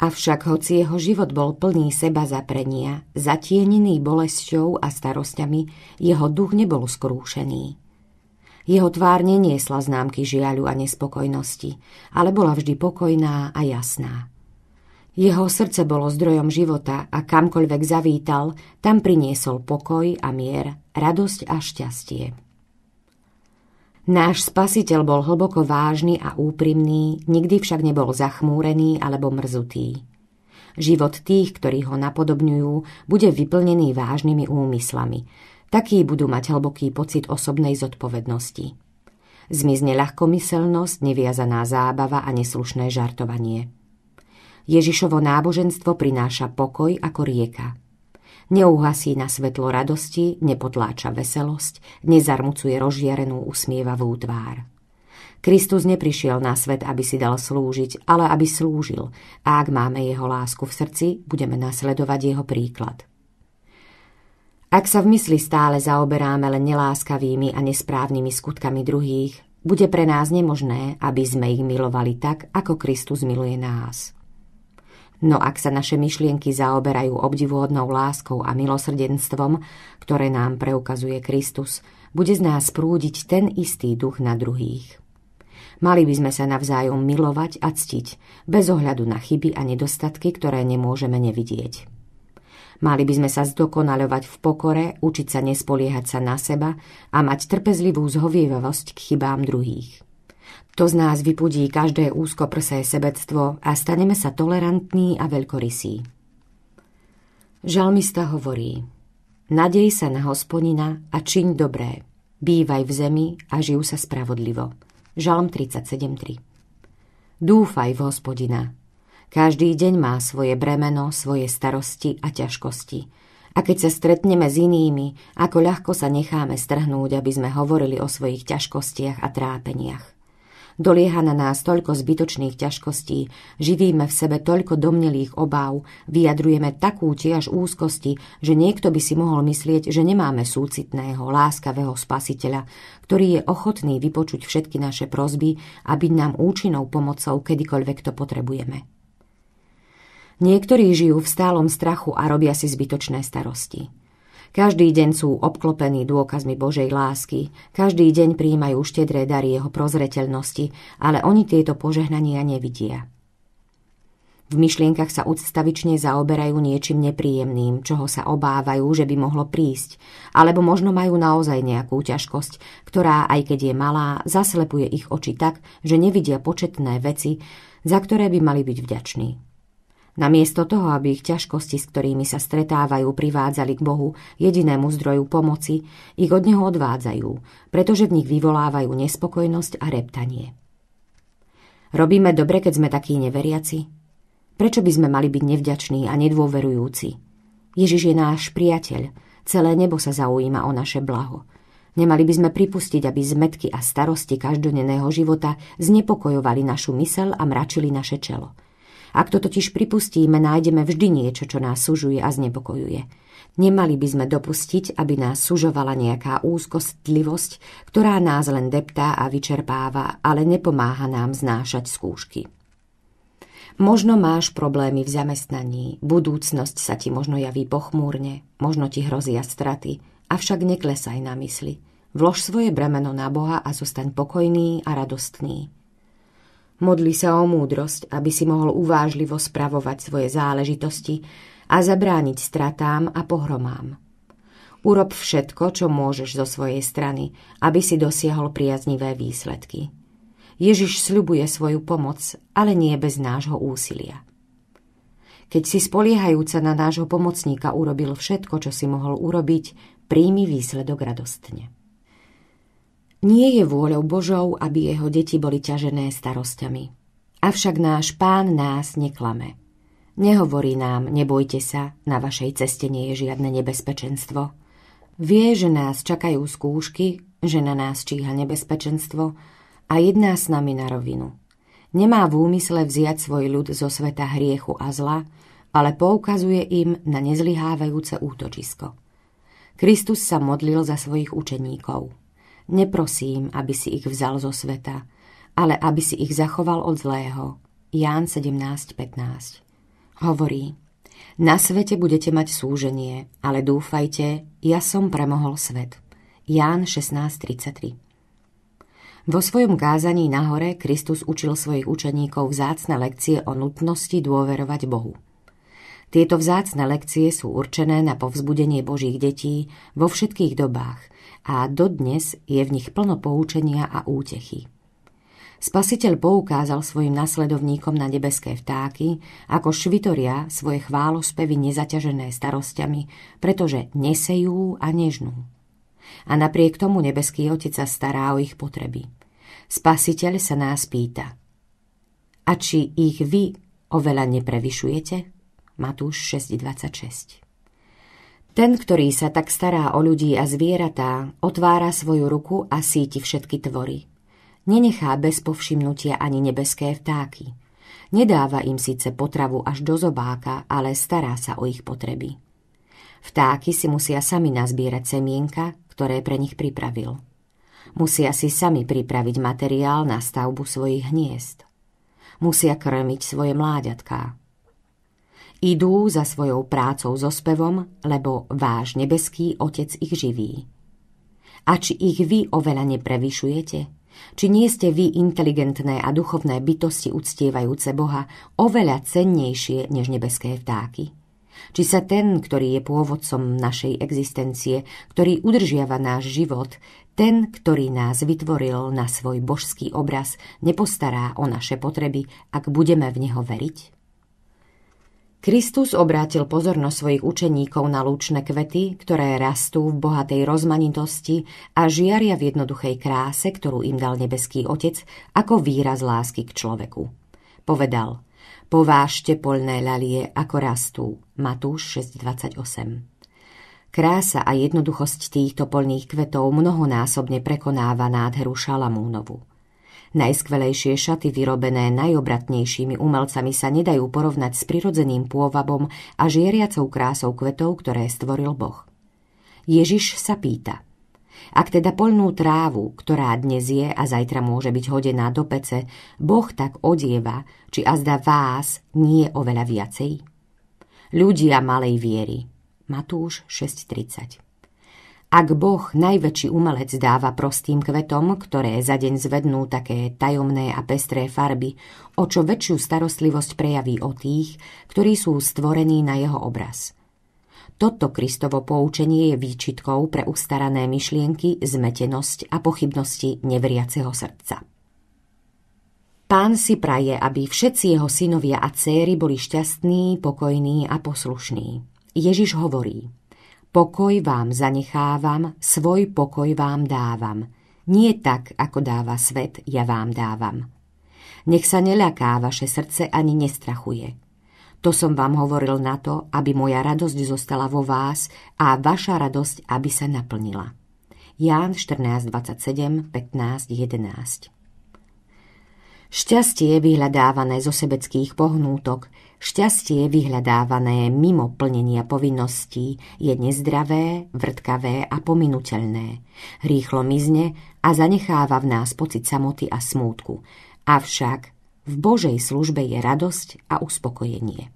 Avšak hoci jeho život bol plný seba zaprenia, zatienený bolesťou a starosťami, jeho duch nebol skrúšený. Jeho tvár neniesla známky žiaľu a nespokojnosti, ale bola vždy pokojná a jasná. Jeho srdce bolo zdrojom života a kamkoľvek zavítal, tam priniesol pokoj a mier, radosť a šťastie. Náš spasiteľ bol hlboko vážny a úprimný, nikdy však nebol zachmúrený alebo mrzutý. Život tých, ktorí ho napodobňujú, bude vyplnený vážnymi úmyslami. Takí budú mať hlboký pocit osobnej zodpovednosti. Zmizne ľahkomyselnosť, neviazaná zábava a neslušné žartovanie. Ježišovo náboženstvo prináša pokoj ako rieka – Neuhasí na svetlo radosti, nepotláča veselosť, nezarmucuje rozžiarenú usmievavú tvár. Kristus neprišiel na svet, aby si dal slúžiť, ale aby slúžil a ak máme jeho lásku v srdci, budeme nasledovať jeho príklad. Ak sa v mysli stále zaoberáme len neláskavými a nesprávnymi skutkami druhých, bude pre nás nemožné, aby sme ich milovali tak, ako Kristus miluje nás. No ak sa naše myšlienky zaoberajú obdivuhodnou láskou a milosrdenstvom, ktoré nám preukazuje Kristus, bude z nás prúdiť ten istý duch na druhých. Mali by sme sa navzájom milovať a ctiť, bez ohľadu na chyby a nedostatky, ktoré nemôžeme nevidieť. Mali by sme sa zdokonaľovať v pokore, učiť sa nespoliehať sa na seba a mať trpezlivú zhovievavosť k chybám druhých. To z nás vypudí každé úzkoprsé sebectvo a staneme sa tolerantní a veľkorysí. Žalmista hovorí Nadej sa na hospodina a čiň dobré. Bývaj v zemi a žijú sa spravodlivo. Žalm 37.3 Dúfaj v hospodina. Každý deň má svoje bremeno, svoje starosti a ťažkosti. A keď sa stretneme s inými, ako ľahko sa necháme strhnúť, aby sme hovorili o svojich ťažkostiach a trápeniach. Dolieha na nás toľko zbytočných ťažkostí, živíme v sebe toľko domnelých obáv, vyjadrujeme takú tiež úzkosti, že niekto by si mohol myslieť, že nemáme súcitného, láskavého spasiteľa, ktorý je ochotný vypočuť všetky naše prozby a byť nám účinnou pomocou, kedykoľvek to potrebujeme. Niektorí žijú v stálom strachu a robia si zbytočné starosti. Každý deň sú obklopení dôkazmi Božej lásky, každý deň príjmajú štedré dary jeho prozreteľnosti, ale oni tieto požehnania nevidia. V myšlienkach sa ústavične zaoberajú niečím nepríjemným, čoho sa obávajú, že by mohlo prísť, alebo možno majú naozaj nejakú ťažkosť, ktorá, aj keď je malá, zaslepuje ich oči tak, že nevidia početné veci, za ktoré by mali byť vďační. Namiesto toho, aby ich ťažkosti, s ktorými sa stretávajú, privádzali k Bohu, jedinému zdroju pomoci, ich od Neho odvádzajú, pretože v nich vyvolávajú nespokojnosť a reptanie. Robíme dobre, keď sme takí neveriaci? Prečo by sme mali byť nevďační a nedôverujúci? Ježiš je náš priateľ, celé nebo sa zaujíma o naše blaho. Nemali by sme pripustiť, aby zmetky a starosti každodenného života znepokojovali našu mysel a mračili naše čelo – ak to totiž pripustíme, nájdeme vždy niečo, čo nás sužuje a znepokojuje. Nemali by sme dopustiť, aby nás sužovala nejaká úzkostlivosť, ktorá nás len deptá a vyčerpáva, ale nepomáha nám znášať skúšky. Možno máš problémy v zamestnaní, budúcnosť sa ti možno javí pochmúrne, možno ti hrozia straty, avšak neklesaj na mysli. Vlož svoje bremeno na Boha a zostaň pokojný a radostný. Modli sa o múdrosť, aby si mohol uvážlivo spravovať svoje záležitosti a zabrániť stratám a pohromám. Urob všetko, čo môžeš zo svojej strany, aby si dosiahol priaznivé výsledky. Ježiš sľubuje svoju pomoc, ale nie bez nášho úsilia. Keď si spoliehajúca na nášho pomocníka urobil všetko, čo si mohol urobiť, príjmi výsledok radostne. Nie je vôľou Božou, aby jeho deti boli ťažené starosťami. Avšak náš pán nás neklame. Nehovorí nám, nebojte sa, na vašej ceste nie je žiadne nebezpečenstvo. Vie, že nás čakajú skúšky, že na nás číha nebezpečenstvo a jedná s nami na rovinu. Nemá v úmysle vziať svoj ľud zo sveta hriechu a zla, ale poukazuje im na nezlyhávajúce útočisko. Kristus sa modlil za svojich učeníkov – Neprosím, aby si ich vzal zo sveta, ale aby si ich zachoval od zlého. Ján 17.15 Hovorí, na svete budete mať súženie, ale dúfajte, ja som premohol svet. Ján 16.33 vo svojom kázaní na hore Kristus učil svojich učeníkov vzácne lekcie o nutnosti dôverovať Bohu. Tieto vzácne lekcie sú určené na povzbudenie Božích detí vo všetkých dobách, a dodnes je v nich plno poučenia a útechy. Spasiteľ poukázal svojim nasledovníkom na nebeské vtáky, ako švitoria svoje chválospevy nezaťažené starosťami, pretože nesejú a nežnú. A napriek tomu nebeský otec sa stará o ich potreby. Spasiteľ sa nás pýta. A či ich vy oveľa neprevyšujete? Matúš 6.26 ten, ktorý sa tak stará o ľudí a zvieratá, otvára svoju ruku a síti všetky tvory. Nenechá bez povšimnutia ani nebeské vtáky. Nedáva im síce potravu až do zobáka, ale stará sa o ich potreby. Vtáky si musia sami nazbierať semienka, ktoré pre nich pripravil. Musia si sami pripraviť materiál na stavbu svojich hniezd. Musia krmiť svoje mláďatká. Idú za svojou prácou so spevom, lebo váš nebeský Otec ich živí. A či ich vy oveľa neprevyšujete? Či nie ste vy inteligentné a duchovné bytosti uctievajúce Boha oveľa cennejšie než nebeské vtáky? Či sa ten, ktorý je pôvodcom našej existencie, ktorý udržiava náš život, ten, ktorý nás vytvoril na svoj božský obraz, nepostará o naše potreby, ak budeme v neho veriť? Kristus obrátil pozornosť svojich učeníkov na lúčne kvety, ktoré rastú v bohatej rozmanitosti a žiaria v jednoduchej kráse, ktorú im dal nebeský Otec ako výraz lásky k človeku. Povedal, povážte polné lalie, ako rastú. Matúš 6.28 Krása a jednoduchosť týchto polných kvetov mnohonásobne prekonáva nádheru Šalamúnovu. Najskvelejšie šaty vyrobené najobratnejšími umelcami sa nedajú porovnať s prirodzeným pôvabom a žieriacou krásou kvetov, ktoré stvoril Boh. Ježiš sa pýta – ak teda poľnú trávu, ktorá dnes je a zajtra môže byť hodená do pece, Boh tak odieva, či azda vás nie je oveľa viacej? Ľudia malej viery. Matúš 6.30 ak Boh, najväčší umelec, dáva prostým kvetom, ktoré za deň zvednú také tajomné a pestré farby, o čo väčšiu starostlivosť prejaví o tých, ktorí sú stvorení na jeho obraz. Toto Kristovo poučenie je výčitkou pre ustarané myšlienky, zmetenosť a pochybnosti nevriaceho srdca. Pán si praje, aby všetci jeho synovia a céry boli šťastní, pokojní a poslušní. Ježiš hovorí – Pokoj vám zanechávam, svoj pokoj vám dávam. Nie tak, ako dáva svet, ja vám dávam. Nech sa neľaká vaše srdce ani nestrachuje. To som vám hovoril na to, aby moja radosť zostala vo vás a vaša radosť, aby sa naplnila. Ján 14, 27, 15, 11 Šťastie vyhľadávané zo sebeckých pohnútok Šťastie vyhľadávané mimo plnenia povinností je nezdravé, vrtkavé a pominuteľné. Rýchlo mizne a zanecháva v nás pocit samoty a smútku. Avšak v Božej službe je radosť a uspokojenie.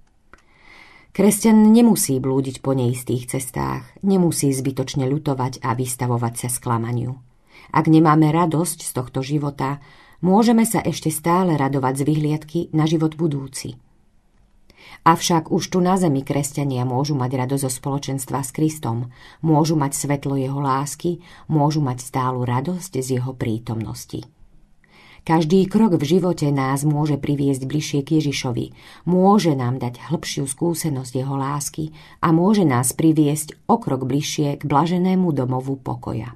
Kresťan nemusí blúdiť po neistých cestách, nemusí zbytočne ľutovať a vystavovať sa sklamaniu. Ak nemáme radosť z tohto života, môžeme sa ešte stále radovať z vyhliadky na život budúci. Avšak už tu na zemi kresťania môžu mať radosť zo spoločenstva s Kristom, môžu mať svetlo jeho lásky, môžu mať stálu radosť z jeho prítomnosti. Každý krok v živote nás môže priviesť bližšie k Ježišovi, môže nám dať hĺbšiu skúsenosť jeho lásky a môže nás priviesť o krok bližšie k blaženému domovu pokoja.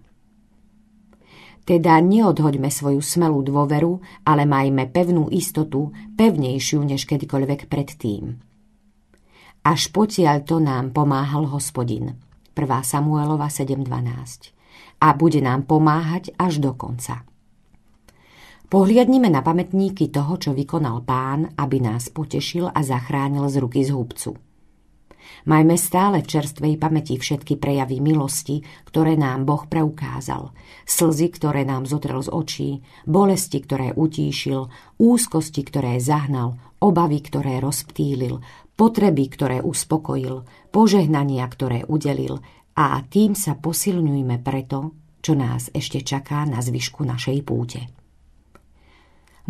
Teda neodhoďme svoju smelú dôveru, ale majme pevnú istotu, pevnejšiu než kedykoľvek predtým. Až potiaľ to nám pomáhal hospodin. 1. Samuelova 7.12 a bude nám pomáhať až do konca. Pohliadnime na pamätníky toho, čo vykonal pán, aby nás potešil a zachránil z ruky zhubcu. Majme stále v čerstvej pamäti všetky prejavy milosti, ktoré nám Boh preukázal, slzy, ktoré nám zotrel z očí, bolesti, ktoré utíšil, úzkosti, ktoré zahnal, obavy, ktoré rozptýlil, potreby, ktoré uspokojil, požehnania, ktoré udelil a tým sa posilňujme preto, čo nás ešte čaká na zvyšku našej púte.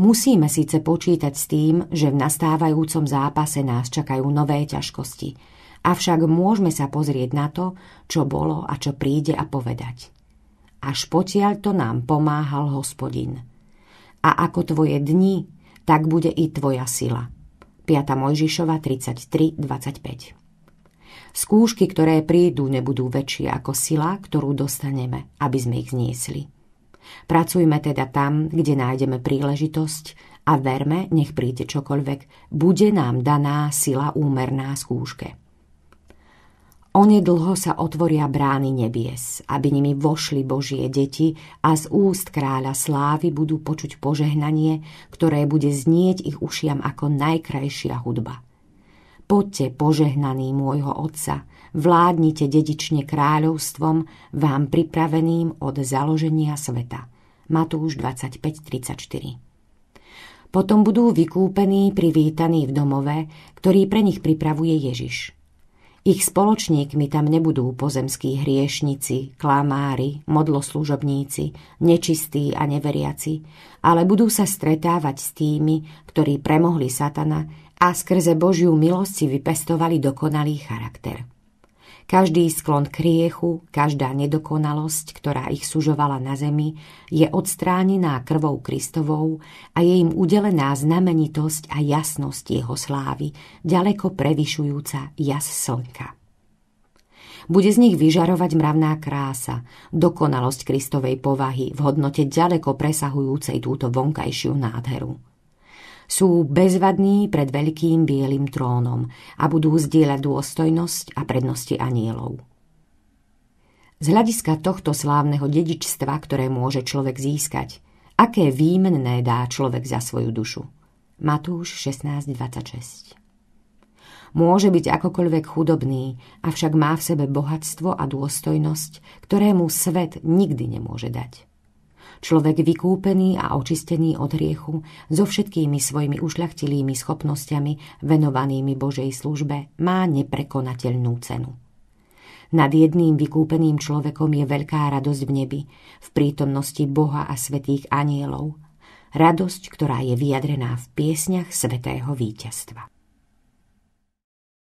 Musíme síce počítať s tým, že v nastávajúcom zápase nás čakajú nové ťažkosti, avšak môžeme sa pozrieť na to, čo bolo a čo príde a povedať. Až potiaľ to nám pomáhal hospodin. A ako tvoje dni, tak bude i tvoja sila – 5. Mojžišova 33.25. Skúšky, ktoré prídu, nebudú väčšie ako sila, ktorú dostaneme, aby sme ich zniesli. Pracujme teda tam, kde nájdeme príležitosť a verme, nech príde čokoľvek, bude nám daná sila úmerná skúške. Onedlho sa otvoria brány nebies, aby nimi vošli Božie deti a z úst kráľa slávy budú počuť požehnanie, ktoré bude znieť ich ušiam ako najkrajšia hudba. Poďte, požehnaný môjho otca, vládnite dedične kráľovstvom, vám pripraveným od založenia sveta. Matúš 25.34 Potom budú vykúpení, privítaní v domove, ktorý pre nich pripravuje Ježiš – ich spoločníkmi tam nebudú pozemskí hriešnici, klamári, modloslúžobníci, nečistí a neveriaci, ale budú sa stretávať s tými, ktorí premohli satana a skrze Božiu milosť si vypestovali dokonalý charakter. Každý sklon k riechu, každá nedokonalosť, ktorá ich sužovala na zemi, je odstránená krvou Kristovou a je im udelená znamenitosť a jasnosť jeho slávy, ďaleko prevyšujúca jas slnka. Bude z nich vyžarovať mravná krása, dokonalosť Kristovej povahy v hodnote ďaleko presahujúcej túto vonkajšiu nádheru sú bezvadní pred veľkým bielým trónom a budú zdieľať dôstojnosť a prednosti anielov. Z hľadiska tohto slávneho dedičstva, ktoré môže človek získať, aké výmenné dá človek za svoju dušu. Matúš 16.26 Môže byť akokoľvek chudobný, avšak má v sebe bohatstvo a dôstojnosť, ktorému svet nikdy nemôže dať človek vykúpený a očistený od hriechu, so všetkými svojimi ušľachtilými schopnosťami venovanými Božej službe, má neprekonateľnú cenu. Nad jedným vykúpeným človekom je veľká radosť v nebi, v prítomnosti Boha a svetých anielov. Radosť, ktorá je vyjadrená v piesňach svetého víťazstva.